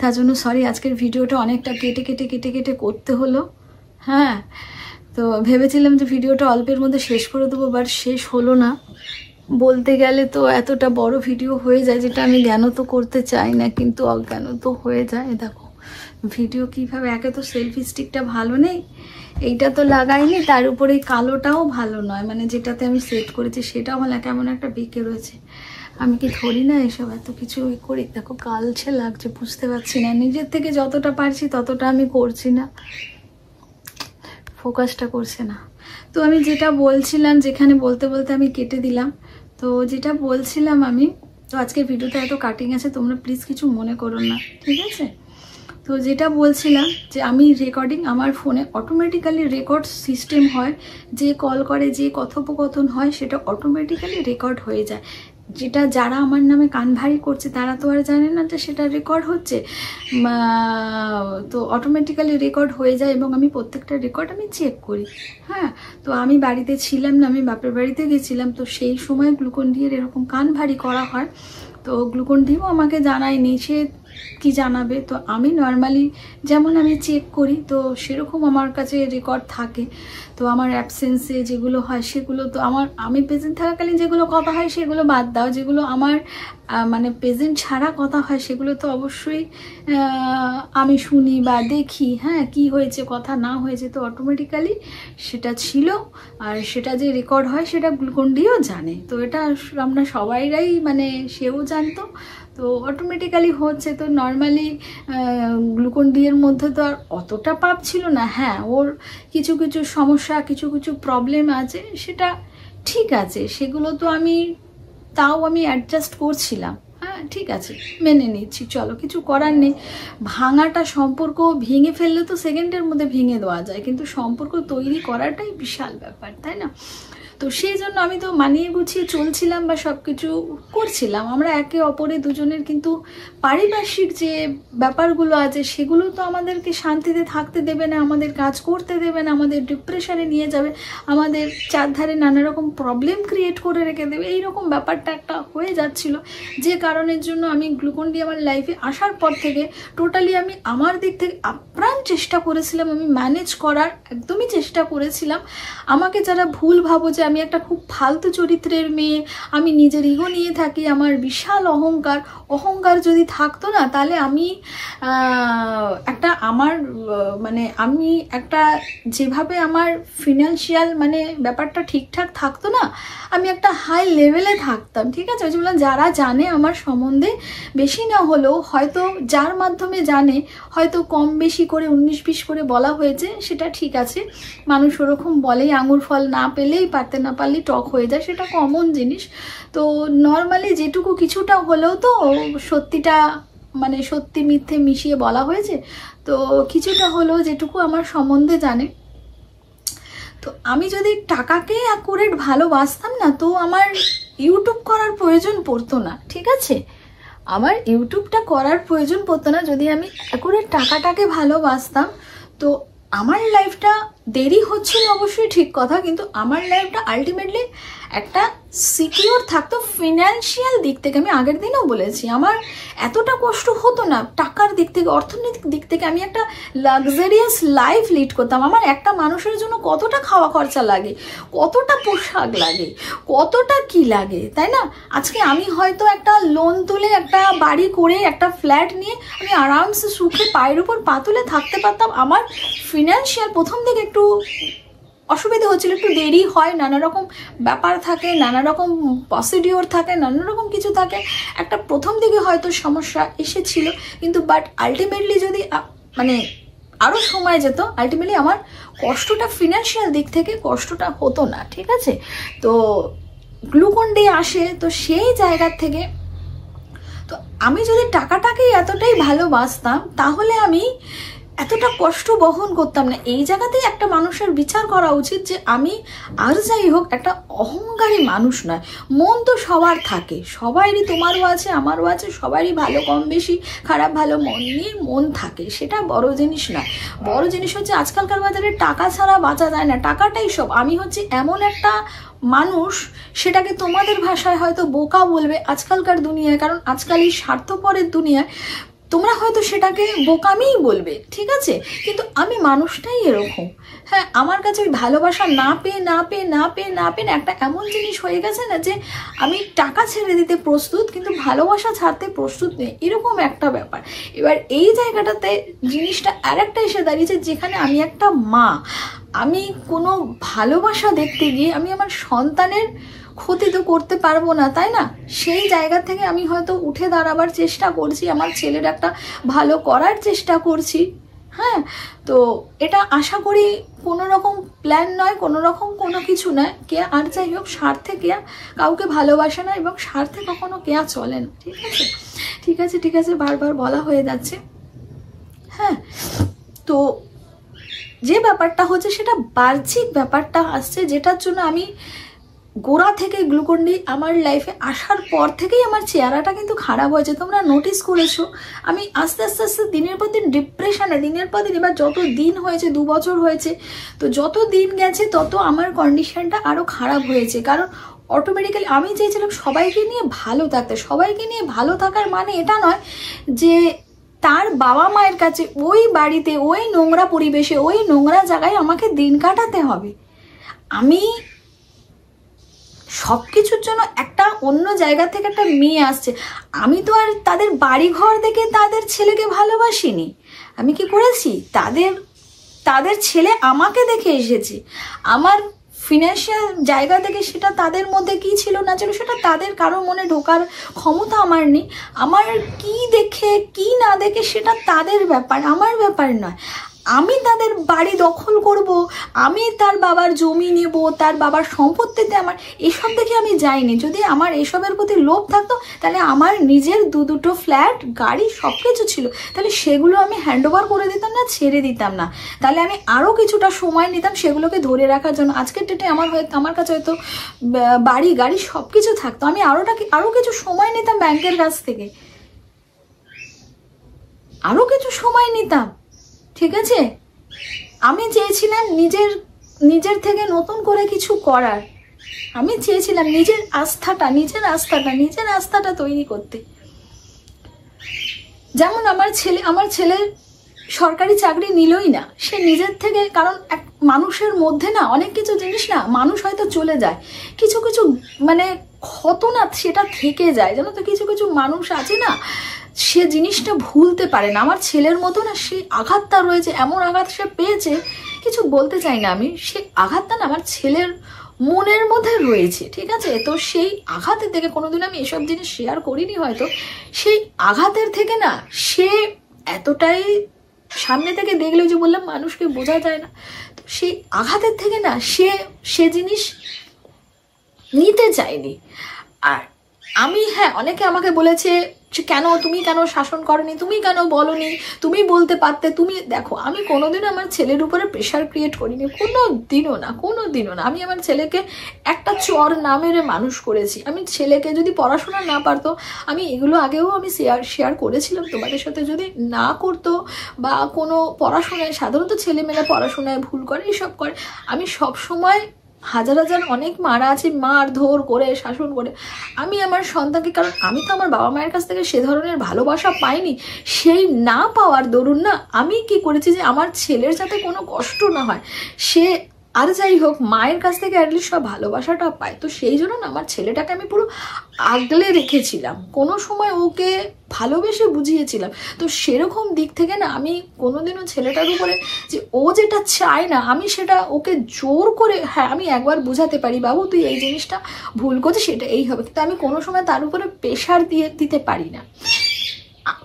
তার জন্য সরি আজকের ভিডিওটা অনেকটা কেটে কেটে কেটে কেটে করতে হলো হ্যাঁ তো ভেবেছিলাম যে ভিডিওটা অল্পের মধ্যে শেষ করে দেবো বাট শেষ হলো না বলতে গেলে তো এতটা বড় ভিডিও হয়ে যায় যেটা আমি জ্ঞান তো করতে চাই না কিন্তু অজ্ঞান তো হয়ে যায় দেখো ভিডিও কিভাবে একে তো সেলফি স্টিকটা ভালো নেই এইটা তো লাগাইনি তার উপরে কালোটাও ভালো নয় মানে যেটাতে আমি সেট করেছি সেটাও মানে কেমন একটা বেঁকে রয়েছে আমি কি ধরি না এসব এত কিছু করি দেখো কালছে লাগছে বুঝতে পারছি না নিজের থেকে যতটা পারছি ততটা আমি করছি না ফোকাসটা করছে না তো আমি যেটা বলছিলাম যেখানে বলতে বলতে আমি কেটে দিলাম তো যেটা বলছিলাম আমি তো আজকের ভিডিওতে এত কাটিং আছে তোমরা প্লিজ কিছু মনে করো না ঠিক আছে তো যেটা বলছিলাম যে আমি রেকর্ডিং আমার ফোনে অটোমেটিক্যালি রেকর্ড সিস্টেম হয় যে কল করে যে কথোপকথন হয় সেটা অটোমেটিক্যালি রেকর্ড হয়ে যায় যেটা যারা আমার নামে কানভারি করছে তারা তো আর জানে না যে সেটা রেকর্ড হচ্ছে তো অটোমেটিক্যালি রেকর্ড হয়ে যায় এবং আমি প্রত্যেকটা রেকর্ড আমি চেক করি হ্যাঁ তো আমি বাড়িতে ছিলাম না আমি বাপের বাড়িতে গেছিলাম তো সেই সময় গ্লুকন ডিয়ের এরকম কানভারি করা হয় তো গ্লুকন ডিও আমাকে জানায়নি সে কি জানাবে তো আমি নর্মালি যেমন আমি চেক করি তো সেরকম আমার কাছে রেকর্ড থাকে তো আমার অ্যাবসেন্সে যেগুলো হয় সেগুলো তো আমার আমি প্রেজেন্ট থাকাকালীন যেগুলো কথা হয় সেগুলো বাদ দাও যেগুলো আমার মানে প্রেজেন্ট ছাড়া কথা হয় সেগুলো তো অবশ্যই আমি শুনি বা দেখি হ্যাঁ কি হয়েছে কথা না হয়েছে তো অটোমেটিক্যালি সেটা ছিল আর সেটা যে রেকর্ড হয় সেটা গ্লুকন্ডিও জানে তো এটা আমরা সবাইরাই মানে সেও জানতো তো অটোমেটিক্যালি হচ্ছে তো নর্মালি গ্লুকন ডিয়ের মধ্যে তো আর অতটা পাপ ছিল না হ্যাঁ ওর কিছু কিছু সমস্যা কিছু কিছু প্রবলেম আছে সেটা ঠিক আছে সেগুলো তো আমি তাও আমি অ্যাডজাস্ট করছিলাম হ্যাঁ ঠিক আছে মেনে নিচ্ছি চলো কিছু করার নেই ভাঙাটা সম্পর্ক ভেঙে ফেললে তো সেকেন্ডের মধ্যে ভেঙে দেওয়া যায় কিন্তু সম্পর্ক তৈরি করাটাই বিশাল ব্যাপার তাই না তো সেই জন্য আমি তো মানিয়ে গুছিয়ে চলছিলাম বা সব কিছু করছিলাম আমরা একে অপরে দুজনের কিন্তু পারিপার্শ্বিক যে ব্যাপারগুলো আছে সেগুলো তো আমাদেরকে শান্তিতে থাকতে দেবে না আমাদের কাজ করতে দেবে না আমাদের ডিপ্রেশনে নিয়ে যাবে আমাদের চারধারে নানা রকম প্রবলেম ক্রিয়েট করে রেখে দেবে এই রকম ব্যাপারটা একটা হয়ে যাচ্ছিল যে কারণের জন্য আমি গ্লুকন ডি আমার লাইফে আসার পর থেকে টোটালি আমি আমার দিক থেকে আপ্রাণ চেষ্টা করেছিলাম আমি ম্যানেজ করার একদমই চেষ্টা করেছিলাম আমাকে যারা ভুল ভাবো যে আমি একটা খুব ফালতু চরিত্রের মেয়ে আমি নিজের ইগো নিয়ে থাকি আমার বিশাল অহংকার অহংকার যদি থাকতো না তাহলে আমি একটা আমার মানে আমি একটা যেভাবে আমার ফিনান্সিয়াল মানে ব্যাপারটা ঠিকঠাক থাকতো না আমি একটা হাই লেভেলে থাকতাম ঠিক আছে ওই বললাম যারা জানে আমার সম্বন্ধে বেশি না হলেও হয়তো যার মাধ্যমে জানে হয়তো কম বেশি করে উনিশ বিশ করে বলা হয়েছে সেটা ঠিক আছে মানুষ ওরকম বলেই আঙুর ফল না পেলেই পারতেন না পারলে টক হয়ে যায় সেটা কমন জিনিস তো নর্মালি যেটুকু কিছুটা হলেও তো সত্যিটা মানে সত্যি মিথ্যে মিশিয়ে বলা হয়েছে তো কিছুটা হলেও যেটুকু আমার সম্বন্ধে জানে তো আমি যদি টাকাকে অ্যাকুরেট ভালোবাসতাম না তো আমার ইউটিউব করার প্রয়োজন পড়তো না ঠিক আছে আমার ইউটিউবটা করার প্রয়োজন পড়তো না যদি আমি অ্যাকুরেট টাকাটাকে ভালোবাসতাম তো আমার লাইফটা দেরি না অবশ্যই ঠিক কথা কিন্তু আমার লাইফটা আলটিমেটলি একটা সিকিওর থাকতো ফিনান্সিয়াল দিক থেকে আমি আগের দিনও বলেছি আমার এতটা কষ্ট হতো না টাকার দিক থেকে অর্থনৈতিক দিক থেকে আমি একটা লাক্সারিয়াস লাইফ লিড করতাম আমার একটা মানুষের জন্য কতটা খাওয়া খরচা লাগে কতটা পোশাক লাগে কতটা কি লাগে তাই না আজকে আমি হয়তো একটা লোন তুলে একটা বাড়ি করে একটা ফ্ল্যাট নিয়ে আমি আরামসে সুখে পায়ের উপর পাতুলে থাকতে পারতাম আমার ফিনান্সিয়াল প্রথম দিকে একটু অসুবিধা হচ্ছিল একটু দেরি হয় নানা রকম ব্যাপার থাকে নানা রকম প্রসিডিওর থাকে নানা রকম কিছু থাকে একটা প্রথম দিকে হয়তো সমস্যা এসেছিল কিন্তু বাট আলটিমেটলি যদি মানে আরও সময় যেত আলটিমেটলি আমার কষ্টটা ফিনান্সিয়াল দিক থেকে কষ্টটা হতো না ঠিক আছে তো গ্লুকন ডে আসে তো সেই জায়গার থেকে তো আমি যদি টাকাটাকেই এতটাই ভালোবাসতাম তাহলে আমি এতটা কষ্ট বহন করতাম না এই জায়গাতেই একটা মানুষের বিচার করা উচিত যে আমি আর যাই হোক একটা অহংকারী মানুষ নয় মন তো সবার থাকে সবারই তোমারও আছে আমারও আছে সবারই ভালো কম বেশি খারাপ ভালো মন নিয়ে মন থাকে সেটা বড় জিনিস নয় বড় জিনিস হচ্ছে আজকালকার বাজারে টাকা ছাড়া বাঁচা যায় না টাকাটাই সব আমি হচ্ছে এমন একটা মানুষ সেটাকে তোমাদের ভাষায় হয়তো বোকা বলবে আজকালকার দুনিয়ায় কারণ আজকাল এই স্বার্থপরের দুনিয়ায় তোমরা হয়তো সেটাকে বোকামিই বলবে ঠিক আছে কিন্তু আমি মানুষটাই এরকম হ্যাঁ আমার কাছে ওই ভালোবাসা না পেয়ে না পেয়ে না পেয়ে না পেয়ে একটা এমন জিনিস হয়ে গেছে না যে আমি টাকা ছেড়ে দিতে প্রস্তুত কিন্তু ভালোবাসা ছাড়তে প্রস্তুত নেই এরকম একটা ব্যাপার এবার এই জায়গাটাতে জিনিসটা আর একটা এসে দাঁড়িয়েছে যেখানে আমি একটা মা আমি কোনো ভালোবাসা দেখতে গিয়ে আমি আমার সন্তানের ক্ষতি তো করতে পারবো না তাই না সেই জায়গা থেকে আমি হয়তো উঠে দাঁড়াবার চেষ্টা করছি আমার ছেলের একটা ভালো করার চেষ্টা করছি হ্যাঁ তো এটা আশা করি কোনো রকম প্ল্যান নয় কোনো রকম কোনো কিছু নয় কেয়া আর যাই হোক স্বার্থে কেয়া কাউকে ভালোবাসে না এবং স্বার্থে কখনো কেয়া চলে না ঠিক আছে ঠিক আছে ঠিক আছে বারবার বলা হয়ে যাচ্ছে হ্যাঁ তো যে ব্যাপারটা হচ্ছে সেটা বাহ্যিক ব্যাপারটা আসছে যেটার জন্য আমি গোড়া থেকে গ্লুকন ডি আমার লাইফে আসার পর থেকেই আমার চেহারাটা কিন্তু খারাপ হয়েছে তোমরা নোটিস করেছো আমি আস্তে আস্তে আস্তে দিনের পর দিন ডিপ্রেশনে দিনের পর দিন এবার যত দিন হয়েছে দু বছর হয়েছে তো যত দিন গেছে তত আমার কন্ডিশনটা আরও খারাপ হয়েছে কারণ অটোমেটিক্যালি আমি চেয়েছিলাম সবাইকে নিয়ে ভালো থাকতে সবাইকে নিয়ে ভালো থাকার মানে এটা নয় যে তার বাবা মায়ের কাছে ওই বাড়িতে ওই নোংরা পরিবেশে ওই নোংরা জায়গায় আমাকে দিন কাটাতে হবে আমি সব কিছুর জন্য একটা অন্য জায়গা থেকে একটা মেয়ে আসছে আমি তো আর তাদের বাড়ি ঘর দেখে তাদের ছেলেকে ভালোবাসিনি আমি কি করেছি তাদের তাদের ছেলে আমাকে দেখে এসেছে আমার ফিনান্সিয়াল জায়গা থেকে সেটা তাদের মধ্যে কি ছিল না ছিল সেটা তাদের কারো মনে ঢোকার ক্ষমতা আমার নেই আমার কি দেখে কি না দেখে সেটা তাদের ব্যাপার আমার ব্যাপার নয় আমি তাদের বাড়ি দখল করব আমি তার বাবার জমি নেব তার বাবার সম্পত্তিতে আমার এসব দেখে আমি যাইনি যদি আমার এসবের প্রতি লোভ থাকতো তাহলে আমার নিজের দু দুটো ফ্ল্যাট গাড়ি সব কিছু ছিল তাহলে সেগুলো আমি হ্যান্ডওভার করে দিতাম না ছেড়ে দিতাম না তাহলে আমি আরও কিছুটা সময় নিতাম সেগুলোকে ধরে রাখার জন্য আজকের ডেটে আমার হয়তো আমার কাছে হয়তো বাড়ি গাড়ি সব কিছু থাকতো আমি আরোটা আরও কিছু সময় নিতাম ব্যাংকের কাছ থেকে আরও কিছু সময় নিতাম ঠিক আছে আমি চেয়েছিলাম নিজের নিজের থেকে নতুন করে কিছু করার আমি চেয়েছিলাম নিজের আস্থাটা নিজের আস্থাটা নিজের আস্থাটা তৈরি করতে যেমন আমার ছেলে আমার ছেলের সরকারি চাকরি নিলই না সে নিজের থেকে কারণ এক মানুষের মধ্যে না অনেক কিছু জিনিস না মানুষ হয়তো চলে যায় কিছু কিছু মানে ক্ষত না সেটা থেকে যায় জানো তো কিছু কিছু মানুষ আছে না সে জিনিসটা ভুলতে পারে না আমার ছেলের মতো না সেই আঘাতটা রয়েছে এমন আঘাত সে পেয়েছে কিছু বলতে চাই না আমি সেই আঘাতটা না আমার ছেলের মনের মধ্যে রয়েছে ঠিক আছে তো সেই আঘাতের থেকে কোনোদিন আমি এসব জিনিস শেয়ার করিনি হয়তো সেই আঘাতের থেকে না সে এতটাই সামনে থেকে দেখলে যে বললাম মানুষকে বোঝা যায় না তো সেই আঘাতের থেকে না সে সে জিনিস নিতে চায়নি আর আমি হ্যাঁ অনেকে আমাকে বলেছে যে কেন তুমি কেন শাসন করনি তুমি কেন বলনি তুমি বলতে পারতে তুমি দেখো আমি কোনোদিনও আমার ছেলের উপরে প্রেশার ক্রিয়েট করিনি কোনো দিনও না কোনো দিনও না আমি আমার ছেলেকে একটা চর না মেরে মানুষ করেছি আমি ছেলেকে যদি পড়াশোনা না পারতো আমি এগুলো আগেও আমি শেয়ার শেয়ার করেছিলাম তোমাদের সাথে যদি না করতো বা কোনো পড়াশোনায় সাধারণত ছেলেমেয়েরা পড়াশোনায় ভুল করে এসব করে আমি সব সময় হাজার হাজার অনেক মারা আছে মার ধর করে শাসন করে আমি আমার সন্তানকে কারণ আমি তো আমার বাবা মায়ের কাছ থেকে সে ধরনের ভালোবাসা পাইনি সেই না পাওয়ার দরুন না আমি কি করেছি যে আমার ছেলের যাতে কোনো কষ্ট না হয় সে আর যাই হোক মায়ের কাছ থেকে অ্যাটলিস্ট সব ভালোবাসাটা পায় তো সেই জন্য না আমার ছেলেটাকে আমি পুরো আগলে রেখেছিলাম কোনো সময় ওকে ভালোবেসে বুঝিয়েছিলাম তো সেরকম দিক থেকে না আমি কোনোদিনও ছেলেটার উপরে যে ও যেটা চায় না আমি সেটা ওকে জোর করে হ্যাঁ আমি একবার বুঝাতে পারি বাবু তুই এই জিনিসটা ভুল করছিস সেটা এই হবে কিন্তু আমি কোনো সময় তার উপরে প্রেশার দিয়ে দিতে পারি না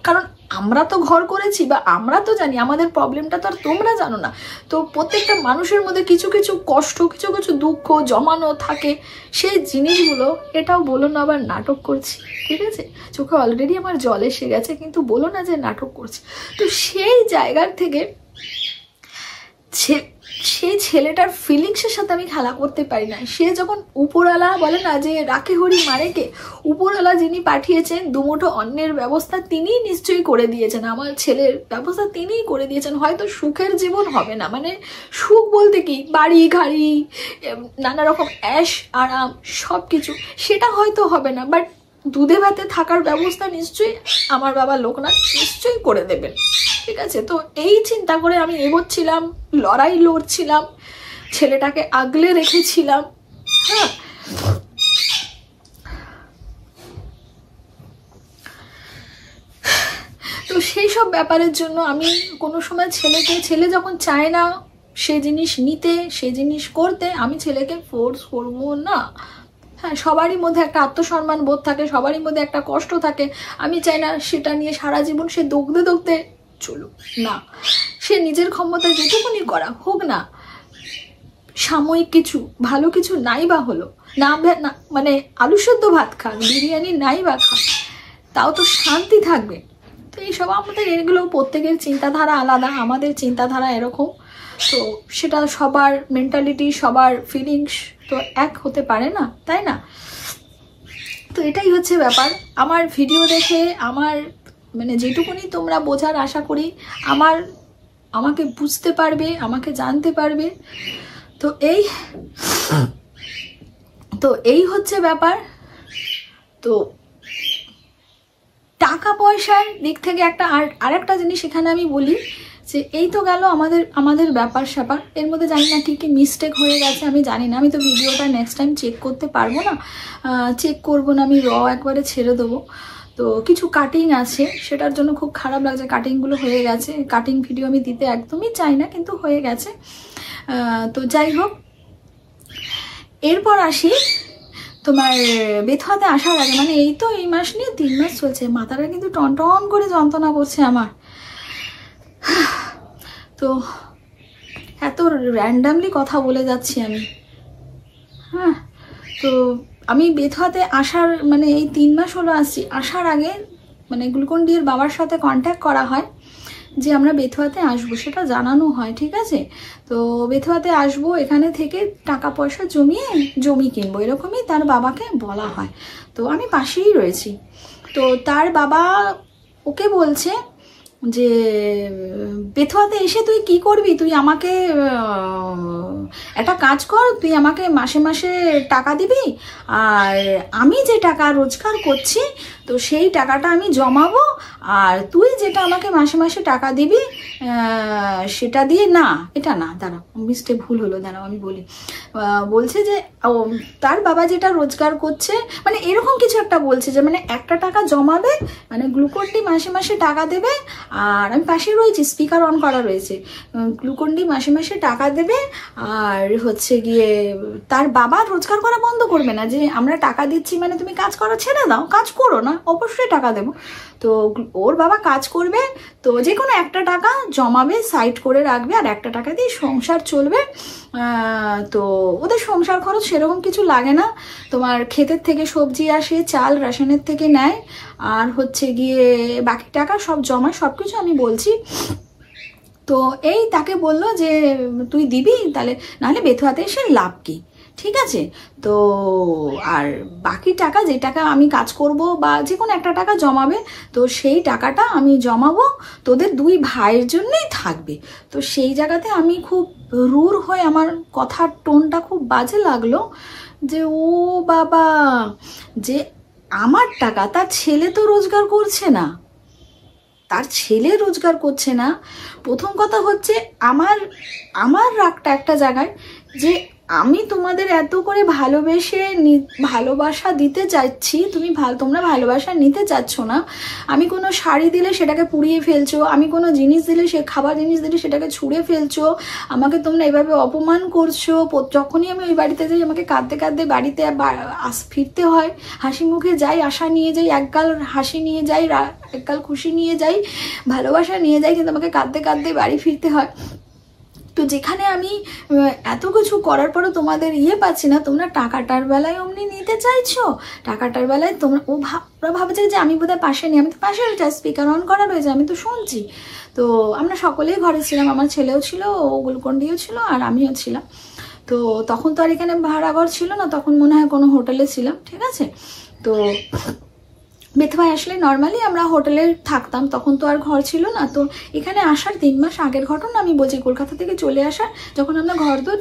কারণ আমরা তো ঘর করেছি বা আমরা তো জানি আমাদের প্রবলেমটা তো আর তোমরা জানো না তো প্রত্যেকটা মানুষের মধ্যে কিছু কিছু কষ্ট কিছু কিছু দুঃখ জমানো থাকে সেই জিনিসগুলো এটাও বলো না আবার নাটক করছি ঠিক আছে চোখে অলরেডি আমার জল এসে গেছে কিন্তু বলো না যে নাটক করছি তো সেই জায়গার থেকে সেই ছেলেটার ফিলিংসের সাথে আমি খেলা করতে পারি না সে যখন উপরওয়ালা বলে না যে রাখে হরি মারেকে উপরওয়ালা যিনি পাঠিয়েছেন দুমুঠো অন্যের ব্যবস্থা তিনিই নিশ্চয়ই করে দিয়েছেন আমার ছেলের ব্যবস্থা তিনিই করে দিয়েছেন হয়তো সুখের জীবন হবে না মানে সুখ বলতে কি বাড়ি গাড়ি নানা রকম অ্যাশ আরাম সব কিছু সেটা হয়তো হবে না বাট দুধে ভাতে থাকার ব্যবস্থা নিশ্চয়ই আমার বাবা লোকনাথ নিশ্চয়ই করে দেবেন ঠিক আছে তো এই চিন্তা করে আমি এগোচ্ছিলাম লড়াই লড়ছিলাম ছেলেটাকে আগলে রেখেছিলাম হ্যাঁ তো সেই সব ব্যাপারের জন্য আমি কোনো সময় ছেলেকে ছেলে যখন চায় না সে জিনিস নিতে সে জিনিস করতে আমি ছেলেকে ফোর্স করবো না হ্যাঁ সবারই মধ্যে একটা আত্মসম্মান বোধ থাকে সবারই মধ্যে একটা কষ্ট থাকে আমি চাই না সেটা নিয়ে সারা জীবন সে দগ্ধে দগ্ধে চলুক না সে নিজের ক্ষমতায় যেটুকুনি করা হোক না সাময়িক কিছু ভালো কিছু নাই বা হলো না মানে আলু সেদ্ধ ভাত খাক বিরিয়ানি নাই বা খাক তাও তো শান্তি থাকবে তো এইসব আমাদের এগুলো প্রত্যেকের চিন্তাধারা আলাদা আমাদের চিন্তাধারা এরকম তো সেটা সবার মেন্টালিটি সবার ফিলিংস তো এক হতে পারে না তাই না তো এটাই হচ্ছে ব্যাপার আমার ভিডিও দেখে আমার মানে যেটুকুনি তোমরা বোঝার আশা করি আমার আমাকে বুঝতে পারবে আমাকে জানতে পারবে তো এই তো এই হচ্ছে ব্যাপার তো টাকা পয়সার দিক থেকে একটা আর আরেকটা জিনিস এখানে আমি বলি যে এই তো গেল আমাদের আমাদের ব্যাপার স্যাপার এর মধ্যে জানি না ঠিকই মিস্টেক হয়ে গেছে আমি জানি না আমি তো ভিডিওটা নেক্সট টাইম চেক করতে পারবো না চেক করব না আমি র একবারে ছেড়ে দেবো তো কিছু কাটিং আছে সেটার জন্য খুব খারাপ লাগছে কাটিংগুলো হয়ে গেছে কাটিং ভিডিও আমি দিতে একদমই চাই না কিন্তু হয়ে গেছে তো যাই হোক এরপর আসি তোমার বেথুয়াতে আসার আগে মানে এই তো এই মাস নিয়ে তিন মাস চলছে মাথাটা কিন্তু টন টন করে যন্ত্রণা করছে আমার তো এত র্যান্ডামলি কথা বলে যাচ্ছি আমি হ্যাঁ তো আমি বেথুয়াতে আসার মানে এই তিন মাস হলো আসছি আসার আগে মানে গ্লুকন বাবার সাথে কন্ট্যাক্ট করা হয় যে আমরা বেথুয়াতে আসবো সেটা জানানো হয় ঠিক আছে তো বেথুয়াতে আসবো এখানে থেকে টাকা পয়সা জমিয়ে জমি কিনবো এরকমই তার বাবাকে বলা হয় তো আমি পাশেই রয়েছি তো তার বাবা ওকে বলছে যে বেথুয়াতে এসে তুই কি করবি তুই আমাকে একটা কাজ কর তুই আমাকে মাসে মাসে টাকা দিবি আর আমি যে টাকা রোজগার করছি তো সেই টাকাটা আমি জমাবো আর তুই যেটা আমাকে মাসে মাসে টাকা দিবি সেটা দিয়ে না এটা না দাঁড়াও মিস্টে ভুল হলো দাঁড়াও আমি বলি বলছে যে তার বাবা যেটা রোজগার করছে মানে এরকম কিছু একটা বলছে যে মানে একটা টাকা জমাবে মানে গ্লুকোনডি মাসে মাসে টাকা দেবে আর আমি পাশে রয়েছি স্পিকার অন করা রয়েছে গ্লুকোনডি মাসে মাসে টাকা দেবে আর হচ্ছে গিয়ে তার বাবা রোজগার করা বন্ধ করবে না যে আমরা টাকা দিচ্ছি মানে তুমি কাজ করা ছেড়ে দাও কাজ করো না অবশ্যই টাকা দেবো তো ওর বাবা কাজ করবে তো যে কোনো একটা টাকা জমাবে সাইড করে রাখবে আর একটা টাকা দিয়ে সংসার চলবে তো ওদের সংসার খরচ সেরকম কিছু লাগে না তোমার ক্ষেতের থেকে সবজি আসে চাল রেশনের থেকে নেয় আর হচ্ছে গিয়ে বাকি টাকা সব জমা সব কিছু আমি বলছি তো এই তাকে বলল যে তুই দিবি তাহলে নাহলে বেথুয়াতে এসে লাভ কী ঠিক আছে তো আর বাকি টাকা যে টাকা আমি কাজ করব বা যে কোনো একটা টাকা জমাবে তো সেই টাকাটা আমি জমাবো তোদের দুই ভাইয়ের জন্যই থাকবে তো সেই জায়গাতে আমি খুব রুর হয়ে আমার কথার টোনটা খুব বাজে লাগলো যে ও বাবা যে আমার টাকা তার ছেলে তো রোজগার করছে না তার ছেলে রোজগার করছে না প্রথম কথা হচ্ছে আমার আমার রাগটা একটা জায়গায় যে আমি তোমাদের এত করে ভালোবেসে ভালোবাসা দিতে চাচ্ছি তুমি ভাল তোমরা ভালোবাসা নিতে চাচ্ছ না আমি কোনো শাড়ি দিলে সেটাকে পুড়িয়ে ফেলছো আমি কোনো জিনিস দিলে সে খাবার জিনিস দিলে সেটাকে ছুঁড়ে ফেলছো আমাকে তোমরা এভাবে অপমান করছো যখনই আমি ওই বাড়িতে যাই আমাকে কাঁদতে কাঁদতে বাড়িতে আস ফিরতে হয় হাসি মুখে যাই আশা নিয়ে যাই এককাল হাসি নিয়ে যাই এককাল খুশি নিয়ে যাই ভালোবাসা নিয়ে যাই কিন্তু আমাকে কাঁদতে কাঁদতে বাড়ি ফিরতে হয় তো যেখানে আমি এত কিছু করার পরে তোমাদের ইয়ে পাচ্ছি না তোমরা টাকাটার বেলায় অমনি নিতে চাইছো টাকাটার বেলায় তোমরা ও ওরা ভাবছে যে আমি বোধহয় পাশে নিই আমি তো পাশে যা স্পিকার অন করা রয়েছে আমি তো শুনছি তো আমরা সকলেই ঘরে ছিলাম আমার ছেলেও ছিল ও গুলকন্ডিও ছিল আর আমিও ছিলাম তো তখন তো আর এখানে ভাড়া ঘর ছিল না তখন মনে হয় কোনো হোটেলে ছিলাম ঠিক আছে তো বেথুয়ায় আসলে নর্মালি আমরা হোটেলে থাকতাম তখন তো আর ঘর ছিল না তো এখানে আসার তিন মাস আগের ঘটনা আমি বলছি কলকাতা থেকে চলে আসার যখন আমরা ঘর তো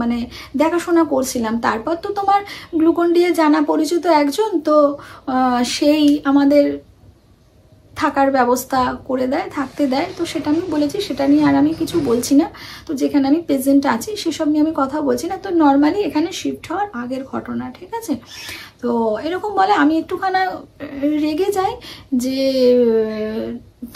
মানে দেখাশোনা করছিলাম তারপর তো তোমার গ্লুকন ডিয়ে জানা পরিচিত একজন তো সেই আমাদের থাকার ব্যবস্থা করে দেয় থাকতে দেয় তো সেটা আমি বলেছি সেটা নিয়ে আর আমি কিছু বলছি না তো যেখানে আমি প্রেজেন্ট আছি সেসব নিয়ে আমি কথা বলছি না তো নর্মালি এখানে শিফট হওয়ার আগের ঘটনা ঠিক আছে তো এরকম বলে আমি একটুখানা রেগে যাই যে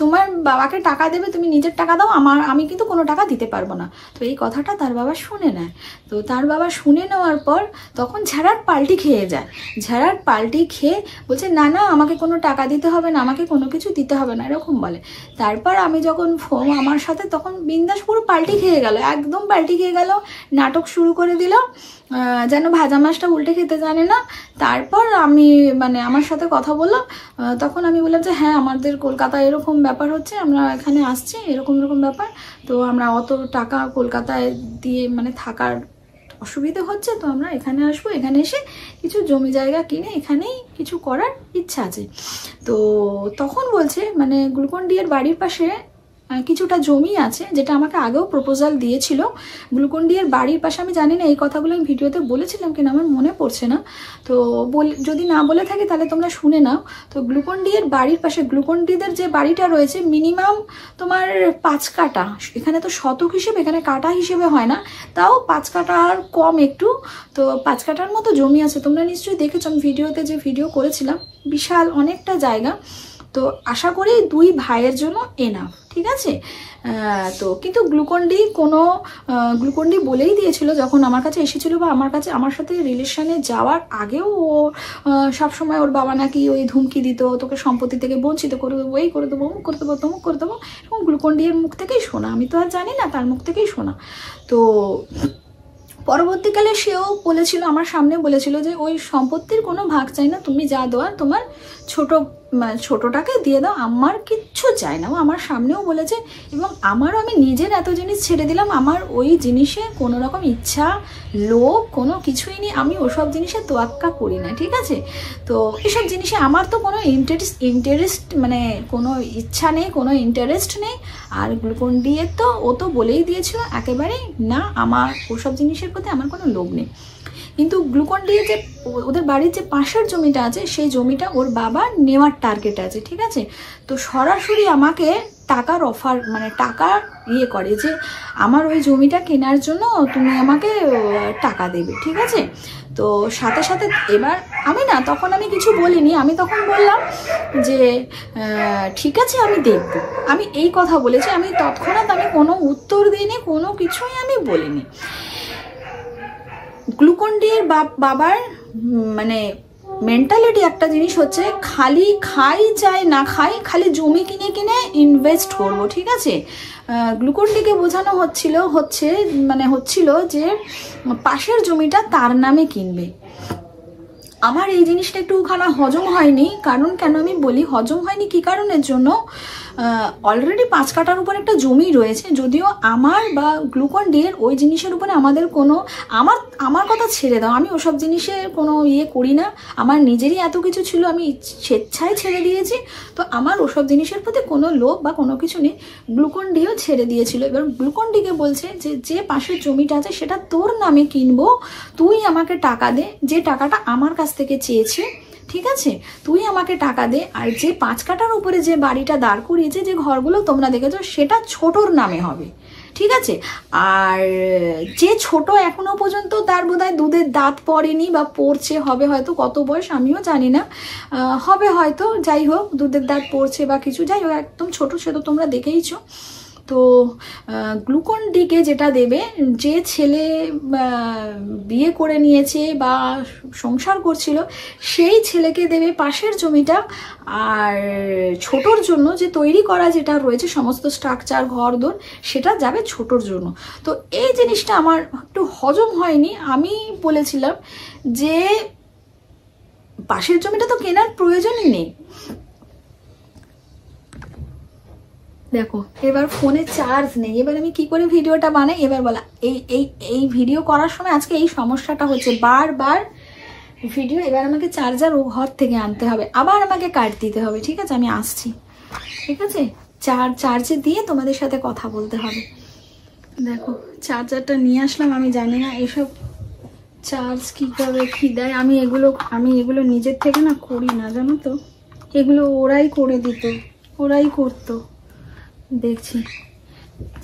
তোমার বাবাকে টাকা দেবে তুমি নিজের টাকা দাও আমার আমি কিন্তু কোনো টাকা দিতে পারবো না তো এই কথাটা তার বাবা শুনে নেয় তো তার বাবা শুনে নেওয়ার পর তখন ঝেড়ার পাল্টি খেয়ে যায় ঝেড়ার পাল্টি খেয়ে বলছে না না আমাকে কোনো টাকা দিতে হবে না আমাকে কোনো কিছু দিতে হবে না এরকম বলে তারপর আমি যখন ফোন আমার সাথে তখন বিন্দাস পুরো পাল্টি খেয়ে গেল একদম পাল্টি খেয়ে গেল নাটক শুরু করে দিল যেন ভাজা মাছটা উল্টে খেতে জানে না তারপর আমি মানে আমার সাথে কথা বলো তখন আমি বললাম যে হ্যাঁ আমাদের কলকাতা এরকম ব্যাপার হচ্ছে আমরা এখানে আসছি এরকম এরকম ব্যাপার তো আমরা অত টাকা কলকাতায় দিয়ে মানে থাকার অসুবিধে হচ্ছে তো আমরা এখানে আসবো এখানে এসে কিছু জমি জায়গা কিনে এখানেই কিছু করার ইচ্ছা আছে তো তখন বলছে মানে গ্লুকন ডিয়ের বাড়ির পাশে কিছুটা জমি আছে যেটা আমাকে আগেও প্রপোজাল দিয়েছিল গ্লুকন্ডিয়ার বাড়ির পাশে আমি জানি না এই কথাগুলো আমি ভিডিওতে বলেছিলাম কিনা আমার মনে পড়ছে না তো যদি না বলে থাকি তাহলে তোমরা শুনে নাও তো গ্লুকন্ডিয়ার বাড়ির পাশে গ্লুকন্ডিদের যে বাড়িটা রয়েছে মিনিমাম তোমার পাঁচ কাটা এখানে তো শতক হিসেবে এখানে কাটা হিসেবে হয় না তাও পাঁচ কাটার কম একটু তো পাঁচ কাটার মতো জমি আছে তোমরা নিশ্চয়ই দেখেছো আমি ভিডিওতে যে ভিডিও করেছিলাম বিশাল অনেকটা জায়গা তো আশা করি দুই ভাইয়ের জন্য এনাফ ঠিক আছে তো কিন্তু গ্লুকন্ডি কোনো গ্লুকন্ডি বলেই দিয়েছিল যখন আমার কাছে এসেছিল বা আমার কাছে আমার সাথে রিলেশনে যাওয়ার আগেও ও সবসময় ওর বাবা নাকি ওই ধুমকি দিত তোকে সম্পত্তি থেকে বঞ্চিত করে দেবো এই করে দেবো অমুক করে দেবো তমুক করে দেবো এবং গ্লুকন্ডির মুখ থেকেই শোনা আমি তো আর জানি না তার মুখ থেকেই শোনা তো পরবর্তীকালে সেও বলেছিল আমার সামনে বলেছিল যে ওই সম্পত্তির কোনো ভাগ চাই না তুমি যা দেওয়ার তোমার ছোট মানে ছোটোটাকে দিয়ে দাও আমার কিচ্ছু চাই না ও আমার সামনেও বলেছে এবং আমারও আমি নিজের এত জিনিস ছেড়ে দিলাম আমার ওই জিনিসে কোনো রকম ইচ্ছা লোভ কোনো কিছুই নেই আমি ওসব জিনিসে তোয়াক্কা করি না ঠিক আছে তো এসব জিনিসে আমার তো কোনো ইন্টারেস্ট ইন্টারেস্ট মানে কোনো ইচ্ছা নেই কোনো ইন্টারেস্ট নেই আর গ্লুকন ডিয়ে তো ও তো বলেই দিয়েছিল একেবারেই না আমার ওসব জিনিসের প্রতি আমার কোনো লোভ নেই কিন্তু গ্লুকন ডি যে ওদের বাড়ির যে পাশের জমিটা আছে সেই জমিটা ওর বাবা নেওয়ার টার্গেট আছে ঠিক আছে তো সরাসরি আমাকে টাকার অফার মানে টাকা ইয়ে করে যে আমার ওই জমিটা কেনার জন্য তুমি আমাকে টাকা দেবে ঠিক আছে তো সাথে সাথে এবার আমি না তখন আমি কিছু বলিনি আমি তখন বললাম যে ঠিক আছে আমি দেখব আমি এই কথা বলেছি আমি তৎক্ষণাৎ আমি কোনো উত্তর দিইনি কোনো কিছুই আমি বলিনি গ্লুকন্ডির বাবার মানে মেন্টালিটি একটা জিনিস হচ্ছে খালি খাই চাই না খাই খালি জমি কিনে কিনে ইনভেস্ট করব ঠিক আছে গ্লুকন্ডিকে বোঝানো হচ্ছিল হচ্ছে মানে হচ্ছিল যে পাশের জমিটা তার নামে কিনবে আমার এই জিনিসটা একটুখানা হজম হয়নি কারণ কেন আমি বলি হজম হয়নি কি কারণের জন্য অলরেডি পাঁচ কাটার উপর একটা জমি রয়েছে যদিও আমার বা গ্লুকন ডি এর ওই জিনিসের উপরে আমাদের কোনো আমার আমার কথা ছেড়ে দাও আমি ওসব জিনিসে কোনো ইয়ে করি না আমার নিজেরই এত কিছু ছিল আমি স্বেচ্ছায় ছেড়ে দিয়েছি তো আমার ওসব জিনিসের প্রতি কোনো লোভ বা কোনো কিছু নেই গ্লুকন ডিও ছেড়ে দিয়েছিল এবার গ্লুকন ডিকে বলছে যে যে পাশের জমিটা আছে সেটা তোর নামে কিনবো তুই আমাকে টাকা দে যে টাকাটা আমার কাছ থেকে চেয়েছে ঠিক আছে তুই আমাকে টাকা দে আর যে পাঁচ কাটার উপরে যে বাড়িটা দাঁড় করিয়েছে যে ঘরগুলো তোমরা দেখেছো সেটা ছোটর নামে হবে ঠিক আছে আর যে ছোট এখনো পর্যন্ত তার বোধহয় দুধের দাঁত পড়েনি বা পড়ছে হবে হয়তো কত বয়স আমিও জানি না হবে হয়তো যাই হোক দুধের দাঁত পড়ছে বা কিছু যাই হোক একদম ছোট সে তো তোমরা দেখেইছো তো গ্লুকন ডিকে যেটা দেবে যে ছেলে বিয়ে করে নিয়েছে বা সংসার করছিল সেই ছেলেকে দেবে পাশের জমিটা আর ছোটোর জন্য যে তৈরি করা যেটা রয়েছে সমস্ত স্ট্রাকচার ঘর দোর সেটা যাবে ছোটোর জন্য তো এই জিনিসটা আমার একটু হজম হয়নি আমি বলেছিলাম যে পাশের জমিটা তো কেনার প্রয়োজনই নেই দেখো এবার ফোনে চার্জ নেই এবার আমি কি করে ভিডিওটা বানাই এবার বলা এই এই এই ভিডিও করার সময় আজকে এই সমস্যাটা হচ্ছে বারবার ভিডিও এবার আমাকে চার্জার ও ঘর থেকে আনতে হবে আবার আমাকে কাট দিতে হবে ঠিক আছে আমি আসছি ঠিক আছে চার চার্জে দিয়ে তোমাদের সাথে কথা বলতে হবে দেখো চার্জারটা নিয়ে আসলাম আমি জানি না এসব চার্জ কীভাবে কী দেয় আমি এগুলো আমি এগুলো নিজের থেকে না করি না জানো তো এগুলো ওরাই করে দিত ওরাই করতো দেখছি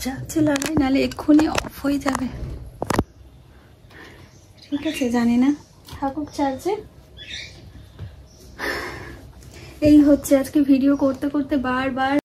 যাচ্ছে লাগাই নাহলে এক্ষুনি অফ হয়ে যাবে ঠিক আছে জানি না থাকুক চার্জে এই হচ্ছে আজকে ভিডিও করতে করতে বারবার